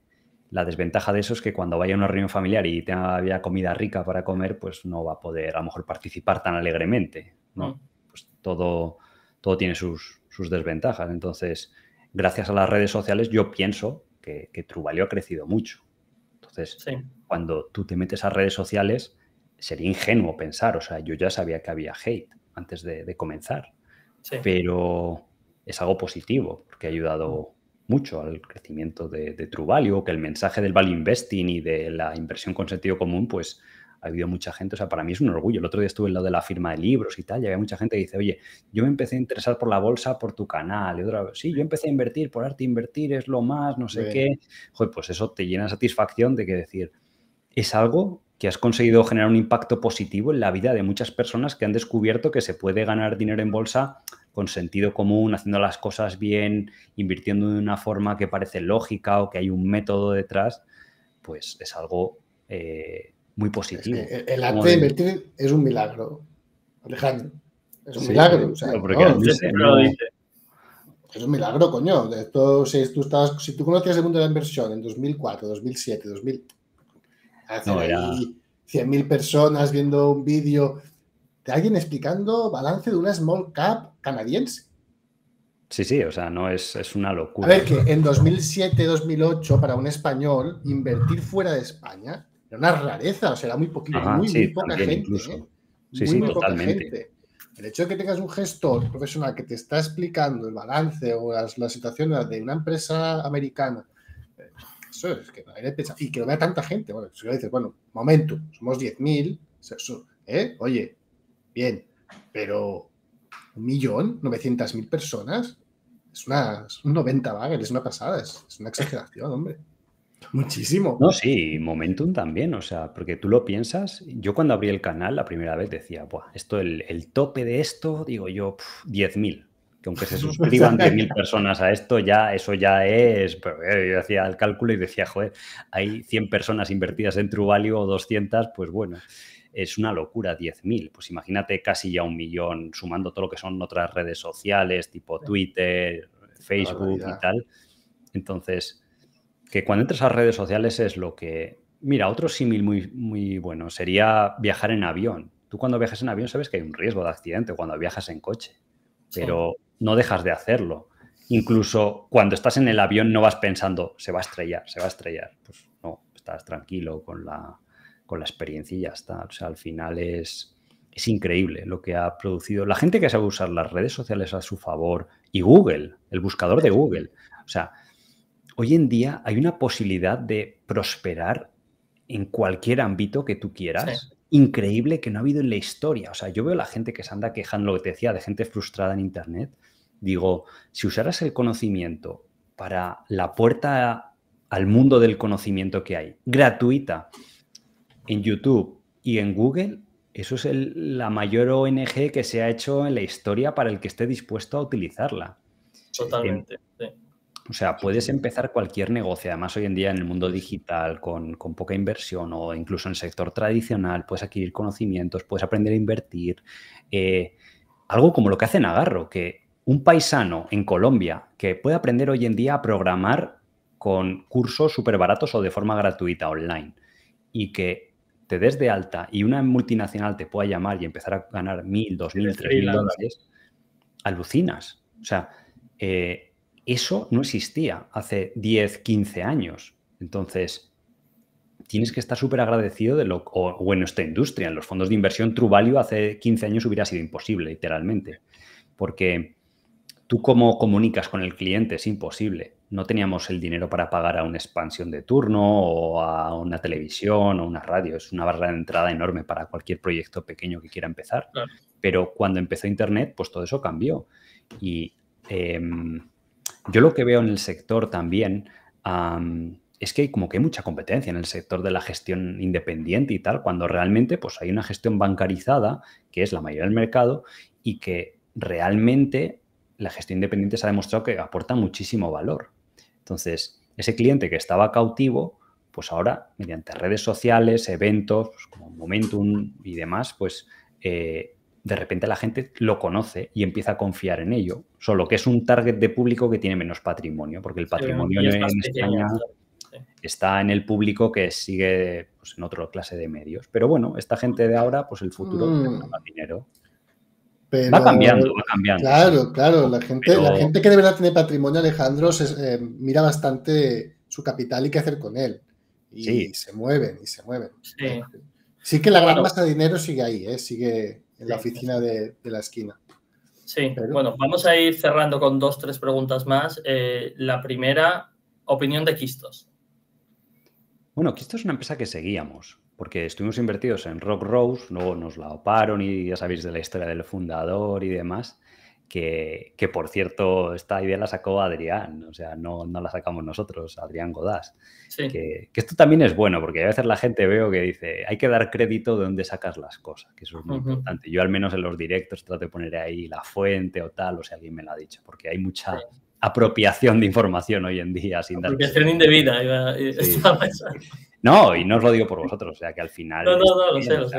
la desventaja de eso es que cuando vaya a una reunión familiar y tenga comida rica para comer, pues no va a poder a lo mejor participar tan alegremente, ¿no? Mm. Pues todo, todo tiene sus, sus desventajas. Entonces, gracias a las redes sociales, yo pienso que, que Truvalio ha crecido mucho. Entonces, cuando tú te metes a redes sociales, sería ingenuo pensar, o sea, yo ya sabía que había hate antes de, comenzar, pero es algo positivo porque ha ayudado mucho al crecimiento de, de que el mensaje del value investing y de la inversión con sentido común, pues ha habido mucha gente, o sea, para mí es un orgullo. El otro día estuve en lo de la firma de libros y tal, y había mucha gente que dice, oye, yo me empecé a interesar por la bolsa por tu canal. Y otra, sí, yo empecé a invertir por arte, invertir es lo más, no sé qué. Joder, pues eso te llena satisfacción de que decir, es algo que has conseguido generar un impacto positivo en la vida de muchas personas que han descubierto que se puede ganar dinero en bolsa con sentido común, haciendo las cosas bien, invirtiendo de una forma que parece lógica o que hay un método detrás, pues es algo eh, muy positivo. el arte de invertir es un milagro, Alejandro. Es un milagro. es, un milagro, coño. si, tú estabas si tú conocías el mundo de la inversión en 2004, 2007, 2000, hace mil 100.000 personas viendo un vídeo de alguien explicando balance de una small cap canadiense. Sí, sí, o sea, no es, es una locura. A ver, que en 2007, 2008, para un español, invertir fuera de España era una rareza, o sea, era muy, poquito, muy, poca gente. ¿eh? Sí, sí, El hecho de que tengas un gestor profesional que te está explicando el balance o las, la situación de una empresa americana, eh, eso es que hay pensado. y que lo vea tanta gente. Bueno, si le dices, bueno, momento, somos 10.000, ¿eh? oye, bien, pero un millón, 900.000 personas, es, una, un 90 bagger, es una pasada, es una exageración, hombre. Muchísimo. No, sí, Momentum también, o sea, porque tú lo piensas. Yo cuando abrí el canal la primera vez decía, Buah, esto, el, tope de esto, digo yo, 10.000. Que aunque se suscriban 10.000 personas a esto, ya eso ya es. Pero eh, yo hacía el cálculo y decía, joder, hay 100 personas invertidas en True o 200, pues bueno, es una locura, 10.000. Pues imagínate casi ya un millón, sumando todo lo que son otras redes sociales, tipo Twitter, Facebook y tal. Entonces, que cuando entras a redes sociales es lo que... Mira, otro símil muy, muy bueno sería viajar en avión. Tú cuando viajas en avión sabes que hay un riesgo de accidente cuando viajas en coche, pero no dejas de hacerlo. Incluso cuando estás en el avión no vas pensando, se va a estrellar, se va a estrellar. Pues no, estás tranquilo con la, con la experiencia y ya está. O sea, al final es, es increíble lo que ha producido la gente que sabe usar las redes sociales a su favor y Google, el buscador de Google. O sea, hoy en día hay una posibilidad de prosperar en cualquier ámbito que tú quieras. Increíble que no ha habido en la historia. O sea, yo veo la gente que se anda quejando, lo que te decía, de gente frustrada en Internet. Digo, si usaras el conocimiento para la puerta al mundo del conocimiento que hay, gratuita, en YouTube y en Google, eso es la mayor ONG que se ha hecho en la historia para el que esté dispuesto a utilizarla. Totalmente. Em, o sea, puedes empezar cualquier negocio, además hoy en día en el mundo digital, con, poca inversión o incluso en el sector tradicional, puedes adquirir conocimientos, puedes aprender a invertir. Eh, algo como lo que hace Nagarro, que un paisano en Colombia que puede aprender hoy en día a programar con cursos súper baratos o de forma gratuita online y que te des de alta y una multinacional te pueda llamar y empezar a ganar mil, dos mil, tres mil dólares, alucinas. O sea, eh, eso no existía hace 10, 15 años. Entonces, tienes que estar súper agradecido de lo, o, o, en esta industria, en los fondos de inversión, True Value hace 15 años hubiera sido imposible, literalmente, porque tú cómo comunicas con el cliente es imposible. No teníamos el dinero para pagar a una expansión de turno o a una televisión o una radio. Es una barra de entrada enorme para cualquier proyecto pequeño que quiera empezar. Pero cuando empezó Internet, pues todo eso cambió. Y em, yo lo que veo en el sector también es que como que hay mucha competencia en el sector de la gestión independiente y tal, cuando realmente pues hay una gestión bancarizada, que es la mayor del mercado, y que realmente la gestión independiente se ha demostrado que aporta muchísimo valor. Entonces, ese cliente que estaba cautivo, pues ahora mediante redes sociales, eventos, pues, como Momentum y demás, pues eh, de repente la gente lo conoce y empieza a confiar en ello. Solo que es un target de público que tiene menos patrimonio, porque el patrimonio en España está en el público que sigue pues, en otra clase de medios. Pero bueno, esta gente de ahora, pues el futuro mm. más dinero. va cambiando, va cambiando. Claro, claro. La gente, la gente que de verdad tiene patrimonio, Alejandro, se, eh, mira bastante su capital y qué hacer con él. Y, se mueven, y se mueven. Sí, que la gran masa de dinero sigue ahí, ¿eh? sigue, en la oficina de, la esquina. Sí, bueno, vamos a ir cerrando con dos, tres preguntas más. Eh, la primera, opinión de Quistos. Bueno, Quistos es una empresa que seguíamos, porque estuvimos invertidos en Rock Rose, luego nos la oparon y ya sabéis de la historia del fundador y demás que, por cierto, esta idea la sacó Adrián, o sea, no, no la sacamos nosotros, Adrián Godás. Que, esto también es bueno, porque a veces la gente veo que dice, hay que dar crédito de dónde sacas las cosas, que eso es muy importante. Yo al menos en los directos trato de poner ahí la fuente o tal, o si sea, alguien me la ha dicho, porque hay mucha... apropiación de información hoy en día sin apropiación indebida iba, no y no os lo digo por vosotros o sea que al final no no no lo sé, lo sé.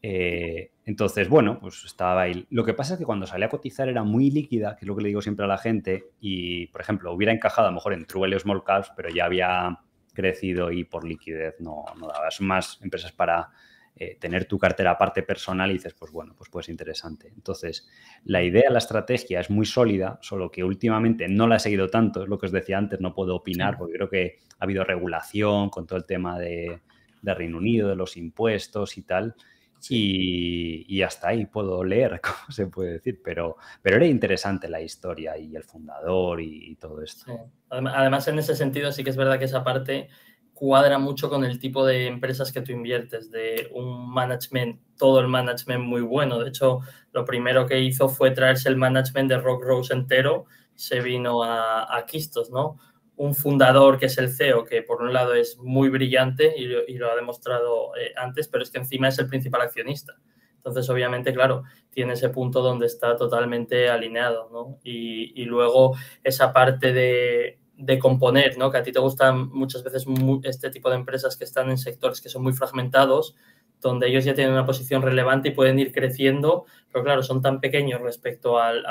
Eh, entonces, bueno, pues estaba ahí. Lo que pasa es que cuando salía a cotizar era muy líquida, que es lo que le digo siempre a la gente, y, por ejemplo, hubiera encajado a lo mejor en True o Small Caps, pero ya había crecido y por liquidez no, no daba. más empresas para eh, tener tu cartera aparte personal y dices, pues bueno, pues pues interesante. Entonces, la idea, la estrategia es muy sólida, solo que últimamente no la he seguido tanto, es lo que os decía antes, no puedo opinar porque creo que ha habido regulación con todo el tema de, de Reino Unido, de los impuestos y tal. Y, hasta ahí puedo leer, como se puede decir, pero, pero era interesante la historia y el fundador y, todo esto. Además, en ese sentido, sí que es verdad que esa parte cuadra mucho con el tipo de empresas que tú inviertes, de un management, todo el management muy bueno. De hecho, lo primero que hizo fue traerse el management de Rock Rose entero, se vino a, a Quistos, ¿no? un fundador que es el CEO, que por un lado es muy brillante y, lo, ha demostrado eh, antes, pero es que encima es el principal accionista. Entonces, obviamente, claro, tiene ese punto donde está totalmente alineado, Y, luego esa parte de, componer, ¿no? Que a ti te gustan muchas veces este tipo de empresas que están en sectores que son muy fragmentados, donde ellos ya tienen una posición relevante y pueden ir creciendo, pero claro, son tan pequeños respecto al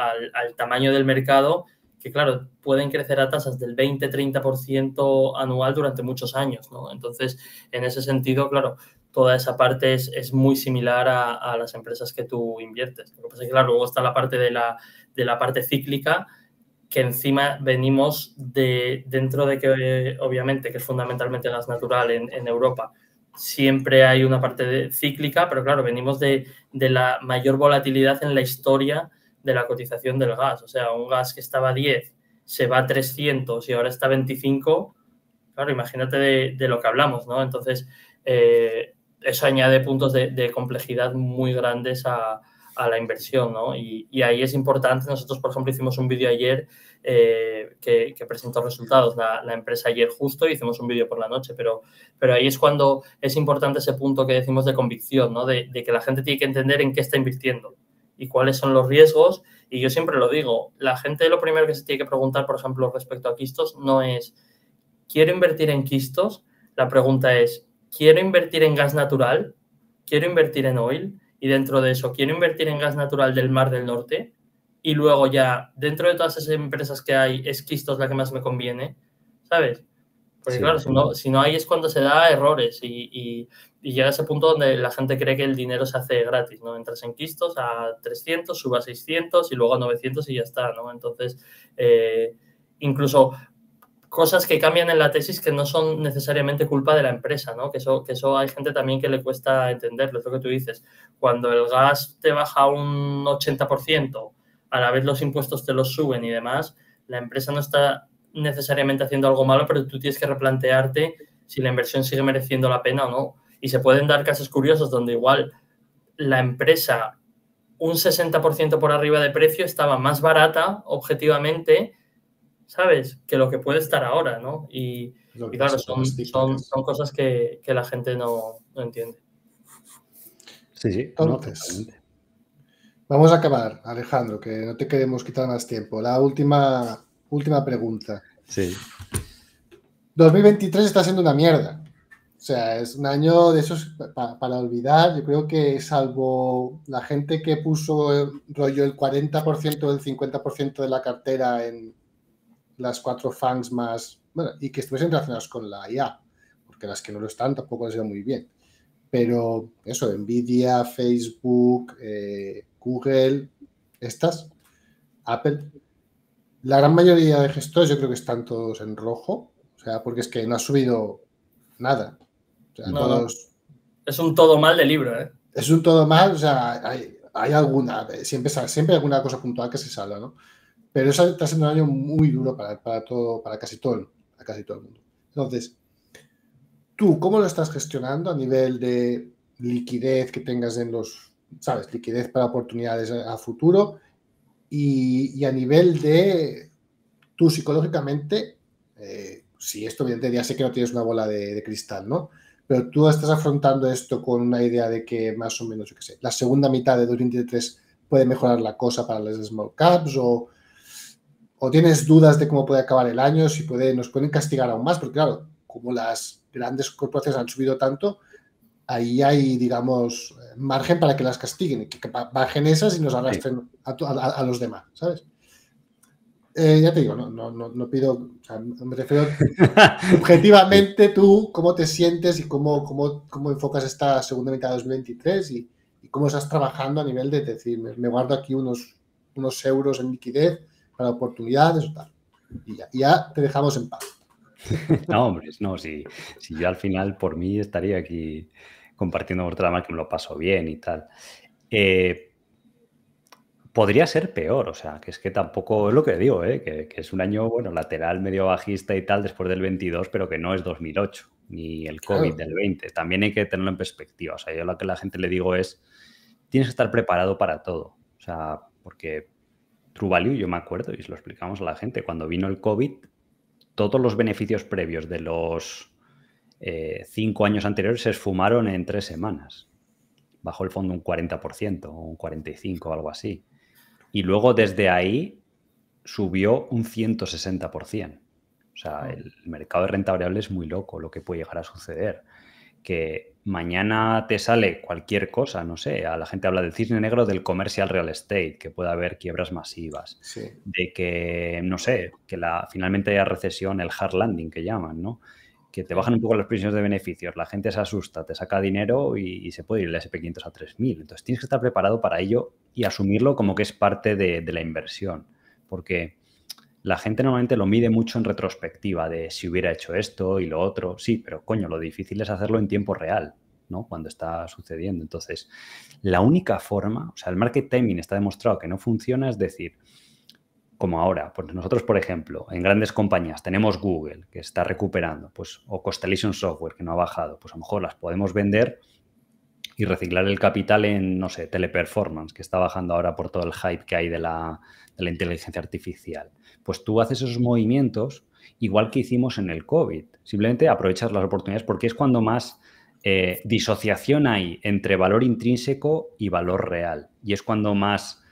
tamaño del mercado que claro, pueden crecer a tasas del 20-30% anual durante muchos años, ¿no? Entonces, en ese sentido, claro, toda esa parte es, muy similar a, las empresas que tú inviertes. Lo pasa que, claro, luego está la parte de la, parte cíclica, que encima venimos de dentro de que, obviamente, que es fundamentalmente gas natural en, Europa, siempre hay una parte cíclica, pero claro, venimos de, de la mayor volatilidad en la historia de la cotización del gas. O sea, un gas que estaba a 10 se va a 300 y ahora está a 25. Claro, imagínate de, lo que hablamos, ¿no? Entonces, eh, eso añade puntos de, complejidad muy grandes a, la inversión, ¿no? Y, ahí es importante, nosotros, por ejemplo, hicimos un vídeo ayer eh, que, presentó resultados, la, empresa ayer justo, hicimos un vídeo por la noche, pero, pero ahí es cuando es importante ese punto que decimos de convicción, ¿no? De, de, que la gente tiene que entender en qué está invirtiendo y cuáles son los riesgos. Y yo siempre lo digo, la gente lo primero que se tiene que preguntar, por ejemplo, respecto a quistos, no es, ¿quiero invertir en quistos? La pregunta es, ¿quiero invertir en gas natural? ¿Quiero invertir en oil? Y dentro de eso, ¿quiero invertir en gas natural del Mar del Norte? Y luego ya, dentro de todas esas empresas que hay, es quistos la que más me conviene, ¿sabes? Porque claro, si no, hay es cuando se da errores y, llega ese punto donde la gente cree que el dinero se hace gratis, ¿no? Entras en quistos a 300, suba a 600 y luego a 900 y ya está, ¿no? Entonces, eh, incluso cosas que cambian en la tesis que no son necesariamente culpa de la empresa, ¿no? Que eso, que eso hay gente también que le cuesta entenderlo, es lo que tú dices. Cuando el gas te baja un 80%, a la vez los impuestos te los suben y demás, la empresa no está necesariamente haciendo algo malo, pero tú tienes que replantearte si la inversión sigue mereciendo la pena o no. Y se pueden dar casos curiosos donde igual la empresa un 60% por arriba de precio estaba más barata objetivamente, ¿sabes? Que lo que puede estar ahora, ¿no? Y, claro, son, son, cosas que, la gente no, entiende. Sí, sí, entonces. Vamos a acabar, Alejandro, que no te queremos quitar más tiempo. La última última pregunta. Sí. 2023 está siendo una mierda. O sea, es un año de esos para, olvidar. Yo creo que salvo la gente que puso rollo el 40% o el 50% de la cartera en las cuatro fans más, bueno, y que estuviesen relacionados con la IA, porque las que no lo están tampoco les sido muy bien. Pero eso, Nvidia, Facebook, eh, Google, estas, Apple, la gran mayoría de gestores yo creo que están todos en rojo, o sea, porque es que no ha subido nada. todos... Es un todo mal de libro, ¿eh? Es un todo mal, o sea, hay, alguna, siempre, siempre alguna cosa puntual que se salva, ¿no? Pero eso está siendo un año muy duro para, para, todo, para casi todo, para casi todo el mundo. Entonces, ¿tú cómo lo estás gestionando a nivel de liquidez que tengas en los, sabes, liquidez para oportunidades a futuro y, a nivel de tú psicológicamente, eh, si esto evidentemente ya sé que no tienes una bola de, cristal, ¿no? Pero tú estás afrontando esto con una idea de que más o menos, yo qué sé, la segunda mitad de 2023 puede mejorar la cosa para las small caps o, tienes dudas de cómo puede acabar el año, si nos pueden castigar aún más, porque claro, como las grandes corporaciones han subido tanto, ahí hay, digamos, margen para que las castiguen, que, bajen esas y nos arrastren a, los demás, ¿sabes? Eh, ya te digo, no, no, no, pido, me refiero objetivamente tú, cómo te sientes y cómo, cómo, enfocas esta segunda mitad de 2023 y, cómo estás trabajando a nivel de decir, me, guardo aquí unos, unos euros en liquidez para oportunidades o tal. Y ya, ya te dejamos en paz. No, hombre, no, si, si yo al final por mí estaría aquí compartiendo con otra que me lo paso bien y tal. Eh, podría ser peor, o sea, que es que tampoco es lo que digo, eh, que, es un año, bueno, lateral, medio bajista y tal, después del 22, pero que no es 2008, ni el COVID del 20. También hay que tenerlo en perspectiva. O sea, yo lo que la gente le digo es, tienes que estar preparado para todo. O sea, porque True Value, yo me acuerdo, y se lo explicamos a la gente, cuando vino el COVID, todos los beneficios previos de los eh, cinco años anteriores se esfumaron en tres semanas. Bajó el fondo un 40% un 45% o algo así. Y luego desde ahí subió un 160%. O sea, ah. el mercado de renta variable es muy loco lo que puede llegar a suceder. Que mañana te sale cualquier cosa, no sé, a la gente habla del cisne negro del comercial real estate, que pueda haber quiebras masivas, de que, no sé, que la, finalmente haya recesión, el hard landing que llaman, ¿no? que te bajan un poco las precios de beneficios, la gente se asusta, te saca dinero y, se puede ir el SP500 a 3.000. Entonces tienes que estar preparado para ello y asumirlo como que es parte de, de la inversión, porque la gente normalmente lo mide mucho en retrospectiva, de si hubiera hecho esto y lo otro. Sí, pero coño, lo difícil es hacerlo en tiempo real, ¿no? Cuando está sucediendo. Entonces, la única forma, o sea, el market timing está demostrado que no funciona, es decir, como ahora. Pues nosotros, por ejemplo, en grandes compañías tenemos Google, que está recuperando, pues, o Constellation Software, que no ha bajado, pues a lo mejor las podemos vender y reciclar el capital en, no sé, teleperformance, que está bajando ahora por todo el hype que hay de la, inteligencia artificial. Pues tú haces esos movimientos igual que hicimos en el COVID. Simplemente aprovechas las oportunidades porque es cuando más eh, disociación hay entre valor intrínseco y valor real. Y es cuando más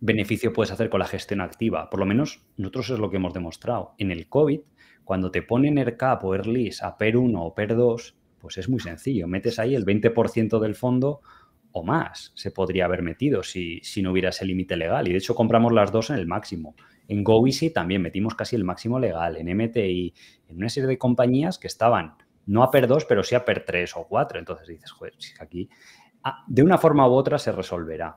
beneficio puedes hacer con la gestión activa. Por lo menos nosotros es lo que hemos demostrado. En el COVID, cuando te ponen ERCAP o ERLIS a PER1 o PER2, pues es muy sencillo. Metes ahí el 20% del fondo o más se podría haber metido si, no hubiera ese límite legal. Y de hecho compramos las dos en el máximo. En GoEasy también metimos casi el máximo legal, en MTI, en una serie de compañías que estaban no a PER2, pero sí a PER3 o 4. Entonces dices, joder, aquí ah, de una forma u otra se resolverá.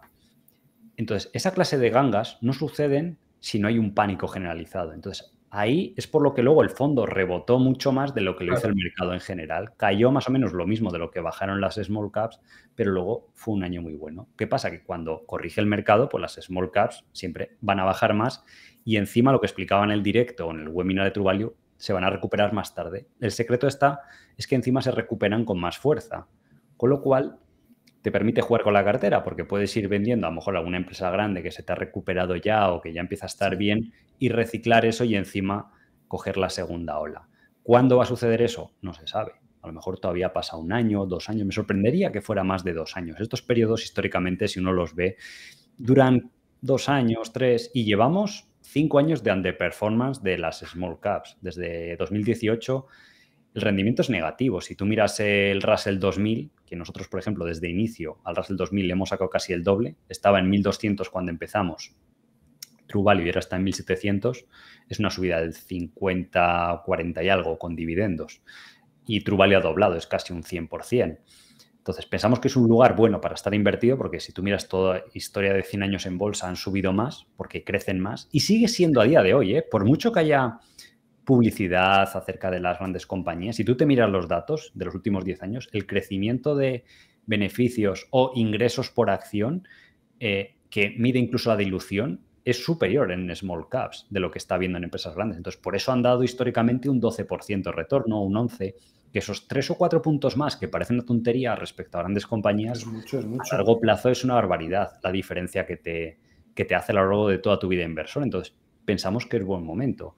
Entonces, esa clase de gangas no suceden si no hay un pánico generalizado. Entonces, ahí es por lo que luego el fondo rebotó mucho más de lo que lo hizo el mercado en general. Cayó más o menos lo mismo de lo que bajaron las small caps, pero luego fue un año muy bueno. ¿Qué pasa? Que cuando corrige el mercado, pues las small caps siempre van a bajar más y encima lo que explicaba en el directo o en el webinar de True Value, se van a recuperar más tarde. El secreto está es que encima se recuperan con más fuerza. Con lo cual, te permite jugar con la cartera porque puedes ir vendiendo a lo mejor alguna empresa grande que se te ha recuperado ya o que ya empieza a estar bien y reciclar eso y encima coger la segunda ola. ¿Cuándo va a suceder eso? No se sabe. A lo mejor todavía pasa un año, dos años. Me sorprendería que fuera más de dos años. Estos periodos históricamente, si uno los ve, duran dos años, tres y llevamos cinco años de underperformance de las small caps. Desde 2018 el rendimiento es negativo. Si tú miras el Russell 2000, que nosotros, por ejemplo, desde inicio al Russell 2000 le hemos sacado casi el doble, estaba en 1200 cuando empezamos, True Value y ahora está en 1700, es una subida del 50, 40 y algo con dividendos. Y True Value ha doblado, es casi un 100%. Entonces, pensamos que es un lugar bueno para estar invertido porque si tú miras toda historia de 100 años en bolsa, han subido más porque crecen más y sigue siendo a día de hoy, ¿eh? por mucho que haya publicidad acerca de las grandes compañías, si tú te miras los datos de los últimos 10 años, el crecimiento de beneficios o ingresos por acción, eh, que mide incluso la dilución, es superior en small caps de lo que está viendo en empresas grandes. Entonces, por eso han dado históricamente un 12% retorno, un 11%, que esos 3 o 4 puntos más, que parecen una tontería respecto a grandes compañías, a largo plazo es una barbaridad la diferencia que te, que te hace a lo largo de toda tu vida inversor. Entonces, pensamos que es buen momento.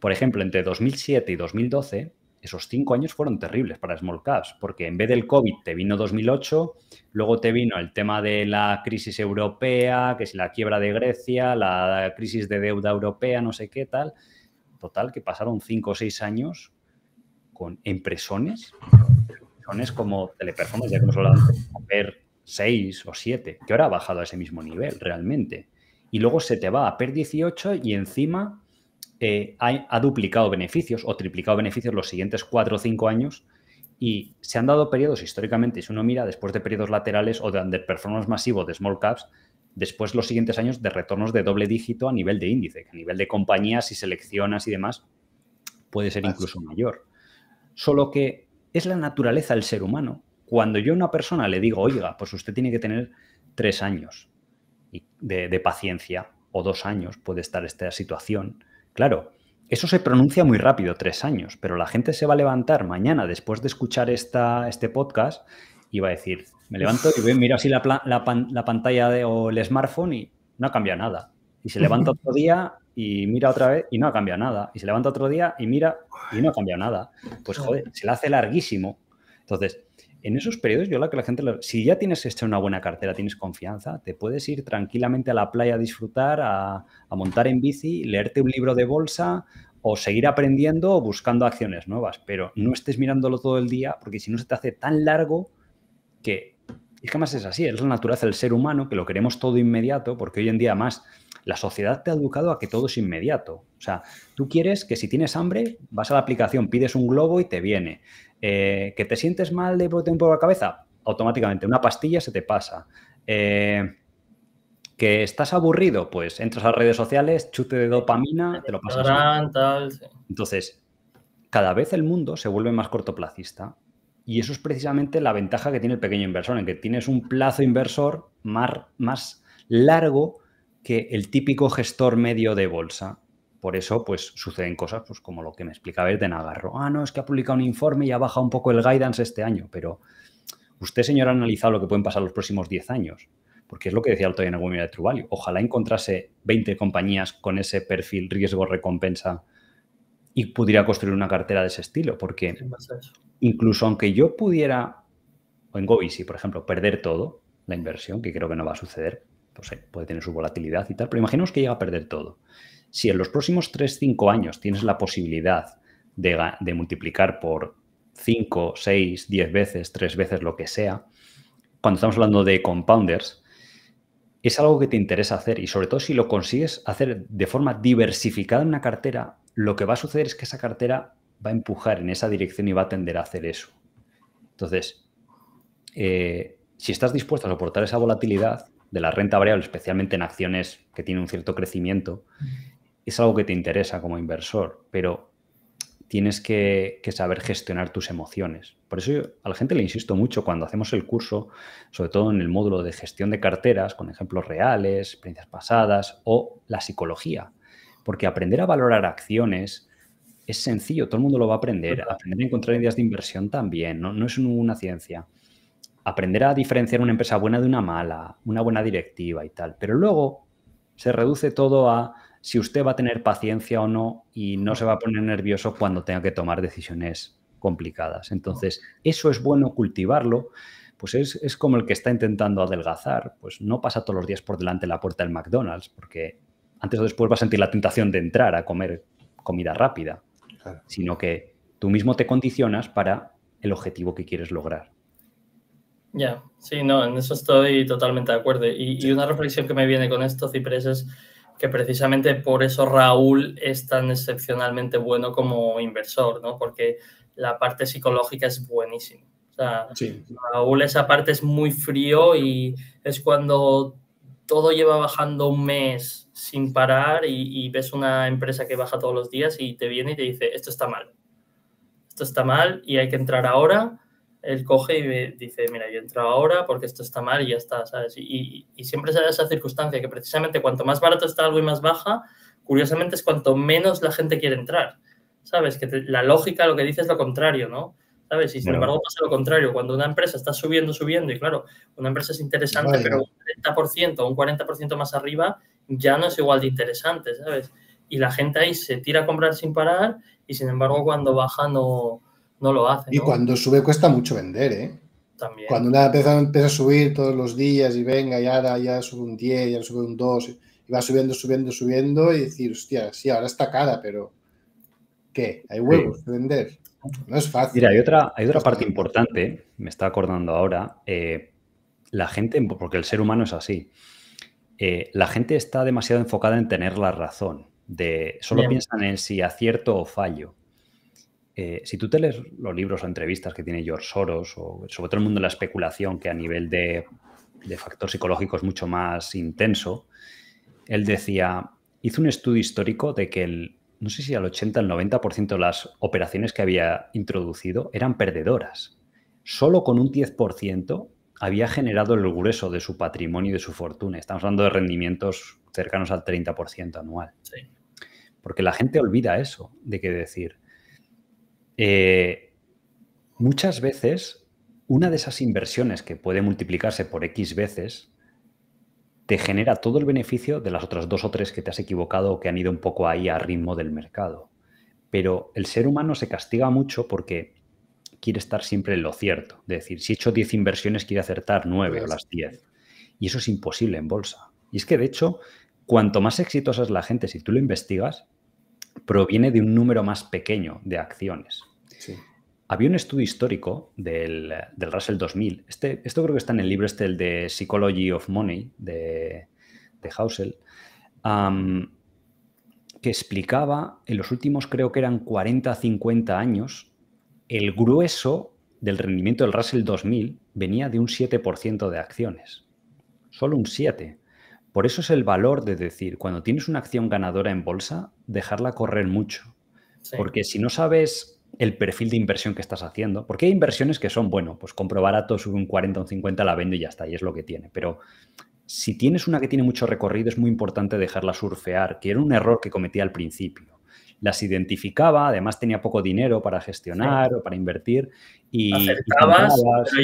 Por ejemplo, entre 2007 y 2012, esos cinco años fueron terribles para small caps, porque en vez del COVID te vino 2008, luego te vino el tema de la crisis europea, que es la quiebra de Grecia, la crisis de deuda europea, no sé qué tal. Total, que pasaron cinco o seis años con empresones, empresones como teleperformance, ya que hemos hablado antes, ver seis o siete, que ahora ha bajado a ese mismo nivel realmente. Y luego se te va a PER 18 y encima eh, ha, duplicado beneficios o triplicado beneficios los siguientes cuatro o cinco años y se han dado periodos históricamente, si uno mira, después de periodos laterales o de underperformance masivo de small caps, después los siguientes años de retornos de doble dígito a nivel de índice, a nivel de compañías y seleccionas y demás puede ser incluso mayor. Solo que es la naturaleza del ser humano. Cuando yo a una persona le digo, oiga, pues usted tiene que tener tres años de, de paciencia o dos años puede estar esta situación, Claro, eso se pronuncia muy rápido, tres años, pero la gente se va a levantar mañana después de escuchar esta, este podcast y va a decir, me levanto y voy, miro así la, pantalla o el smartphone y no ha cambiado nada. Y se levanta otro día y mira otra vez y no ha cambiado nada. Y se levanta otro día y mira y no ha cambiado nada. Pues joder, se la hace larguísimo. Entonces, en esos periodos yo la que la gente, si ya tienes hecha una buena cartera, tienes confianza, te puedes ir tranquilamente a la playa a disfrutar, a, montar en bici, leerte un libro de bolsa o seguir aprendiendo o buscando acciones nuevas, pero no estés mirándolo todo el día porque si no se te hace tan largo que... Es que más es así, es la naturaleza del ser humano, que lo queremos todo inmediato, porque hoy en día más la sociedad te ha educado a que todo es inmediato. O sea, tú quieres que si tienes hambre, vas a la aplicación, pides un globo y te viene eh, ¿Que te sientes mal de por la cabeza? Automáticamente, una pastilla se te pasa. Eh, ¿Que estás aburrido? Pues entras a las redes sociales, chute de dopamina, te lo pasas. Entonces, cada vez el mundo se vuelve más cortoplacista y eso es precisamente la ventaja que tiene el pequeño inversor, en que tienes un plazo inversor más largo que el típico gestor medio de bolsa por eso pues suceden cosas pues, como lo que me explicaba el de Nagarro. Ah, no, es que ha publicado un informe y ha bajado un poco el guidance este año, pero usted, señor, ha analizado lo que pueden pasar los próximos 10 años, porque es lo que decía el en el de True Ojalá encontrase 20 compañías con ese perfil riesgo-recompensa y pudiera construir una cartera de ese estilo, porque incluso aunque yo pudiera, o en GoEasy, por ejemplo, perder todo, la inversión, que creo que no va a suceder, pues, eh, puede tener su volatilidad y tal, pero imaginemos que llega a perder todo si en los próximos 3-5 años tienes la posibilidad de, multiplicar por 5, 6, 10 veces, 3 veces lo que sea, cuando estamos hablando de compounders, es algo que te interesa hacer y sobre todo si lo consigues hacer de forma diversificada en una cartera, lo que va a suceder es que esa cartera va a empujar en esa dirección y va a tender a hacer eso. Entonces, eh, si estás dispuesto a soportar esa volatilidad de la renta variable, especialmente en acciones que tienen un cierto crecimiento, es algo que te interesa como inversor, pero tienes que, saber gestionar tus emociones. Por eso a la gente le insisto mucho cuando hacemos el curso, sobre todo en el módulo de gestión de carteras, con ejemplos reales, experiencias pasadas o la psicología. Porque aprender a valorar acciones es sencillo, todo el mundo lo va a aprender. Aprender a encontrar ideas de inversión también, no, no es una ciencia. Aprender a diferenciar una empresa buena de una mala, una buena directiva y tal. Pero luego se reduce todo a si usted va a tener paciencia o no y no se va a poner nervioso cuando tenga que tomar decisiones complicadas. Entonces, eso es bueno cultivarlo. Pues es, como el que está intentando adelgazar, pues no pasa todos los días por delante la puerta del McDonald's, porque antes o después va a sentir la tentación de entrar a comer comida rápida, sino que tú mismo te condicionas para el objetivo que quieres lograr. Ya, sí, no, en eso estoy totalmente de acuerdo. Y, y, una reflexión que me viene con esto, Ciprés, es que precisamente por eso Raúl es tan excepcionalmente bueno como inversor, ¿no? Porque la parte psicológica es buenísima. Raúl esa parte es muy frío y es cuando todo lleva bajando un mes sin parar y, y, ves una empresa que baja todos los días y te viene y te dice, esto está mal, esto está mal y hay que entrar ahora él coge y dice, mira, yo he ahora porque esto está mal y ya está, ¿sabes? Y, siempre se esa circunstancia que precisamente cuanto más barato está algo y más baja, curiosamente es cuanto menos la gente quiere entrar, ¿sabes? Que la lógica lo que dice es lo contrario, ¿no? ¿Sabes? Y sin embargo pasa lo contrario, cuando una empresa está subiendo, subiendo, y claro, una empresa es interesante, pero un 30% o un 40% más arriba ya no es igual de interesante, ¿sabes? Y la gente ahí se tira a comprar sin parar y sin embargo cuando baja no no lo hace. Y cuando sube cuesta mucho vender, ¿eh? Cuando una empresa empieza a subir todos los días y venga, y ahora ya sube un 10, ya sube un 2, y va subiendo, subiendo, subiendo, y decir, hostia, sí, ahora está cara, pero ¿qué? Hay huevos vender. No es fácil. Mira, hay otra, hay otra parte importante, me está acordando ahora, eh, la gente, porque el ser humano es así, eh, la gente está demasiado enfocada en tener la razón, de solo piensan en si acierto o fallo. Eh, si tú te lees los libros o entrevistas que tiene George Soros, o sobre todo el mundo de la especulación, que a nivel de, factor psicológico es mucho más intenso, él decía, hizo un estudio histórico de que el, no sé si al 80 al 90% de las operaciones que había introducido eran perdedoras. Solo con un 10% había generado el grueso de su patrimonio y de su fortuna. Estamos hablando de rendimientos cercanos al 30% anual. Porque la gente olvida eso, de que decir, eh, muchas veces, una de esas inversiones que puede multiplicarse por X veces, te genera todo el beneficio de las otras dos o tres que te has equivocado o que han ido un poco ahí a ritmo del mercado. Pero el ser humano se castiga mucho porque quiere estar siempre en lo cierto. Es decir, si he hecho 10 inversiones, quiere acertar 9 o las 10. Y eso es imposible en bolsa. Y es que, de hecho, cuanto más exitosa es la gente, si tú lo investigas, proviene de un número más pequeño de acciones. Había un estudio histórico del, del Russell 2000. Este, esto creo que está en el libro este, el de Psychology of Money de, de Hausel, que explicaba en los últimos, creo que eran 40 50 años, el grueso del rendimiento del Russell 2000 venía de un 7% de acciones. Solo un 7%. Por eso es el valor de decir, cuando tienes una acción ganadora en bolsa, dejarla correr mucho. Porque si no sabes el perfil de inversión que estás haciendo, porque hay inversiones que son, bueno, pues compro barato, sube un 40 o un 50, la vendo y ya está, y es lo que tiene. Pero si tienes una que tiene mucho recorrido, es muy importante dejarla surfear, que era un error que cometía al principio. Las identificaba, además tenía poco dinero para gestionar o para invertir. Y, pero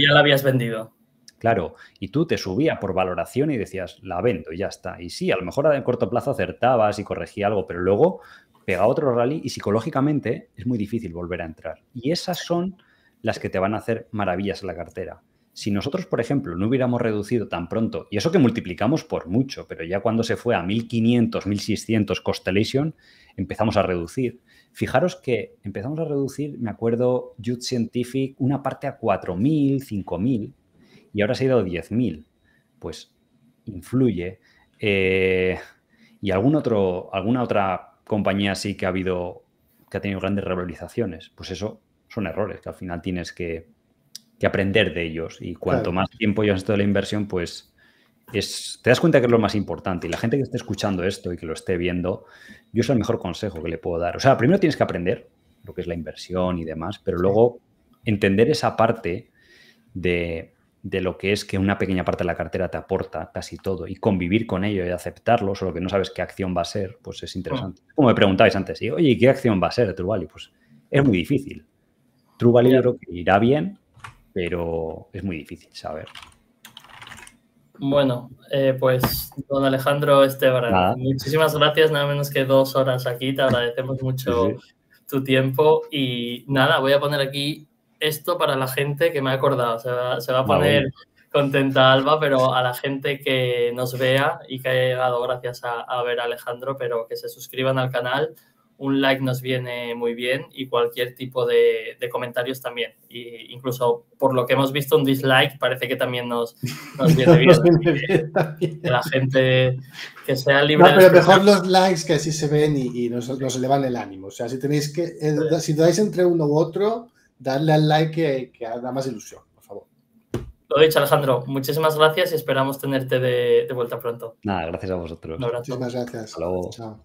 ya la habías vendido. Claro, y tú te subía por valoración y decías, la vendo y ya está. Y sí, a lo mejor en corto plazo acertabas y corregía algo, pero luego pega otro rally y psicológicamente es muy difícil volver a entrar. Y esas son las que te van a hacer maravillas en la cartera. Si nosotros, por ejemplo, no hubiéramos reducido tan pronto, y eso que multiplicamos por mucho, pero ya cuando se fue a 1500, 1600 Constellation, empezamos a reducir. Fijaros que empezamos a reducir, me acuerdo, Youth Scientific, una parte a 4000, 5000, y ahora se ha ido 10.000. Pues influye. Eh, y algún otro, alguna otra compañía sí que ha habido, que ha tenido grandes revalorizaciones. Pues eso son errores que al final tienes que, aprender de ellos. Y cuanto más tiempo llevas de la inversión, pues es, te das cuenta que es lo más importante. Y la gente que esté escuchando esto y que lo esté viendo, yo es el mejor consejo que le puedo dar. O sea, primero tienes que aprender lo que es la inversión y demás, pero luego entender esa parte de de lo que es que una pequeña parte de la cartera te aporta casi todo y convivir con ello y aceptarlo, solo que no sabes qué acción va a ser, pues es interesante. Ah. Como me preguntabais antes, y, oye, qué acción va a ser de Pues es muy difícil. Trubali creo que irá bien, pero es muy difícil saber. Bueno, eh, pues don Alejandro Esteban, muchísimas gracias, nada menos que dos horas aquí, te agradecemos mucho tu tiempo y nada, voy a poner aquí esto para la gente que me ha acordado. Se va, a poner contenta Alba, pero a la gente que nos vea y que haya llegado gracias a, ver a Alejandro, pero que se suscriban al canal. Un like nos viene muy bien y cualquier tipo de, comentarios también. Y incluso por lo que hemos visto, un dislike parece que también nos, viene bien. la gente que sea libre. No, pero mejor los likes que así se ven y, nos, elevan el ánimo. O sea, si tenéis que, eh, si dais entre uno u otro, darle al like que, que da más ilusión, por favor. Lo dicho, Alejandro, muchísimas gracias y esperamos tenerte de, vuelta pronto. Nada, gracias a vosotros. Un Muchísimas gracias. Hasta luego.